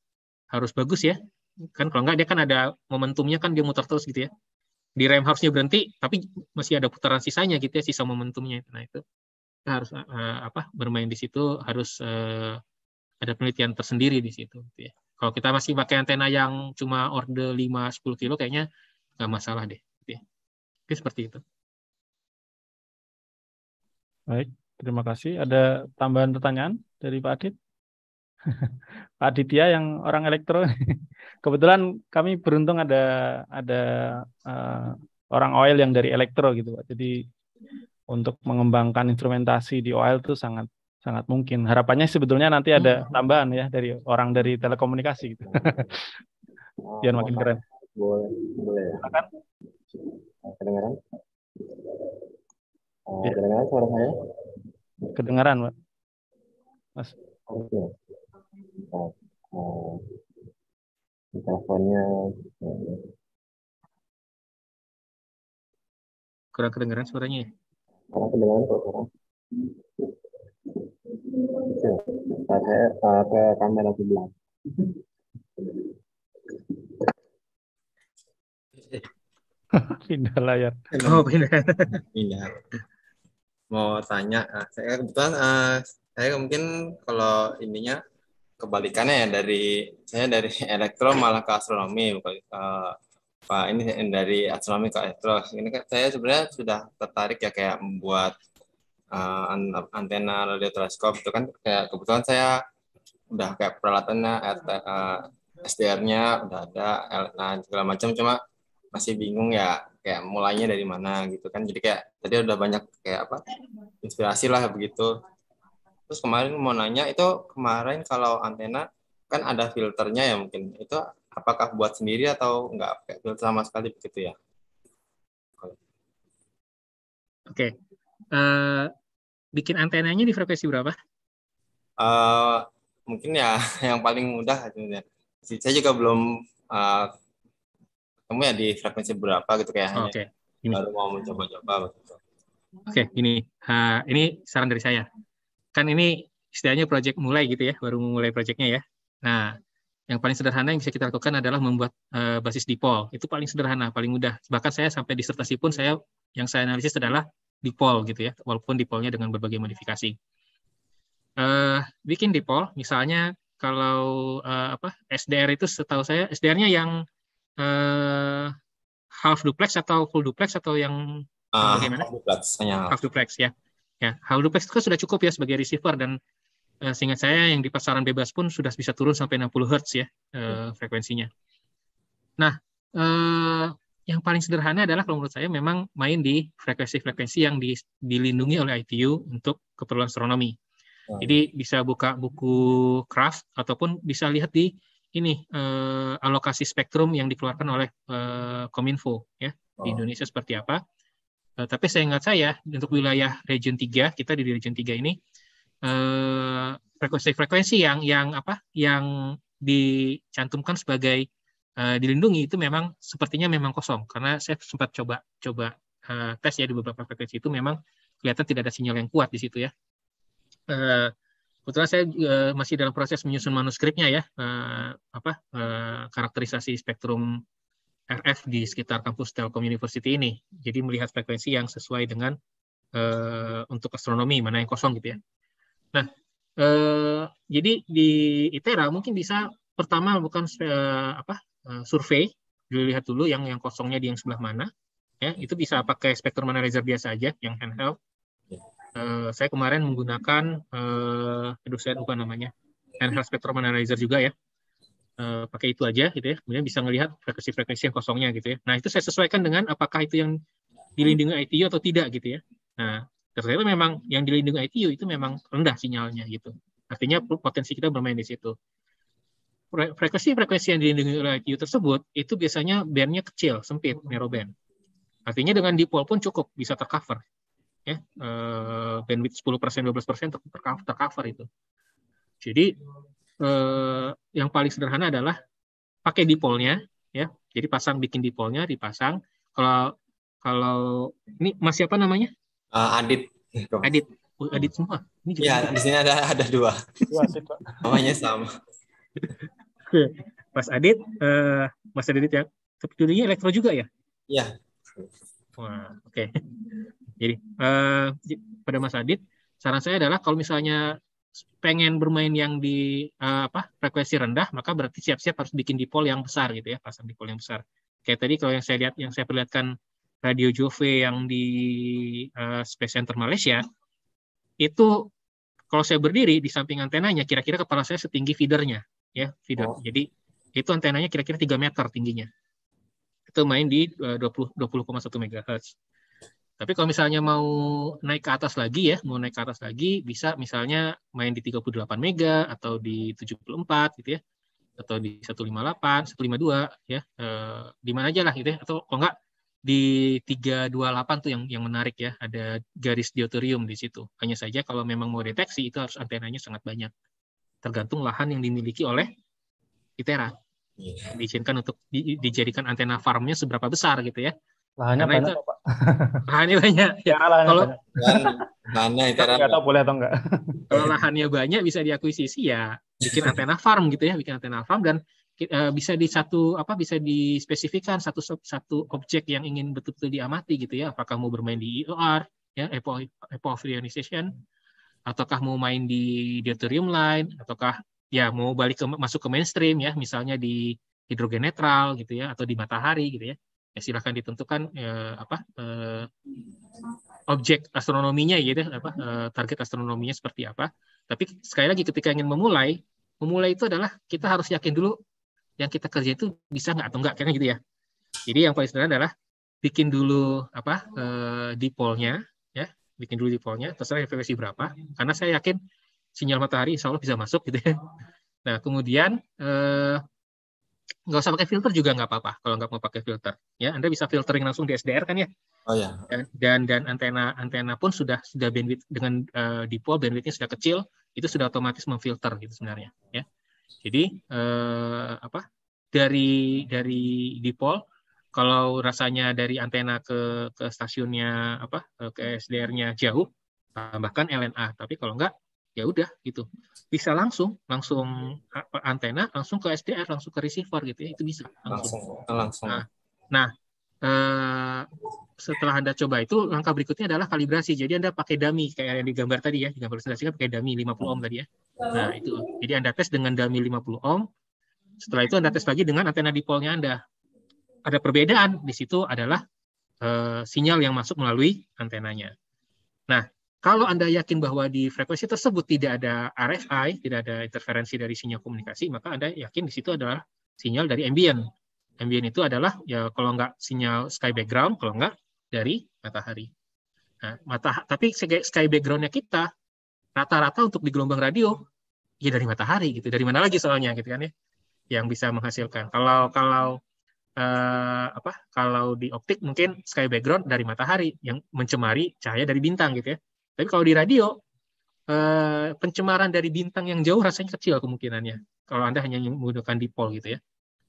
harus bagus ya kan kalau nggak dia kan ada momentumnya kan dia muter terus gitu ya di rem harusnya berhenti tapi masih ada putaran sisanya gitu ya sisa momentumnya nah itu kita harus eh, eh apa bermain di situ harus eh, ada penelitian tersendiri di situ gitu ya kalau kita masih pakai antena yang cuma orde 5-10 kilo kayaknya nggak masalah deh gitu ya. Oke, seperti itu. Baik, Terima kasih. Ada tambahan pertanyaan dari Pak Adit? Pak Aditya yang orang elektro. Kebetulan kami beruntung ada ada uh, orang oil yang dari elektro gitu, Pak. Jadi untuk mengembangkan instrumentasi di oil itu sangat sangat mungkin. Harapannya sebetulnya nanti ada hmm. tambahan ya dari orang dari telekomunikasi gitu. Biar makin keren. Boleh, boleh. Kedengaran? Uh, Kedengaran suara saya? Kedengaran, Pak. Mas. Oke. Oh, oh. Mikrofonnya kurang kedengaran suaranya ya? Kurang kedengaran kok kurang. Oke, saya uh, ke kamera sebelah. pindah layar. Oh, pindah. pindah mau tanya nah, saya kebetulan uh, saya mungkin kalau ininya kebalikannya ya dari saya dari elektro malah ke astronomi uh, pak ini dari astronomi ke elektro ini kan saya sebenarnya sudah tertarik ya kayak membuat uh, antena radio teleskop itu kan kayak kebetulan saya udah kayak peralatannya uh, SDR-nya udah ada nah segala macam cuma masih bingung ya kayak mulainya dari mana gitu kan jadi kayak tadi udah banyak kayak apa inspirasi lah begitu terus kemarin mau nanya itu kemarin kalau antena kan ada filternya ya mungkin itu apakah buat sendiri atau nggak kayak filter sama sekali begitu ya oke okay. uh, eh, bikin antenanya di frekuensi berapa uh, mungkin ya yang paling mudah saya juga belum uh, kamu ya di frekuensi berapa gitu kayak oh, okay. ini baru mau mencoba-coba Oke, okay, ini Uh, ini saran dari saya. Kan ini istilahnya project mulai gitu ya, baru memulai projectnya ya. Nah, yang paling sederhana yang bisa kita lakukan adalah membuat uh, basis dipol. Itu paling sederhana, paling mudah. Bahkan saya sampai disertasi pun saya yang saya analisis adalah dipol gitu ya, walaupun dipolnya dengan berbagai modifikasi. Uh, bikin dipol, misalnya kalau uh, apa SDR itu setahu saya SDR-nya yang uh, half duplex atau full duplex atau yang uh, bagaimana? Half duplex, hanya half duplex ya. Ya, half duplex itu kan sudah cukup ya sebagai receiver dan uh, seingat saya yang di pasaran bebas pun sudah bisa turun sampai 60 Hz ya uh, frekuensinya. Nah, uh, yang paling sederhana adalah kalau menurut saya memang main di frekuensi-frekuensi yang di, dilindungi oleh ITU untuk keperluan astronomi. Hmm. Jadi bisa buka buku craft ataupun bisa lihat di ini eh, alokasi spektrum yang dikeluarkan oleh eh, Kominfo ya oh. di Indonesia seperti apa. Eh, tapi saya ingat saya untuk wilayah region 3 kita di region 3 ini eh, frekuensi-frekuensi yang yang apa yang dicantumkan sebagai eh, dilindungi itu memang sepertinya memang kosong karena saya sempat coba coba eh, tes ya di beberapa frekuensi itu memang kelihatan tidak ada sinyal yang kuat di situ ya. Eh, kebetulan saya e, masih dalam proses menyusun manuskripnya ya e, apa e, karakterisasi spektrum RF di sekitar kampus Telkom University ini. Jadi melihat frekuensi yang sesuai dengan e, untuk astronomi mana yang kosong gitu ya. Nah, e, jadi di ITERA mungkin bisa pertama bukan e, apa e, survei dilihat dulu yang yang kosongnya di yang sebelah mana ya itu bisa pakai spektrum analyzer biasa aja yang handheld Eh, saya kemarin menggunakan uh, aduh saya lupa namanya enhanced spectrum analyzer juga ya uh, pakai itu aja gitu ya kemudian bisa melihat frekuensi-frekuensi yang kosongnya gitu ya nah itu saya sesuaikan dengan apakah itu yang dilindungi ITU atau tidak gitu ya nah ternyata memang yang dilindungi ITU itu memang rendah sinyalnya gitu artinya potensi kita bermain di situ frekuensi-frekuensi yang dilindungi oleh ITU tersebut itu biasanya bandnya kecil, sempit, narrow band. Artinya dengan dipol pun cukup bisa tercover ya uh, bandwidth 10 persen 12 persen tercover itu jadi uh, yang paling sederhana adalah pakai dipolnya ya jadi pasang bikin dipolnya dipasang kalau kalau ini Mas siapa namanya uh, Adit Adit oh, Adit semua ini juga ya ada. di sini ada ada dua iya, namanya sama Mas Adit eh, Mas Adit ya sebetulnya elektro juga ya iya Wah, oke. Jadi uh, pada Mas Adit, saran saya adalah kalau misalnya pengen bermain yang di uh, apa frekuensi rendah, maka berarti siap-siap harus bikin dipol yang besar gitu ya, pasang dipol yang besar. Kayak tadi kalau yang saya lihat, yang saya perlihatkan radio Jove yang di uh, Space Center Malaysia, itu kalau saya berdiri di samping antenanya, kira-kira kepala saya setinggi feedernya, ya feeder. Oh. Jadi itu antenanya kira-kira 3 meter tingginya. Itu main di 20 20,1 MHz. Tapi kalau misalnya mau naik ke atas lagi ya, mau naik ke atas lagi bisa misalnya main di 38 mega atau di 74 gitu ya atau di 158, 152 ya, E, di mana aja lah gitu ya atau kalau enggak di 328 tuh yang yang menarik ya, ada garis deuterium di situ. Hanya saja kalau memang mau deteksi itu harus antenanya sangat banyak. Tergantung lahan yang dimiliki oleh ITERA. Iya. Diizinkan untuk di, dijadikan antena farmnya seberapa besar gitu ya. Lahannya Karena banyak itu, Pak. Lahannya banyak. Ya, lahannya kalau mana kita nggak tahu boleh atau enggak. kalau lahannya banyak bisa diakuisisi ya bikin antena farm gitu ya, bikin antena farm dan e, bisa di satu apa bisa dispesifikkan satu satu objek yang ingin betul-betul diamati gitu ya, apakah mau bermain di IOR e ya, epo epophrenization ataukah mau main di deuterium line ataukah ya mau balik ke masuk ke mainstream ya, misalnya di hidrogen netral gitu ya atau di matahari gitu ya ya silahkan ditentukan eh, apa eh, objek astronominya gitu apa eh, target astronominya seperti apa tapi sekali lagi ketika ingin memulai memulai itu adalah kita harus yakin dulu yang kita kerja itu bisa nggak atau nggak kayaknya gitu ya jadi yang paling sederhana adalah bikin dulu apa eh, dipolnya ya bikin dulu dipolnya terserah frekuensi berapa karena saya yakin sinyal matahari insya Allah bisa masuk gitu ya nah kemudian eh, nggak usah pakai filter juga nggak apa-apa kalau nggak mau pakai filter ya anda bisa filtering langsung di SDR kan ya oh ya dan dan, dan antena antena pun sudah sudah bandwidth dengan uh, dipol bandwidthnya sudah kecil itu sudah otomatis memfilter gitu sebenarnya ya jadi uh, apa dari dari dipol kalau rasanya dari antena ke ke stasiunnya apa eh, ke SDR-nya jauh tambahkan LNA tapi kalau nggak ya udah gitu bisa langsung langsung antena langsung ke SDR langsung ke receiver gitu ya itu bisa langsung langsung, nah, nah eh, setelah anda coba itu langkah berikutnya adalah kalibrasi jadi anda pakai dummy kayak yang digambar tadi ya gambar presentasi kan pakai dummy 50 ohm tadi ya nah itu jadi anda tes dengan dummy 50 ohm setelah itu anda tes lagi dengan antena dipolnya anda ada perbedaan di situ adalah eh, sinyal yang masuk melalui antenanya nah kalau Anda yakin bahwa di frekuensi tersebut tidak ada RFI, tidak ada interferensi dari sinyal komunikasi, maka Anda yakin di situ adalah sinyal dari ambient. Ambient itu adalah ya kalau nggak sinyal sky background, kalau nggak dari matahari. Nah, mata, tapi sky backgroundnya kita rata-rata untuk di gelombang radio ya dari matahari gitu. Dari mana lagi soalnya gitu kan ya yang bisa menghasilkan. Kalau kalau eh, apa kalau di optik mungkin sky background dari matahari yang mencemari cahaya dari bintang gitu ya tapi kalau di radio, eh, pencemaran dari bintang yang jauh rasanya kecil kemungkinannya. Kalau Anda hanya menggunakan dipol gitu ya.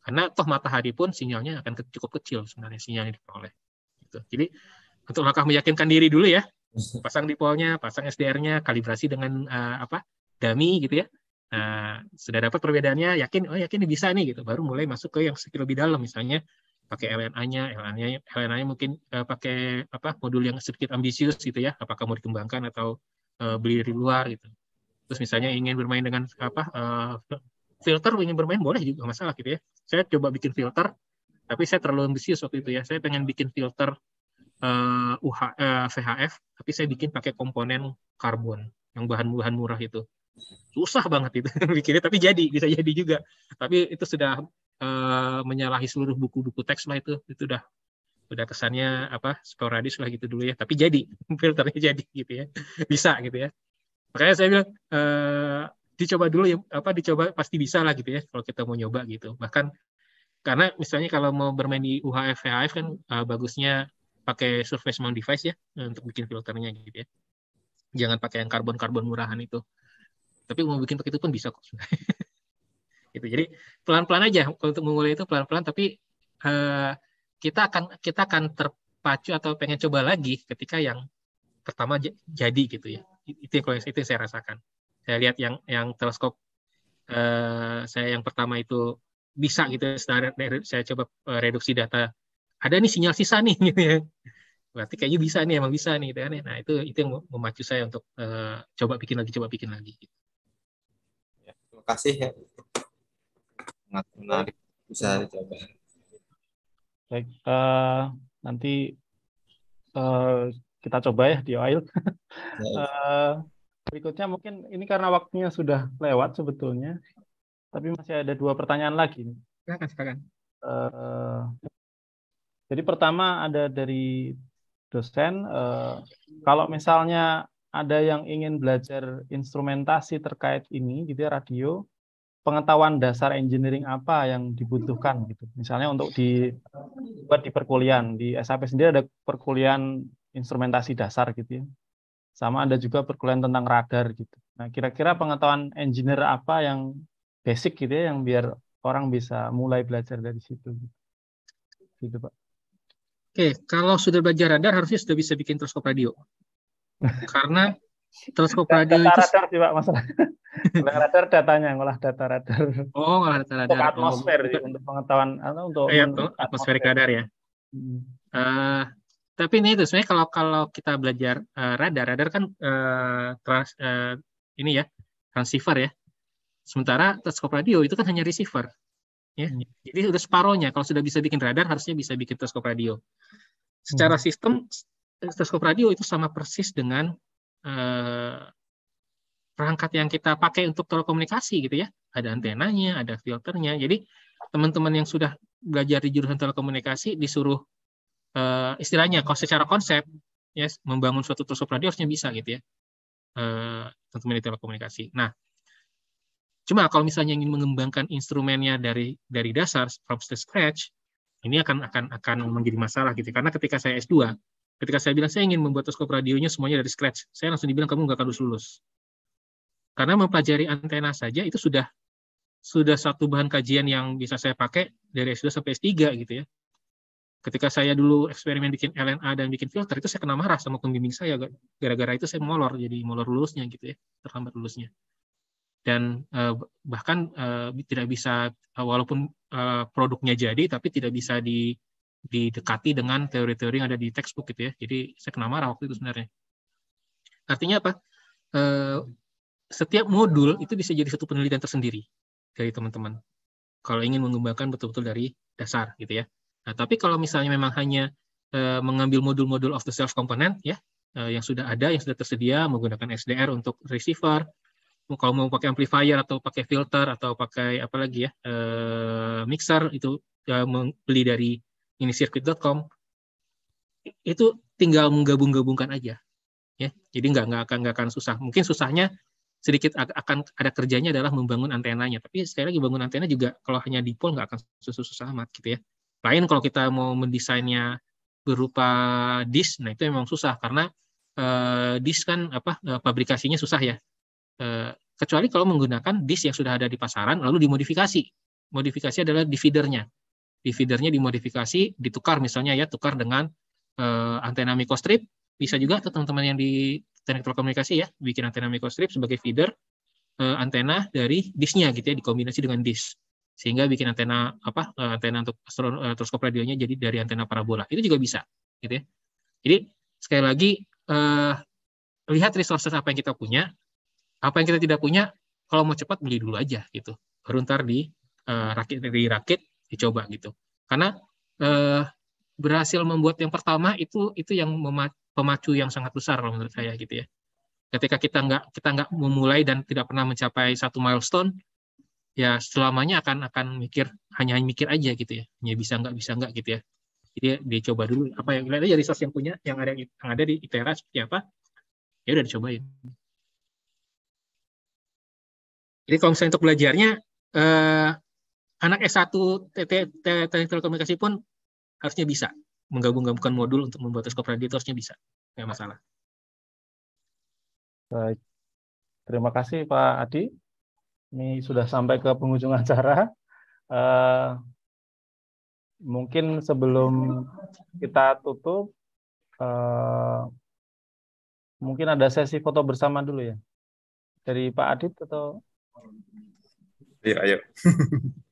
Karena toh matahari pun sinyalnya akan cukup kecil sebenarnya sinyalnya diperoleh. Gitu. Jadi untuk langkah meyakinkan diri dulu ya, pasang dipolnya, pasang SDR-nya, kalibrasi dengan uh, apa dummy gitu ya. Nah, sudah dapat perbedaannya, yakin, oh yakin bisa nih gitu. Baru mulai masuk ke yang lebih dalam misalnya pakai LNA-nya, LNA-nya LNA mungkin uh, pakai apa modul yang sedikit ambisius gitu ya, apakah mau dikembangkan atau uh, beli dari luar gitu. Terus misalnya ingin bermain dengan apa uh, filter ingin bermain boleh juga masalah gitu ya. Saya coba bikin filter, tapi saya terlalu ambisius waktu itu ya. Saya pengen bikin filter uh, UH, uh, VHF, tapi saya bikin pakai komponen karbon yang bahan-bahan murah itu susah banget itu bikinnya tapi jadi bisa jadi juga tapi itu sudah uh, menyalahi seluruh buku-buku teks lah itu itu udah udah kesannya apa sporadis lah gitu dulu ya tapi jadi filternya jadi gitu ya bisa gitu ya makanya saya bilang uh, dicoba dulu ya apa dicoba pasti bisa lah gitu ya kalau kita mau nyoba gitu bahkan karena misalnya kalau mau bermain di UHF VHF kan uh, bagusnya pakai surface mount device ya untuk bikin filternya gitu ya jangan pakai yang karbon karbon murahan itu tapi mau bikin pakai itu pun bisa kok Gitu. Jadi pelan-pelan aja untuk memulai itu pelan-pelan tapi uh, kita akan kita akan terpacu atau pengen coba lagi ketika yang pertama jadi gitu ya. Itu yang itu yang saya rasakan. Saya lihat yang yang teleskop uh, saya yang pertama itu bisa gitu saya, saya coba eh, reduksi data ada nih sinyal sisa nih gitu ya berarti kayaknya bisa nih emang bisa nih gitu kan ya. nah itu itu yang memacu saya untuk uh, coba bikin lagi coba bikin lagi gitu. ya, terima kasih ya sangat menarik bisa hmm. dicoba. Baik, uh, nanti uh, kita coba ya di oil. uh, berikutnya mungkin ini karena waktunya sudah lewat sebetulnya, tapi masih ada dua pertanyaan lagi. Silakan, silakan. Uh, jadi pertama ada dari dosen, uh, kalau misalnya ada yang ingin belajar instrumentasi terkait ini, gitu ya radio, pengetahuan dasar engineering apa yang dibutuhkan gitu. Misalnya untuk dibuat di perkuliahan, di SAP sendiri ada perkuliahan instrumentasi dasar gitu ya. Sama ada juga perkuliahan tentang radar gitu. Nah, kira-kira pengetahuan engineer apa yang basic gitu ya yang biar orang bisa mulai belajar dari situ gitu. Gitu, Pak. Oke, kalau sudah belajar radar harusnya sudah bisa bikin teleskop radio. Karena teleskop radio data itu... radar sih pak masalah radar datanya ngolah data radar oh ngolah data radar untuk oh, atmosfer oh. untuk pengetahuan atau untuk oh, iya, atmosfer. atmosferik radar ya hmm. uh, tapi ini itu sebenarnya kalau kalau kita belajar uh, radar radar kan uh, trans, uh, ini ya transceiver ya sementara teleskop radio itu kan hanya receiver ya hmm. jadi udah separohnya kalau sudah bisa bikin radar harusnya bisa bikin teleskop radio secara hmm. sistem teleskop radio itu sama persis dengan Eh, perangkat yang kita pakai untuk telekomunikasi gitu ya. Ada antenanya, ada filternya. Jadi teman-teman yang sudah belajar di jurusan telekomunikasi disuruh uh, istilahnya kalau secara konsep ya membangun suatu terus radio harusnya bisa gitu ya. Eh, teman di telekomunikasi. Nah, cuma kalau misalnya ingin mengembangkan instrumennya dari dari dasar from scratch, ini akan akan akan menjadi masalah gitu karena ketika saya S2 Ketika saya bilang saya ingin membuat teleskop radionya semuanya dari scratch, saya langsung dibilang kamu nggak akan lulus. lulus. Karena mempelajari antena saja itu sudah sudah satu bahan kajian yang bisa saya pakai dari S2 sampai S3 gitu ya. Ketika saya dulu eksperimen bikin LNA dan bikin filter itu saya kena marah sama pembimbing saya gara-gara itu saya molor jadi molor lulusnya gitu ya, terlambat lulusnya. Dan eh, bahkan eh, tidak bisa eh, walaupun produknya jadi tapi tidak bisa di didekati dengan teori-teori yang ada di textbook gitu ya. Jadi saya kena marah waktu itu sebenarnya. Artinya apa? Eh, setiap modul itu bisa jadi satu penelitian tersendiri dari teman-teman. Kalau ingin mengembangkan betul-betul dari dasar gitu ya. Nah, tapi kalau misalnya memang hanya eh, mengambil modul-modul of the self component ya, eh, yang sudah ada, yang sudah tersedia menggunakan SDR untuk receiver, kalau mau pakai amplifier atau pakai filter atau pakai apa lagi ya, mixer itu beli dari ini circuit.com itu tinggal menggabung-gabungkan aja ya jadi nggak nggak akan nggak akan susah mungkin susahnya sedikit akan ada kerjanya adalah membangun antenanya tapi sekali lagi bangun antena juga kalau hanya di nggak akan susah-susah amat gitu ya lain kalau kita mau mendesainnya berupa disk nah itu memang susah karena eh, disk kan apa eh, pabrikasinya susah ya eh, kecuali kalau menggunakan disk yang sudah ada di pasaran lalu dimodifikasi modifikasi adalah dividernya dividernya dimodifikasi, ditukar misalnya ya, tukar dengan uh, antena microstrip. Bisa juga tuh teman-teman yang di teknik telekomunikasi ya, bikin antena microstrip sebagai feeder uh, antena dari disknya gitu ya, dikombinasi dengan disk sehingga bikin antena apa eh, antena untuk teleskop radionya jadi dari antena parabola itu juga bisa gitu ya jadi sekali lagi eh, lihat resources apa yang kita punya apa yang kita tidak punya kalau mau cepat beli dulu aja gitu baru ntar di eh, rakit dirakit dicoba gitu. Karena eh, berhasil membuat yang pertama itu itu yang pemacu yang sangat besar kalau menurut saya gitu ya. Ketika kita nggak kita nggak memulai dan tidak pernah mencapai satu milestone, ya selamanya akan akan mikir hanya mikir aja gitu ya. Hanya bisa nggak bisa nggak gitu ya. Jadi ya, dicoba dulu apa yang ada Jadi resource yang punya yang ada yang ada di ITERA seperti apa. Ya udah dicobain. Jadi kalau misalnya untuk belajarnya eh, anak S1 teknik telekomunikasi pun harusnya bisa menggabung-gabungkan modul untuk membuat teleskop radio itu harusnya bisa. Nggak masalah. Baik. Terima kasih Pak Adi. Ini sudah sampai ke penghujung acara. Uh, mungkin sebelum kita tutup, uh, mungkin ada sesi foto bersama dulu ya. Dari Pak Adit atau? Iya, ayo, ayo.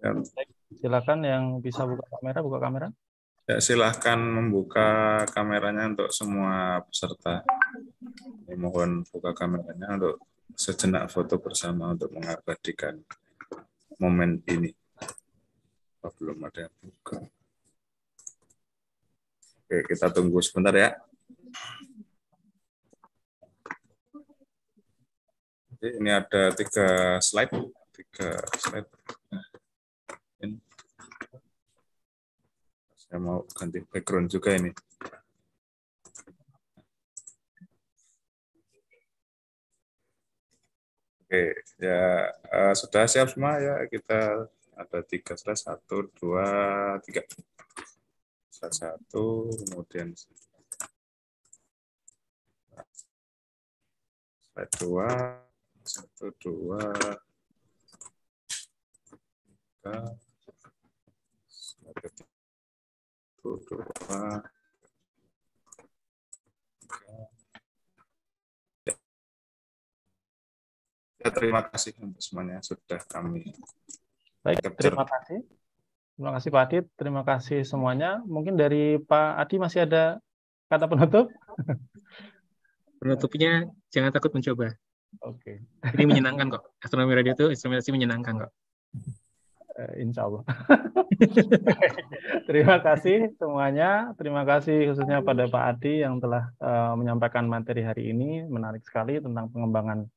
silahkan Silakan yang bisa buka kamera, buka kamera. Ya, silahkan membuka kameranya untuk semua peserta. ini mohon buka kameranya untuk sejenak foto bersama untuk mengabadikan momen ini. Oh, belum ada yang buka. Oke, kita tunggu sebentar ya. ini ada tiga slide, tiga slide. Saya mau ganti background juga ini. Oke, ya uh, sudah siap semua ya. Kita ada tiga slide, satu, dua, tiga. Slide satu, kemudian slide dua, satu, dua, tiga, slide tiga ya, terima kasih untuk semuanya sudah kami baik capture. terima kasih terima kasih Pak Adit terima kasih semuanya mungkin dari Pak Adi masih ada kata penutup penutupnya jangan takut mencoba oke okay. ini menyenangkan kok astronomi radio itu instrumentasi menyenangkan kok Eh, insya Allah. terima kasih semuanya. Terima kasih khususnya pada Pak Adi yang telah uh, menyampaikan materi hari ini. Menarik sekali tentang pengembangan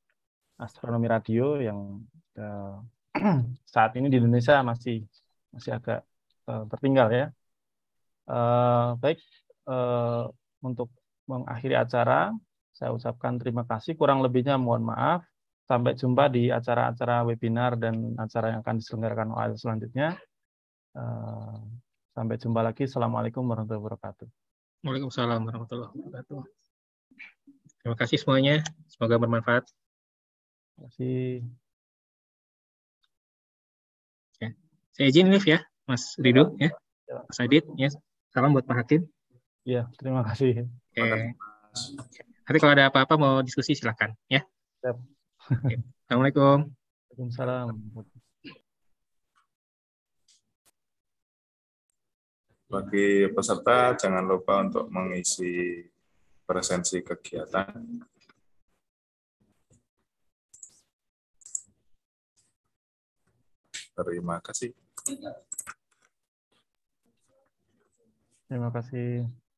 astronomi radio yang uh, saat ini di Indonesia masih masih agak uh, tertinggal ya. Uh, baik, uh, untuk mengakhiri acara, saya ucapkan terima kasih. Kurang lebihnya mohon maaf. Sampai jumpa di acara-acara webinar dan acara yang akan diselenggarakan OAS selanjutnya. Eh, sampai jumpa lagi. Assalamualaikum warahmatullahi wabarakatuh. Waalaikumsalam warahmatullahi wabarakatuh. Terima kasih semuanya. Semoga bermanfaat. Terima kasih. Ya. Saya izin live ya, Mas Ridho ya. ya. Mas Adit ya. Salam buat Pak Hakim. ya terima kasih. Oke. Nanti kalau ada apa-apa mau diskusi silahkan ya. Siap. Assalamualaikum. Waalaikumsalam. Bagi peserta, jangan lupa untuk mengisi presensi kegiatan. Terima kasih. Terima kasih.